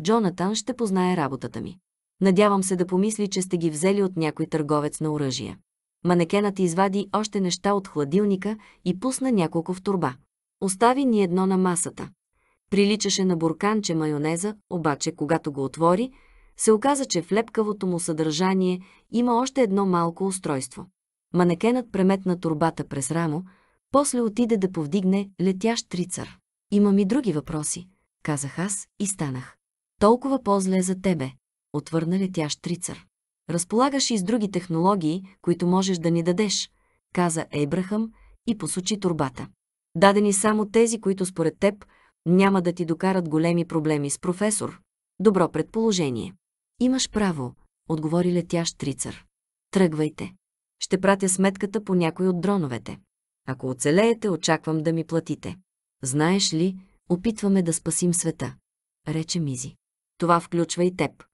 Джонатан ще познае работата ми. Надявам се да помисли, че сте ги взели от някой търговец на оръжия. Манекенът извади още неща от хладилника и пусна няколко в турба. Остави ни едно на масата. Приличаше на бурканче майонеза, обаче когато го отвори, се оказа, че в лепкавото му съдържание има още едно малко устройство. Манекенът преметна турбата през рамо, после отиде да повдигне летящ трицар. Имам и други въпроси, казах аз и станах. Толкова по-зле за тебе, отвърна летящ трицар. Разполагаш и с други технологии, които можеш да ни дадеш, каза Ейбрахам и посочи турбата. Дадени само тези, които според теб няма да ти докарат големи проблеми с професор. Добро предположение. Имаш право, отговори летящ трицар. Тръгвайте. Ще пратя сметката по някой от дроновете. Ако оцелеете, очаквам да ми платите. Знаеш ли, опитваме да спасим света. Рече Мизи. Това включва и теб.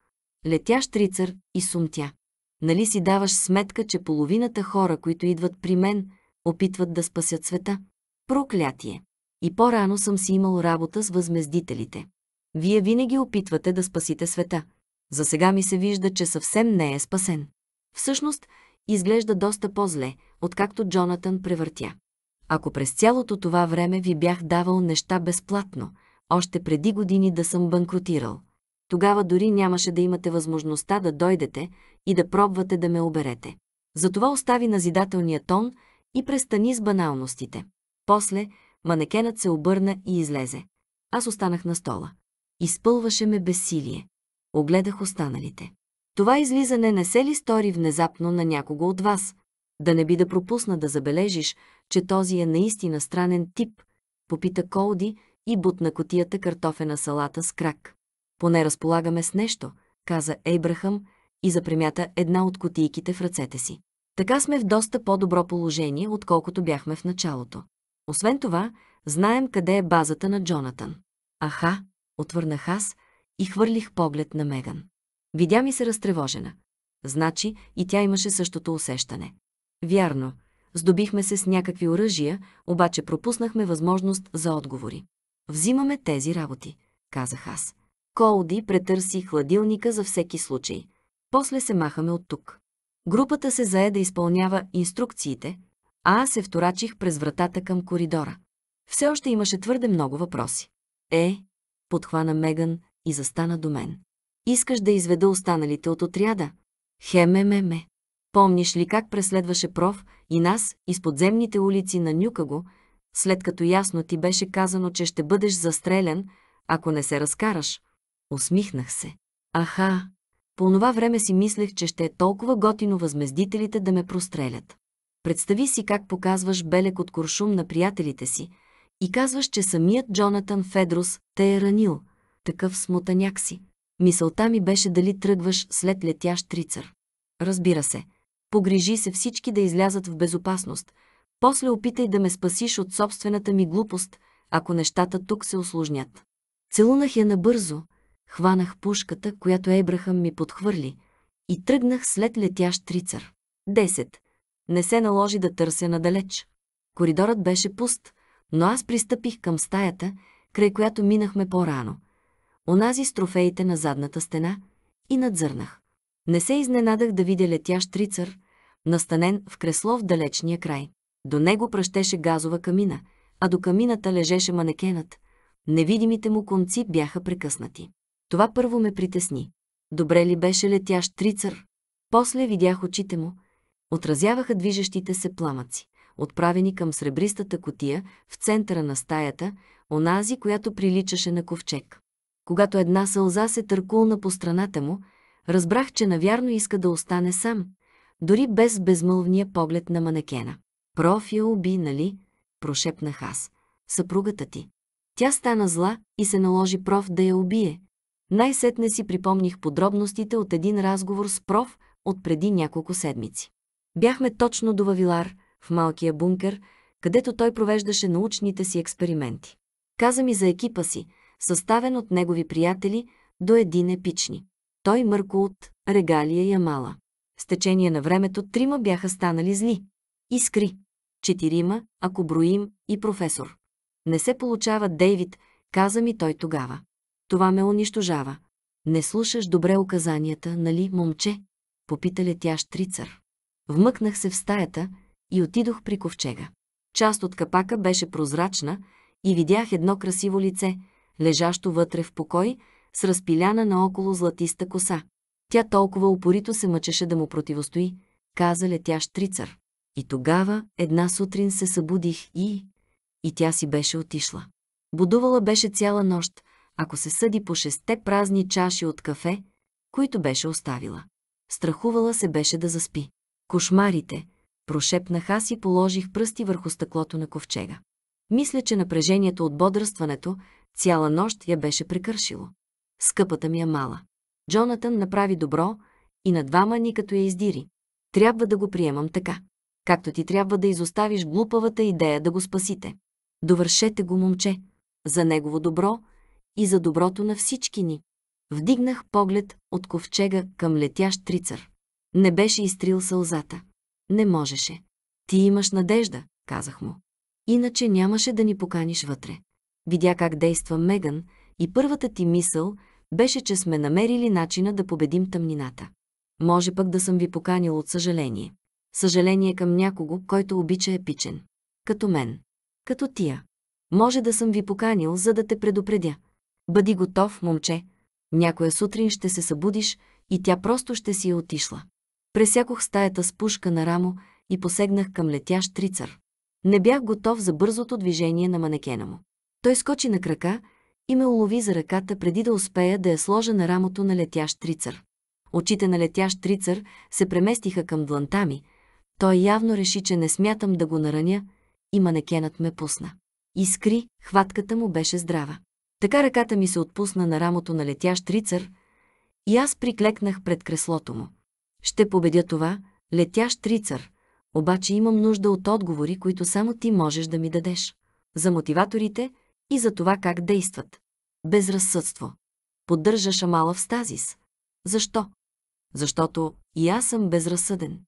Летящ трицар и сумтя. Нали си даваш сметка, че половината хора, които идват при мен, опитват да спасят света? Проклятие! И по-рано съм си имал работа с възмездителите. Вие винаги опитвате да спасите света. За сега ми се вижда, че съвсем не е спасен. Всъщност, изглежда доста по-зле, откакто Джонатан превъртя. Ако през цялото това време ви бях давал неща безплатно, още преди години да съм банкротирал, тогава дори нямаше да имате възможността да дойдете и да пробвате да ме оберете. Затова остави назидателния тон и престани с баналностите. После, Манекенът се обърна и излезе. Аз останах на стола. Изпълваше ме безсилие. Огледах останалите. Това излизане не се ли стори внезапно на някого от вас? Да не би да пропусна да забележиш, че този е наистина странен тип, попита Колди и бутна котията картофена салата с крак. Поне разполагаме с нещо, каза Ейбрахъм и запремята една от котийките в ръцете си. Така сме в доста по-добро положение, отколкото бяхме в началото. Освен това, знаем къде е базата на Джонатан. Аха, отвърнах аз и хвърлих поглед на Меган. Видя ми се разтревожена. Значи и тя имаше същото усещане. Вярно, здобихме се с някакви оръжия, обаче пропуснахме възможност за отговори. Взимаме тези работи, казах аз. Колди претърси хладилника за всеки случай. После се махаме от тук. Групата се зае да изпълнява инструкциите, а аз се вторачих през вратата към коридора. Все още имаше твърде много въпроси. Е, подхвана Меган и застана до мен. Искаш да изведа останалите от отряда? Хемемеме. Помниш ли как преследваше проф и нас из подземните улици на Нюкаго, след като ясно ти беше казано, че ще бъдеш застрелян, ако не се разкараш? Усмихнах се. Аха, по това време си мислех, че ще е толкова готино възмездителите да ме прострелят. Представи си как показваш белек от куршум на приятелите си и казваш, че самият Джонатан Федрус те е ранил. Такъв смутаняк си. Мисълта ми беше дали тръгваш след летящ трицър. Разбира се. Погрижи се всички да излязат в безопасност. После опитай да ме спасиш от собствената ми глупост, ако нещата тук се осложнят. Целунах я набързо, хванах пушката, която Ебрахам ми подхвърли, и тръгнах след летящ трицър не се наложи да търся надалеч. Коридорът беше пуст, но аз пристъпих към стаята, край която минахме по-рано. Онази с трофеите на задната стена и надзърнах. Не се изненадах да видя летящ рицар, настанен в кресло в далечния край. До него пръщеше газова камина, а до камината лежеше манекенът. Невидимите му конци бяха прекъснати. Това първо ме притесни. Добре ли беше летящ трицър? После видях очите му – отразяваха движещите се пламъци, отправени към сребристата котия в центъра на стаята, онази, която приличаше на ковчег. Когато една сълза се търкулна по страната му, разбрах, че навярно иска да остане сам, дори без безмълвния поглед на манекена. Проф я уби, нали? Прошепнах аз. Съпругата ти. Тя стана зла и се наложи проф да я убие. Най-сетне си припомних подробностите от един разговор с проф от преди няколко седмици. Бяхме точно до Вавилар, в малкия бункер, където той провеждаше научните си експерименти. Каза ми за екипа си, съставен от негови приятели, до един епични. Той мърко от Регалия и Амала. С течение на времето трима бяха станали зли. Искри. Четирима, ако броим, и професор. Не се получава Дейвид, каза ми той тогава. Това ме унищожава. Не слушаш добре указанията, нали, момче? Попита летящ трицар. Вмъкнах се в стаята и отидох при ковчега. Част от капака беше прозрачна и видях едно красиво лице, лежащо вътре в покой, с разпиляна наоколо златиста коса. Тя толкова упорито се мъчеше да му противостои, каза летящ трицар. И тогава една сутрин се събудих и... И тя си беше отишла. Будувала беше цяла нощ, ако се съди по шесте празни чаши от кафе, които беше оставила. Страхувала се беше да заспи. Кошмарите, прошепнах аз и положих пръсти върху стъклото на ковчега. Мисля, че напрежението от бодрстването цяла нощ я беше прекършило. Скъпата ми е мала. Джонатан направи добро и на двама ни като я издири. Трябва да го приемам така, както ти трябва да изоставиш глупавата идея да го спасите. Довършете го, момче, за негово добро и за доброто на всички ни. Вдигнах поглед от ковчега към летящ трицър. Не беше изтрил сълзата. Не можеше. Ти имаш надежда, казах му. Иначе нямаше да ни поканиш вътре. Видя как действа Меган и първата ти мисъл беше, че сме намерили начина да победим тъмнината. Може пък да съм ви поканил от съжаление. Съжаление към някого, който обича епичен. Като мен. Като тия. Може да съм ви поканил, за да те предупредя. Бъди готов, момче. Някоя сутрин ще се събудиш и тя просто ще си е отишла. Пресякох стаята с пушка на рамо и посегнах към летящ трицар. Не бях готов за бързото движение на манекена му. Той скочи на крака и ме улови за ръката преди да успея да я сложа на рамото на летящ трицар. Очите на летящ трицар се преместиха към дланта ми. Той явно реши, че не смятам да го нараня и манекенът ме пусна. Искри, хватката му беше здрава. Така ръката ми се отпусна на рамото на летящ трицар и аз приклекнах пред креслото му. Ще победя това, летящ рицар. Обаче имам нужда от отговори, които само ти можеш да ми дадеш. За мотиваторите и за това как действат. Безразсъдство. Поддържаш Амала в стазис. Защо? Защото и аз съм безразсъден.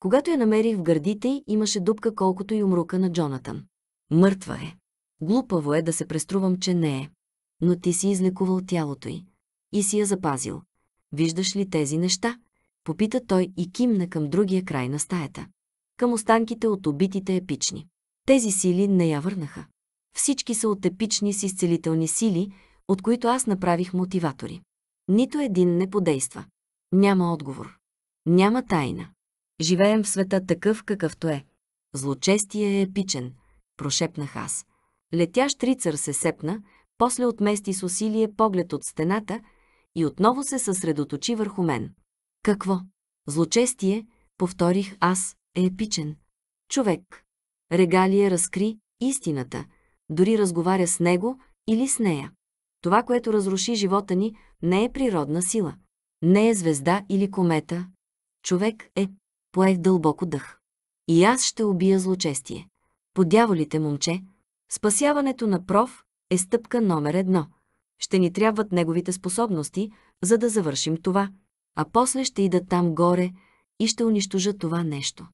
Когато я намерих в гърдите й, имаше дупка колкото и умрука на Джонатан. Мъртва е. Глупаво е да се преструвам, че не е. Но ти си излекувал тялото й. И си я запазил. Виждаш ли тези неща? Попита той и кимна към другия край на стаята. Към останките от убитите епични. Тези сили не я върнаха. Всички са от епични с изцелителни сили, от които аз направих мотиватори. Нито един не подейства. Няма отговор. Няма тайна. Живеем в света такъв какъвто е. Злочестие е епичен, прошепнах аз. Летящ рицар се сепна, после отмести с усилие поглед от стената и отново се съсредоточи върху мен. Какво? Злочестие, повторих аз, е епичен. Човек. Регалия разкри истината, дори разговаря с него или с нея. Това, което разруши живота ни, не е природна сила. Не е звезда или комета. Човек е. Поех дълбоко дъх. И аз ще убия злочестие. Подяволите, момче, спасяването на проф е стъпка номер едно. Ще ни трябват неговите способности, за да завършим това – а после ще идат там горе и ще унищожат това нещо.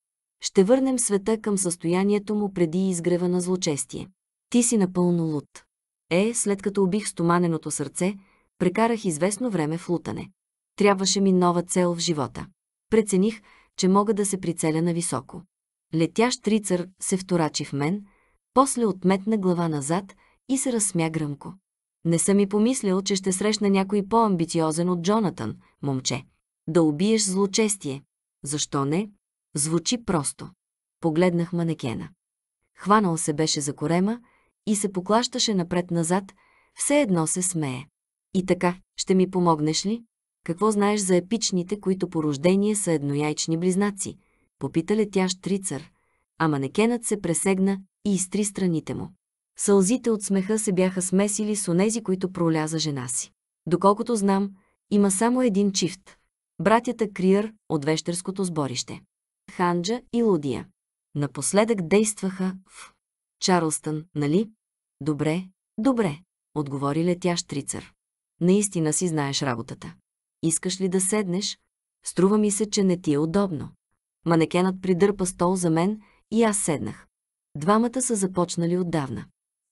Ще върнем света към състоянието му преди изгрева на злочестие. Ти си напълно луд. Е, след като убих стоманеното сърце, прекарах известно време в лутане. Трябваше ми нова цел в живота. Прецених, че мога да се прицеля на високо. Летящ рицар се вторачи в мен, после отметна глава назад и се разсмя гръмко. Не съм и помислил, че ще срещна някой по-амбициозен от Джонатан, момче. Да убиеш злочестие. Защо не? Звучи просто. Погледнах манекена. Хванал се беше за корема и се поклащаше напред-назад, все едно се смее. И така, ще ми помогнеш ли? Какво знаеш за епичните, които по рождение са еднояйчни близнаци? Попита летящ трицар, а манекенът се пресегна и изтри страните му. Сълзите от смеха се бяха смесили с онези, които проля за жена си. Доколкото знам, има само един чифт. Братята Криър от вещерското сборище. Ханджа и Лудия. Напоследък действаха в Чарлстън, нали? Добре, добре, отговори летящ трицър. Наистина си знаеш работата. Искаш ли да седнеш? Струва ми се, че не ти е удобно. Манекенът придърпа стол за мен и аз седнах. Двамата са започнали отдавна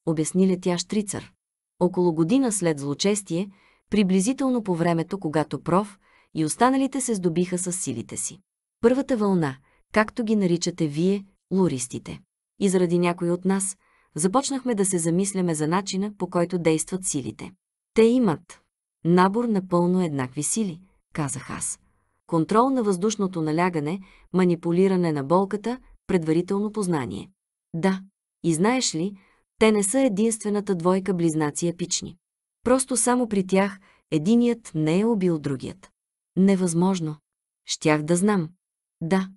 обясни летящ трицар. Около година след злочестие, приблизително по времето, когато Пров и останалите се здобиха с силите си. Първата вълна, както ги наричате вие, лористите. И заради някой от нас, започнахме да се замисляме за начина, по който действат силите. Те имат набор на пълно еднакви сили, казах аз. Контрол на въздушното налягане, манипулиране на болката, предварително познание. Да, и знаеш ли, те не са единствената двойка близнаци епични. Просто само при тях единият не е убил другият. Невъзможно. Щях да знам. Да.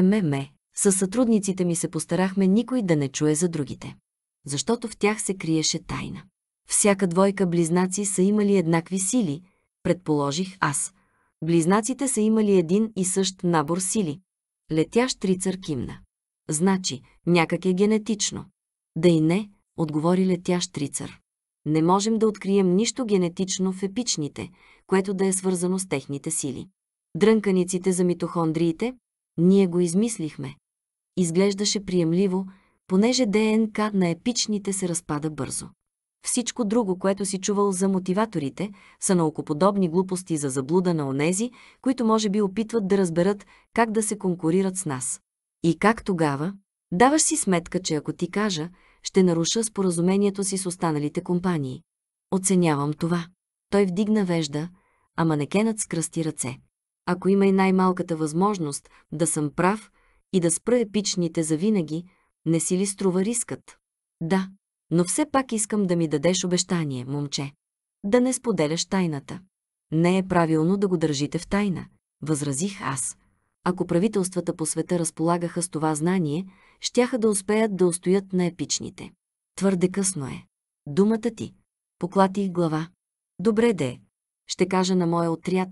ме. Със сътрудниците ми се постарахме никой да не чуе за другите. Защото в тях се криеше тайна. Всяка двойка близнаци са имали еднакви сили, предположих аз. Близнаците са имали един и същ набор сили. Летящ три кимна. Значи, някак е генетично. Да и не, отговори летящ трицар. Не можем да открием нищо генетично в епичните, което да е свързано с техните сили. Дрънканиците за митохондриите, ние го измислихме. Изглеждаше приемливо, понеже ДНК на епичните се разпада бързо. Всичко друго, което си чувал за мотиваторите, са наукоподобни глупости за заблуда на онези, които може би опитват да разберат как да се конкурират с нас. И как тогава, Даваш си сметка, че ако ти кажа, ще наруша споразумението си с останалите компании. Оценявам това. Той вдигна вежда, а манекенът скръсти ръце. Ако има и най-малката възможност да съм прав и да спра епичните завинаги, не си ли струва рискът? Да, но все пак искам да ми дадеш обещание, момче. Да не споделяш тайната. Не е правилно да го държите в тайна, възразих аз. Ако правителствата по света разполагаха с това знание, щяха да успеят да устоят на епичните. Твърде късно е. Думата ти. Поклатих глава. Добре де. Ще кажа на моя отряд,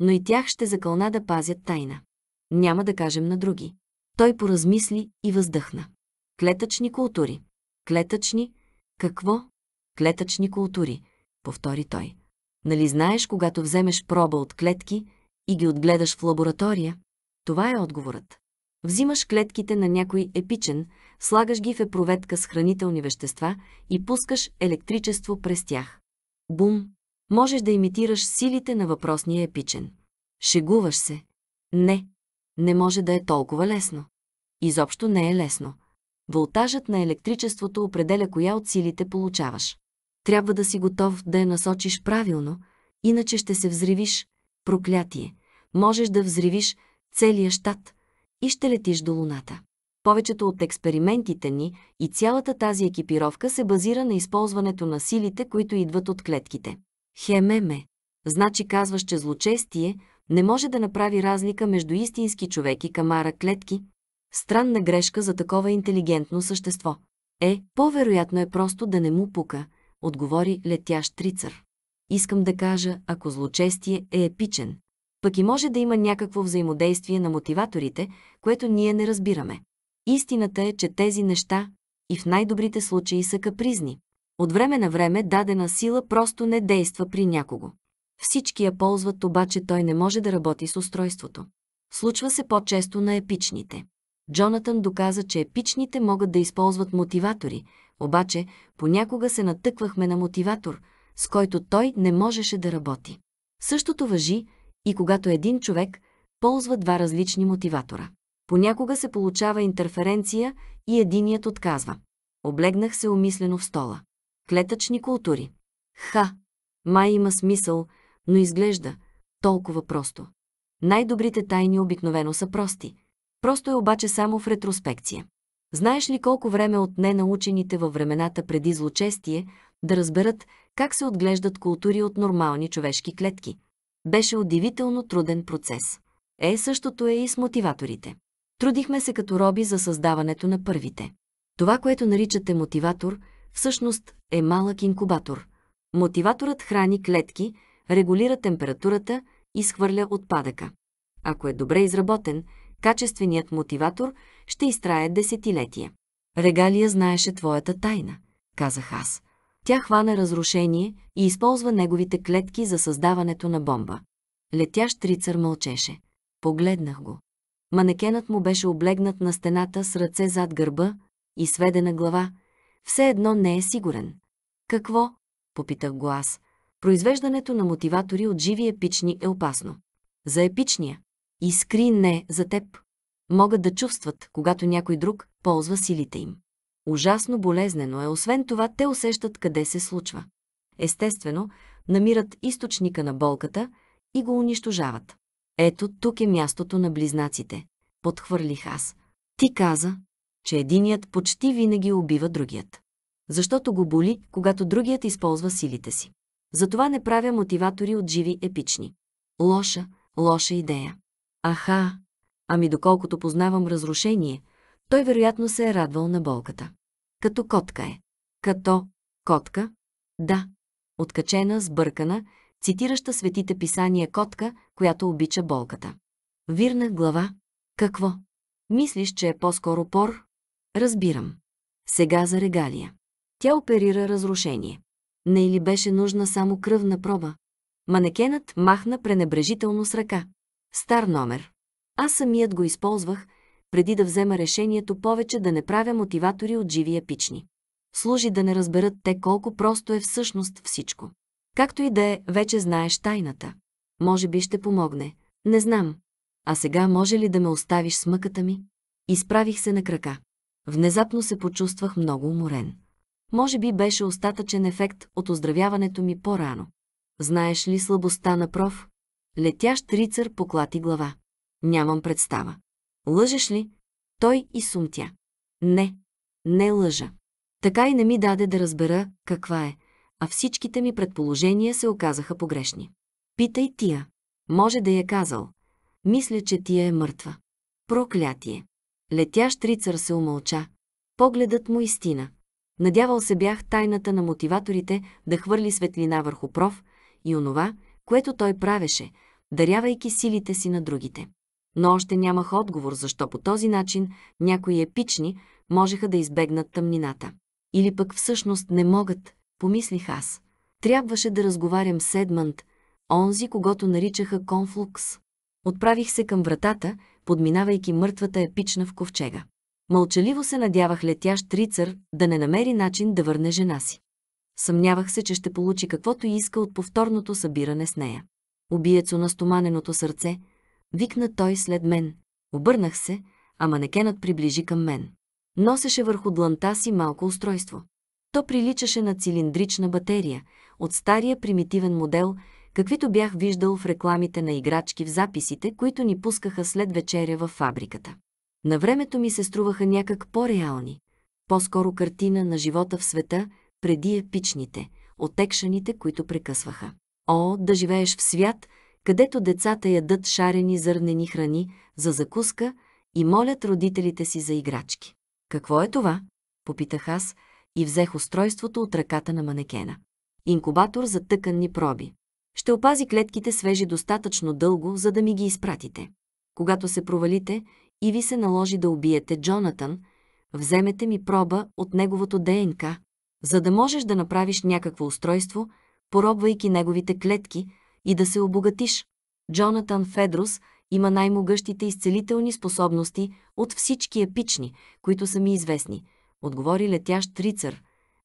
но и тях ще закълна да пазят тайна. Няма да кажем на други. Той поразмисли и въздъхна. Клетъчни култури. Клетъчни? Какво? Клетъчни култури, повтори той. Нали знаеш, когато вземеш проба от клетки и ги отгледаш в лаборатория? Това е отговорът. Взимаш клетките на някой епичен, слагаш ги в епроветка с хранителни вещества и пускаш електричество през тях. Бум! Можеш да имитираш силите на въпросния епичен. Шегуваш се. Не, не може да е толкова лесно. Изобщо не е лесно. Волтажът на електричеството определя коя от силите получаваш. Трябва да си готов да я насочиш правилно, иначе ще се взривиш. Проклятие! Можеш да взривиш целия щат и ще летиш до Луната. Повечето от експериментите ни и цялата тази екипировка се базира на използването на силите, които идват от клетките. Хемеме. Значи казваш, че злочестие не може да направи разлика между истински човек и камара клетки. Странна грешка за такова интелигентно същество. Е, по-вероятно е просто да не му пука, отговори летящ трицър. Искам да кажа, ако злочестие е епичен, пък и може да има някакво взаимодействие на мотиваторите, което ние не разбираме. Истината е, че тези неща и в най-добрите случаи са капризни. От време на време дадена сила просто не действа при някого. Всички я ползват, обаче той не може да работи с устройството. Случва се по-често на епичните. Джонатан доказа, че епичните могат да използват мотиватори, обаче понякога се натъквахме на мотиватор, с който той не можеше да работи. Същото въжи и когато един човек ползва два различни мотиватора. Понякога се получава интерференция и единият отказва. Облегнах се умислено в стола. Клетъчни култури. Ха! Май има смисъл, но изглежда толкова просто. Най-добрите тайни обикновено са прости. Просто е обаче само в ретроспекция. Знаеш ли колко време отне на учените във времената преди злочестие да разберат как се отглеждат култури от нормални човешки клетки? беше удивително труден процес. Е, същото е и с мотиваторите. Трудихме се като роби за създаването на първите. Това, което наричате мотиватор, всъщност е малък инкубатор. Мотиваторът храни клетки, регулира температурата, и схвърля отпадъка. Ако е добре изработен, качественият мотиватор ще изтрае десетилетия. Регалия знаеше твоята тайна, казах аз. Тя хвана разрушение и използва неговите клетки за създаването на бомба. Летящ рицар мълчеше. Погледнах го. Манекенът му беше облегнат на стената с ръце зад гърба и сведена глава. Все едно не е сигурен. Какво? Попитах го аз. Произвеждането на мотиватори от живи епични е опасно. За епичния. Искри не за теб. Могат да чувстват, когато някой друг ползва силите им. Ужасно болезнено е, освен това те усещат къде се случва. Естествено, намират източника на болката и го унищожават. Ето тук е мястото на близнаците. Подхвърлих аз. Ти каза, че единият почти винаги убива другият. Защото го боли, когато другият използва силите си. Затова не правя мотиватори от живи епични. Лоша, лоша идея. Аха, ами доколкото познавам разрушение – той вероятно се е радвал на болката. Като котка е. Като котка? Да. Откачена, сбъркана, цитираща светите писания котка, която обича болката. Вирна глава. Какво? Мислиш, че е по-скоро пор? Разбирам. Сега за регалия. Тя оперира разрушение. Не или беше нужна само кръвна проба? Манекенът махна пренебрежително с ръка. Стар номер. Аз самият го използвах, преди да взема решението повече да не правя мотиватори от живи епични. Служи да не разберат те колко просто е всъщност всичко. Както и да е, вече знаеш тайната. Може би ще помогне. Не знам. А сега може ли да ме оставиш с мъката ми? Изправих се на крака. Внезапно се почувствах много уморен. Може би беше остатъчен ефект от оздравяването ми по-рано. Знаеш ли слабостта на проф? Летящ рицар поклати глава. Нямам представа. Лъжеш ли? Той и сумтя. Не, не лъжа. Така и не ми даде да разбера каква е, а всичките ми предположения се оказаха погрешни. Питай тия. Може да я казал. Мисля, че тия е мъртва. Проклятие. Летящ рицар се умълча. Погледът му истина. Надявал се бях тайната на мотиваторите да хвърли светлина върху проф и онова, което той правеше, дарявайки силите си на другите но още нямах отговор защо по този начин някои епични можеха да избегнат тъмнината. Или пък всъщност не могат, помислих аз. Трябваше да разговарям с Едмънд, онзи, когато наричаха конфлукс. Отправих се към вратата, подминавайки мъртвата епична в ковчега. Мълчаливо се надявах летящ рицар да не намери начин да върне жена си. Съмнявах се, че ще получи каквото иска от повторното събиране с нея. Убиецо на стоманеното сърце – Викна той след мен. Обърнах се, а манекенът приближи към мен. Носеше върху дланта си малко устройство. То приличаше на цилиндрична батерия от стария примитивен модел, каквито бях виждал в рекламите на играчки в записите, които ни пускаха след вечеря във фабриката. На времето ми се струваха някак по-реални, по-скоро картина на живота в света, преди епичните, отекшаните, които прекъсваха. О, да живееш в свят, където децата ядат шарени зърнени храни за закуска и молят родителите си за играчки. Какво е това? Попитах аз и взех устройството от ръката на манекена. Инкубатор за тъканни проби. Ще опази клетките свежи достатъчно дълго, за да ми ги изпратите. Когато се провалите и ви се наложи да убиете Джонатан, вземете ми проба от неговото ДНК, за да можеш да направиш някакво устройство, поробвайки неговите клетки, и да се обогатиш. Джонатан Федрус има най-могъщите изцелителни способности от всички епични, които са ми известни, отговори летящ рицар,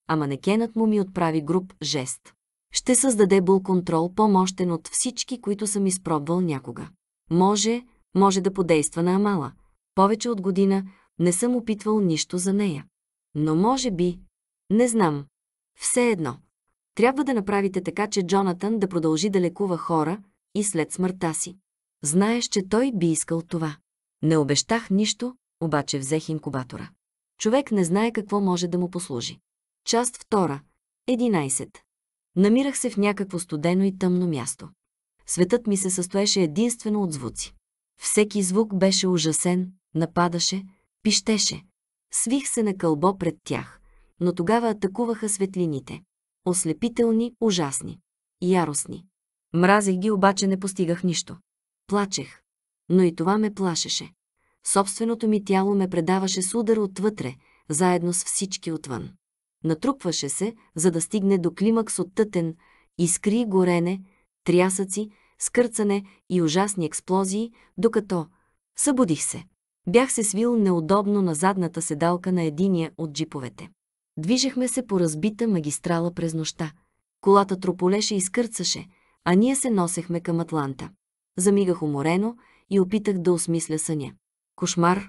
а манекенът му ми отправи груп жест. Ще създаде бул контрол по-мощен от всички, които съм изпробвал някога. Може, може да подейства на Амала. Повече от година не съм опитвал нищо за нея. Но може би, не знам. Все едно. Трябва да направите така, че Джонатан да продължи да лекува хора и след смъртта си. Знаеш, че той би искал това. Не обещах нищо, обаче взех инкубатора. Човек не знае какво може да му послужи. Част 2. 11. Намирах се в някакво студено и тъмно място. Светът ми се състоеше единствено от звуци. Всеки звук беше ужасен, нападаше, пищеше. Свих се на кълбо пред тях, но тогава атакуваха светлините. Ослепителни, ужасни. Яростни. Мразих ги, обаче не постигах нищо. Плачех. Но и това ме плашеше. Собственото ми тяло ме предаваше с удар отвътре, заедно с всички отвън. Натрупваше се, за да стигне до климакс от тътен, искри, горене, трясъци, скърцане и ужасни експлозии, докато събудих се. Бях се свил неудобно на задната седалка на единия от джиповете. Движехме се по разбита магистрала през нощта. Колата трополеше и скърцаше, а ние се носехме към Атланта. Замигах уморено и опитах да осмисля съня. Кошмар!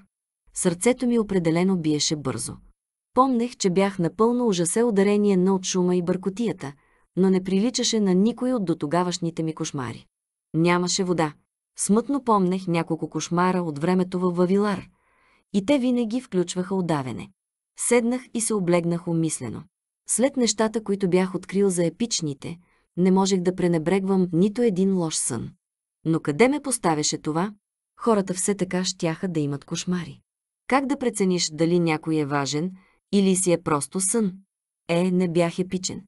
Сърцето ми определено биеше бързо. Помнех, че бях напълно ужасе ударение на от шума и бъркотията, но не приличаше на никой от дотогавашните ми кошмари. Нямаше вода. Смътно помнех няколко кошмара от времето във Вавилар. И те винаги включваха отдавене. Седнах и се облегнах умислено. След нещата, които бях открил за епичните, не можех да пренебрегвам нито един лош сън. Но къде ме поставяше това? Хората все така щяха да имат кошмари. Как да прецениш дали някой е важен или си е просто сън? Е, не бях епичен.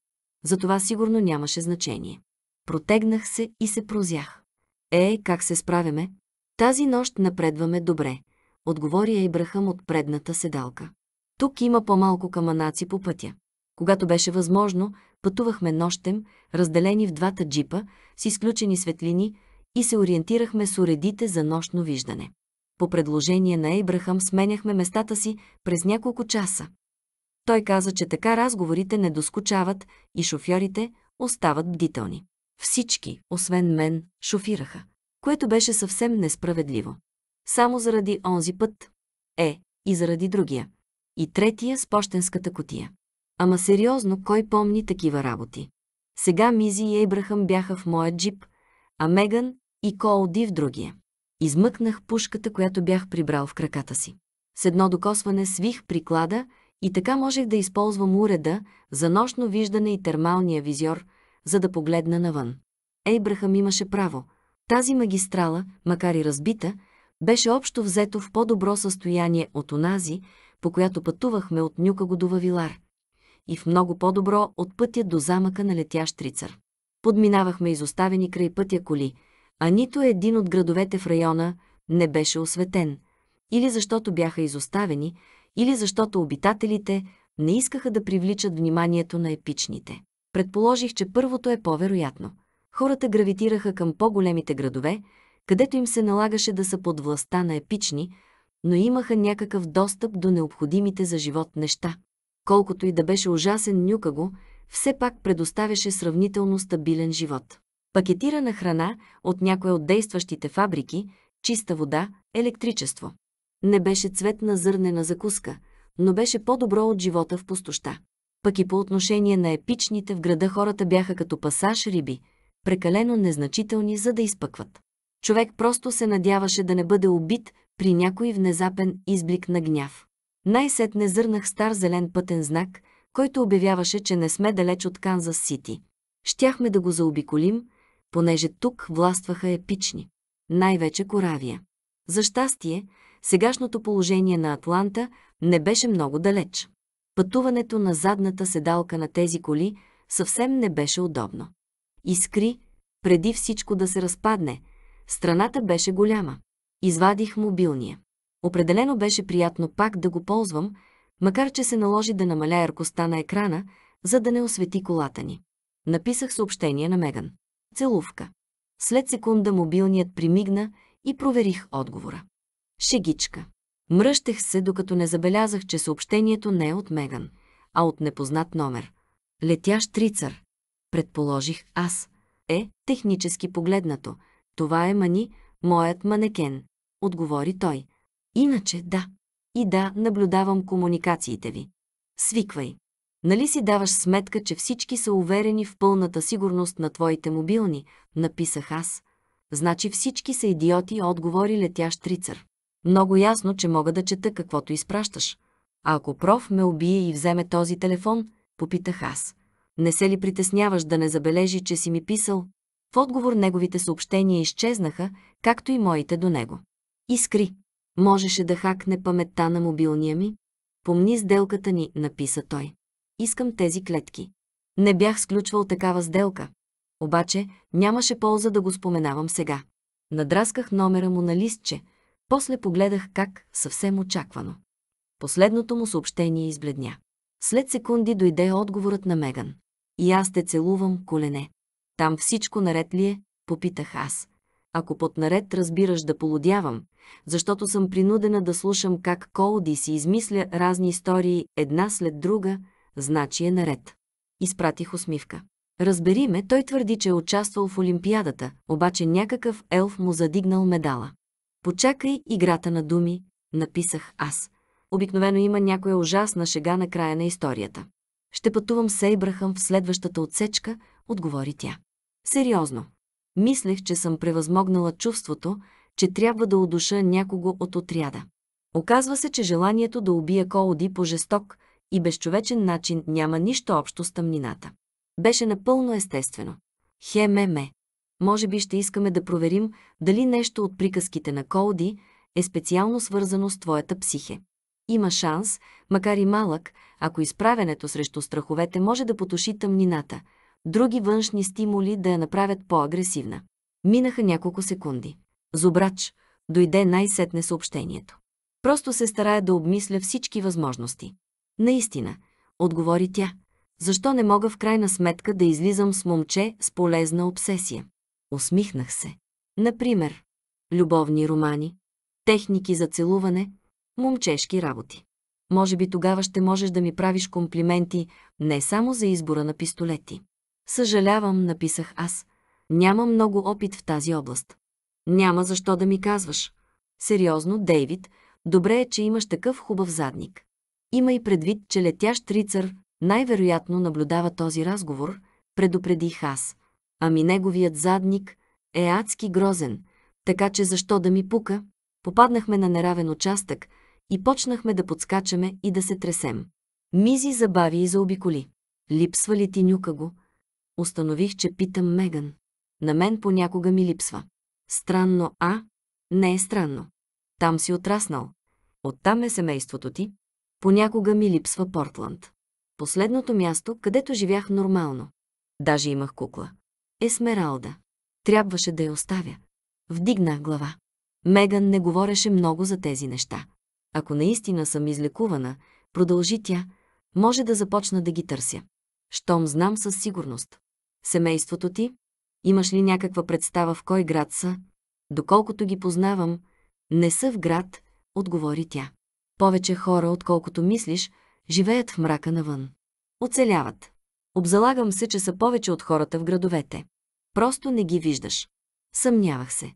Затова сигурно нямаше значение. Протегнах се и се прозях. Е, как се справяме? Тази нощ напредваме добре, отговори Ейбрахам от предната седалка. Тук има по-малко каманаци по пътя. Когато беше възможно, пътувахме нощем, разделени в двата джипа, с изключени светлини и се ориентирахме с уредите за нощно виждане. По предложение на Ейбрахам сменяхме местата си през няколко часа. Той каза, че така разговорите не доскочават и шофьорите остават бдителни. Всички, освен мен, шофираха, което беше съвсем несправедливо. Само заради онзи път. Е, и заради другия и третия с почтенската котия. Ама сериозно, кой помни такива работи? Сега Мизи и Ейбрахам бяха в моя джип, а Меган и Коуди в другия. Измъкнах пушката, която бях прибрал в краката си. С едно докосване свих приклада и така можех да използвам уреда за нощно виждане и термалния визьор, за да погледна навън. Ейбрахам имаше право. Тази магистрала, макар и разбита, беше общо взето в по-добро състояние от онази, по която пътувахме от Нюкаго до Вавилар и в много по-добро от пътя до замъка на летящ трицар Подминавахме изоставени край пътя коли, а нито един от градовете в района не беше осветен, или защото бяха изоставени, или защото обитателите не искаха да привличат вниманието на епичните. Предположих, че първото е по-вероятно. Хората гравитираха към по-големите градове, където им се налагаше да са под властта на епични, но имаха някакъв достъп до необходимите за живот неща. Колкото и да беше ужасен Нюкаго, все пак предоставяше сравнително стабилен живот. Пакетирана храна от някоя от действащите фабрики, чиста вода, електричество. Не беше цвет на зърнена закуска, но беше по-добро от живота в пустоща. Пък и по отношение на епичните в града хората бяха като пасаж риби, прекалено незначителни, за да изпъкват. Човек просто се надяваше да не бъде убит при някой внезапен изблик на гняв. Най-сетне зърнах стар зелен пътен знак, който обявяваше, че не сме далеч от Канзас Сити. Щяхме да го заобиколим, понеже тук властваха епични, най-вече Коравия. За щастие, сегашното положение на Атланта не беше много далеч. Пътуването на задната седалка на тези коли съвсем не беше удобно. Искри, преди всичко да се разпадне, страната беше голяма. Извадих мобилния. Определено беше приятно пак да го ползвам, макар че се наложи да намаля яркостта на екрана, за да не освети колата ни. Написах съобщение на Меган. Целувка. След секунда мобилният примигна и проверих отговора. Шегичка. Мръщех се, докато не забелязах, че съобщението не е от Меган, а от непознат номер. Летящ трицар. Предположих аз. Е, технически погледнато. Това е мани, Моят манекен, отговори той. Иначе да. И да, наблюдавам комуникациите ви. Свиквай. Нали си даваш сметка, че всички са уверени в пълната сигурност на твоите мобилни, написах аз. Значи всички са идиоти, отговори летящ трицър. Много ясно, че мога да чета каквото изпращаш. А ако проф ме убие и вземе този телефон, попитах аз. Не се ли притесняваш да не забележи, че си ми писал? В отговор неговите съобщения изчезнаха както и моите до него. Искри. Можеше да хакне паметта на мобилния ми. Помни сделката ни, написа той. Искам тези клетки. Не бях сключвал такава сделка. Обаче нямаше полза да го споменавам сега. Надрасках номера му на листче, после погледах как, съвсем очаквано. Последното му съобщение избледня. След секунди дойде отговорът на Меган. И аз те целувам колене. Там всичко наред ли е? Попитах аз ако под наред разбираш да полудявам, защото съм принудена да слушам как Колди си измисля разни истории една след друга, значи е наред. Изпратих усмивка. Разбери ме, той твърди, че е участвал в Олимпиадата, обаче някакъв елф му задигнал медала. Почакай играта на думи, написах аз. Обикновено има някоя ужасна шега на края на историята. Ще пътувам с Ейбрахъм в следващата отсечка, отговори тя. Сериозно. Мислех, че съм превъзмогнала чувството, че трябва да удуша някого от отряда. Оказва се, че желанието да убия Коуди по жесток и безчовечен начин няма нищо общо с тъмнината. Беше напълно естествено. Хе-ме-ме. Може би ще искаме да проверим дали нещо от приказките на Колди е специално свързано с твоята психе. Има шанс, макар и малък, ако изправенето срещу страховете може да потуши тъмнината – други външни стимули да я направят по-агресивна. Минаха няколко секунди. Зобрач, дойде най-сетне съобщението. Просто се старая да обмисля всички възможности. Наистина, отговори тя. Защо не мога в крайна сметка да излизам с момче с полезна обсесия? Усмихнах се. Например, любовни романи, техники за целуване, момчешки работи. Може би тогава ще можеш да ми правиш комплименти не само за избора на пистолети. Съжалявам, написах аз. Няма много опит в тази област. Няма защо да ми казваш. Сериозно, Дейвид, добре е, че имаш такъв хубав задник. Има и предвид, че летящ рицар най-вероятно наблюдава този разговор, предупредих аз. Ами неговият задник е адски грозен, така че защо да ми пука? Попаднахме на неравен участък и почнахме да подскачаме и да се тресем. Мизи забави и заобиколи. Липсва ли ти нюка го? Установих, че питам Меган. На мен понякога ми липсва. Странно, а? Не е странно. Там си отраснал. Оттам е семейството ти. Понякога ми липсва Портланд. Последното място, където живях нормално. Даже имах кукла. Есмералда. Трябваше да я оставя. Вдигнах глава. Меган не говореше много за тези неща. Ако наистина съм излекувана, продължи тя, може да започна да ги търся. Щом знам със сигурност. Семейството ти? Имаш ли някаква представа в кой град са? Доколкото ги познавам, не са в град, отговори тя. Повече хора, отколкото мислиш, живеят в мрака навън. Оцеляват. Обзалагам се, че са повече от хората в градовете. Просто не ги виждаш. Съмнявах се.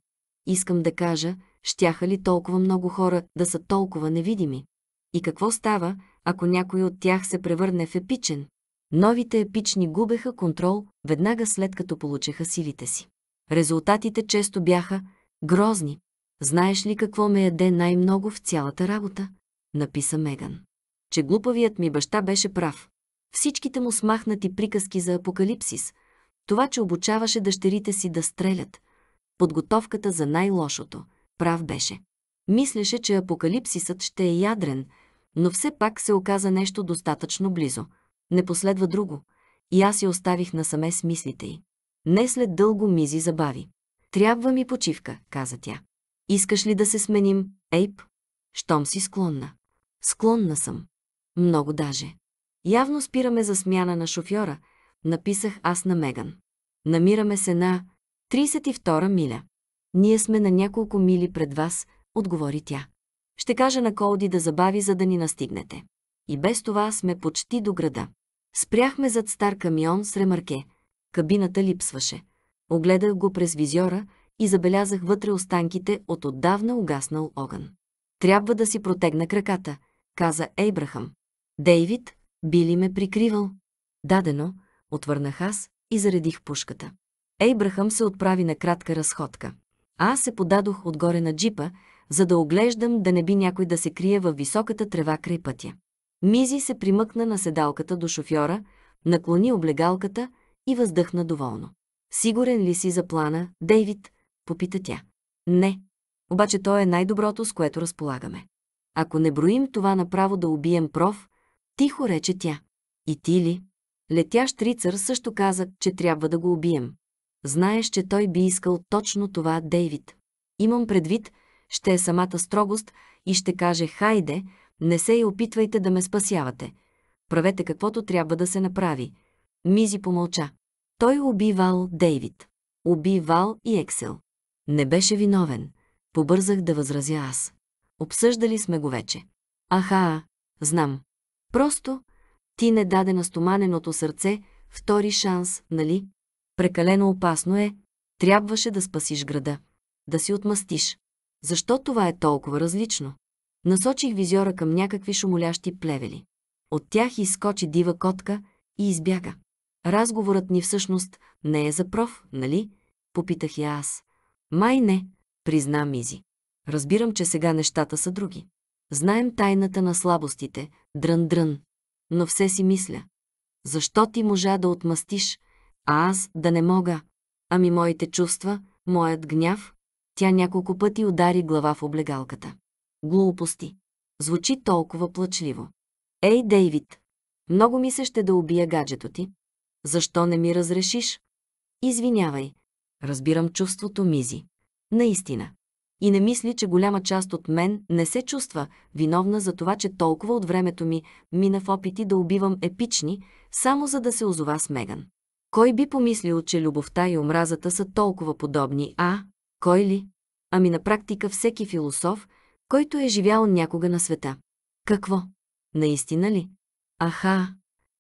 Искам да кажа, щяха ли толкова много хора да са толкова невидими? И какво става, ако някой от тях се превърне в епичен, Новите епични губеха контрол веднага след като получеха силите си. Резултатите често бяха грозни. Знаеш ли какво ме яде най-много в цялата работа? Написа Меган. Че глупавият ми баща беше прав. Всичките му смахнати приказки за апокалипсис, това, че обучаваше дъщерите си да стрелят, подготовката за най-лошото, прав беше. Мислеше, че апокалипсисът ще е ядрен, но все пак се оказа нещо достатъчно близо – не последва друго. И аз я оставих насаме с мислите й. Не след дълго Мизи забави. Трябва ми почивка, каза тя. Искаш ли да се сменим, Ейп? Щом си склонна. Склонна съм. Много даже. Явно спираме за смяна на шофьора, написах аз на Меган. Намираме се на 32 миля. Ние сме на няколко мили пред вас, отговори тя. Ще кажа на Колди да забави, за да ни настигнете. И без това сме почти до града. Спряхме зад стар камион с ремарке. Кабината липсваше. Огледах го през визьора и забелязах вътре останките от отдавна угаснал огън. Трябва да си протегна краката, каза Ейбрахам. Дейвид, би ли ме прикривал. Дадено, отвърнах аз и заредих пушката. Ейбрахам се отправи на кратка разходка. аз се подадох отгоре на джипа, за да оглеждам да не би някой да се крие във високата трева край пътя. Мизи се примъкна на седалката до шофьора, наклони облегалката и въздъхна доволно. Сигурен ли си за плана, Дейвид? Попита тя. Не. Обаче то е най-доброто, с което разполагаме. Ако не броим това направо да убием проф, тихо рече тя. И ти ли? Летящ рицар също каза, че трябва да го убием. Знаеш, че той би искал точно това, Дейвид. Имам предвид, ще е самата строгост и ще каже «Хайде», не се и опитвайте да ме спасявате. Правете каквото трябва да се направи. Мизи помълча. Той убивал Дейвид. Убивал и Ексел. Не беше виновен. Побързах да възразя аз. Обсъждали сме го вече. Аха, знам. Просто ти не даде на стоманеното сърце втори шанс, нали? Прекалено опасно е. Трябваше да спасиш града. Да си отмъстиш. Защо това е толкова различно? Насочих визьора към някакви шумолящи плевели. От тях изскочи дива котка и избяга. Разговорът ни всъщност не е за проф, нали? Попитах я аз. Май не, призна Мизи. Разбирам, че сега нещата са други. Знаем тайната на слабостите, дрън-дрън. Но все си мисля. Защо ти можа да отмъстиш, а аз да не мога? Ами моите чувства, моят гняв? Тя няколко пъти удари глава в облегалката. Глупости. Звучи толкова плачливо. Ей, Дейвид, много ми се ще да убия гаджето ти. Защо не ми разрешиш? Извинявай. Разбирам чувството Мизи. Наистина. И не мисли, че голяма част от мен не се чувства виновна за това, че толкова от времето ми мина в опити да убивам епични, само за да се озова с Меган. Кой би помислил, че любовта и омразата са толкова подобни, а? Кой ли? Ами на практика всеки философ, който е живял някога на света. Какво? Наистина ли? Аха!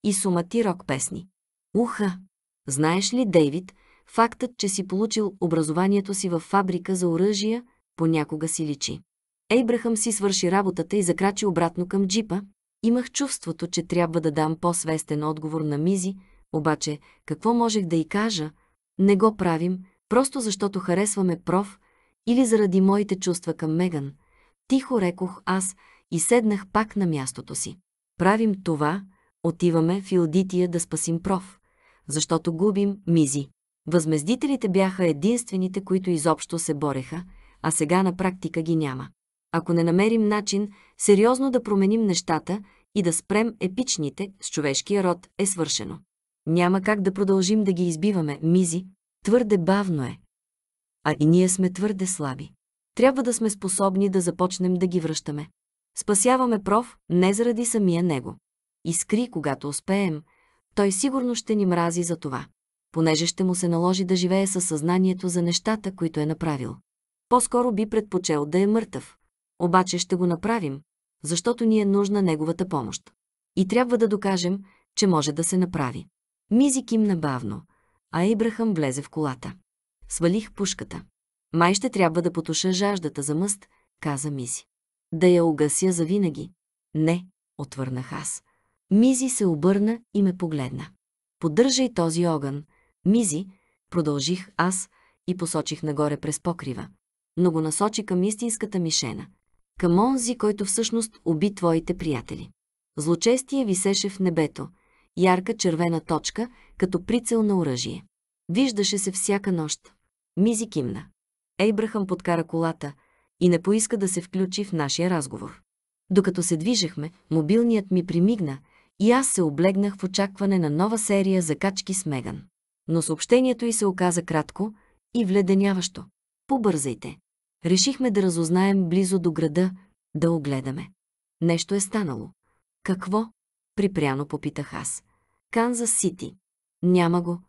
И сумати рок песни. Уха! Знаеш ли, Дейвид, фактът, че си получил образованието си в фабрика за оръжия, понякога си личи. Ейбрахъм си свърши работата и закрачи обратно към джипа. Имах чувството, че трябва да дам по-свестен отговор на Мизи, обаче какво можех да й кажа? Не го правим, просто защото харесваме проф или заради моите чувства към Меган – Тихо рекох аз и седнах пак на мястото си. Правим това, отиваме в Илдития да спасим проф, защото губим мизи. Възмездителите бяха единствените, които изобщо се бореха, а сега на практика ги няма. Ако не намерим начин сериозно да променим нещата и да спрем епичните с човешкия род, е свършено. Няма как да продължим да ги избиваме, мизи, твърде бавно е. А и ние сме твърде слаби трябва да сме способни да започнем да ги връщаме. Спасяваме проф, не заради самия него. Искри, когато успеем, той сигурно ще ни мрази за това, понеже ще му се наложи да живее със съзнанието за нещата, които е направил. По-скоро би предпочел да е мъртъв. Обаче ще го направим, защото ни е нужна неговата помощ. И трябва да докажем, че може да се направи. Мизик им набавно, а Ибрахам влезе в колата. Свалих пушката. Май ще трябва да потуша жаждата за мъст, каза Мизи. Да я угася завинаги. Не, отвърнах аз. Мизи се обърна и ме погледна. Поддържай този огън. Мизи, продължих аз и посочих нагоре през покрива, но го насочи към истинската мишена. Към онзи, който всъщност уби твоите приятели. Злочестие висеше в небето, ярка червена точка, като прицел на оръжие. Виждаше се всяка нощ. Мизи кимна. Ейбрахам подкара колата и не поиска да се включи в нашия разговор. Докато се движехме, мобилният ми примигна и аз се облегнах в очакване на нова серия за качки с Меган. Но съобщението й се оказа кратко и вледеняващо. Побързайте. Решихме да разузнаем близо до града, да огледаме. Нещо е станало. Какво? Припряно попитах аз. Канзас Сити. Няма го,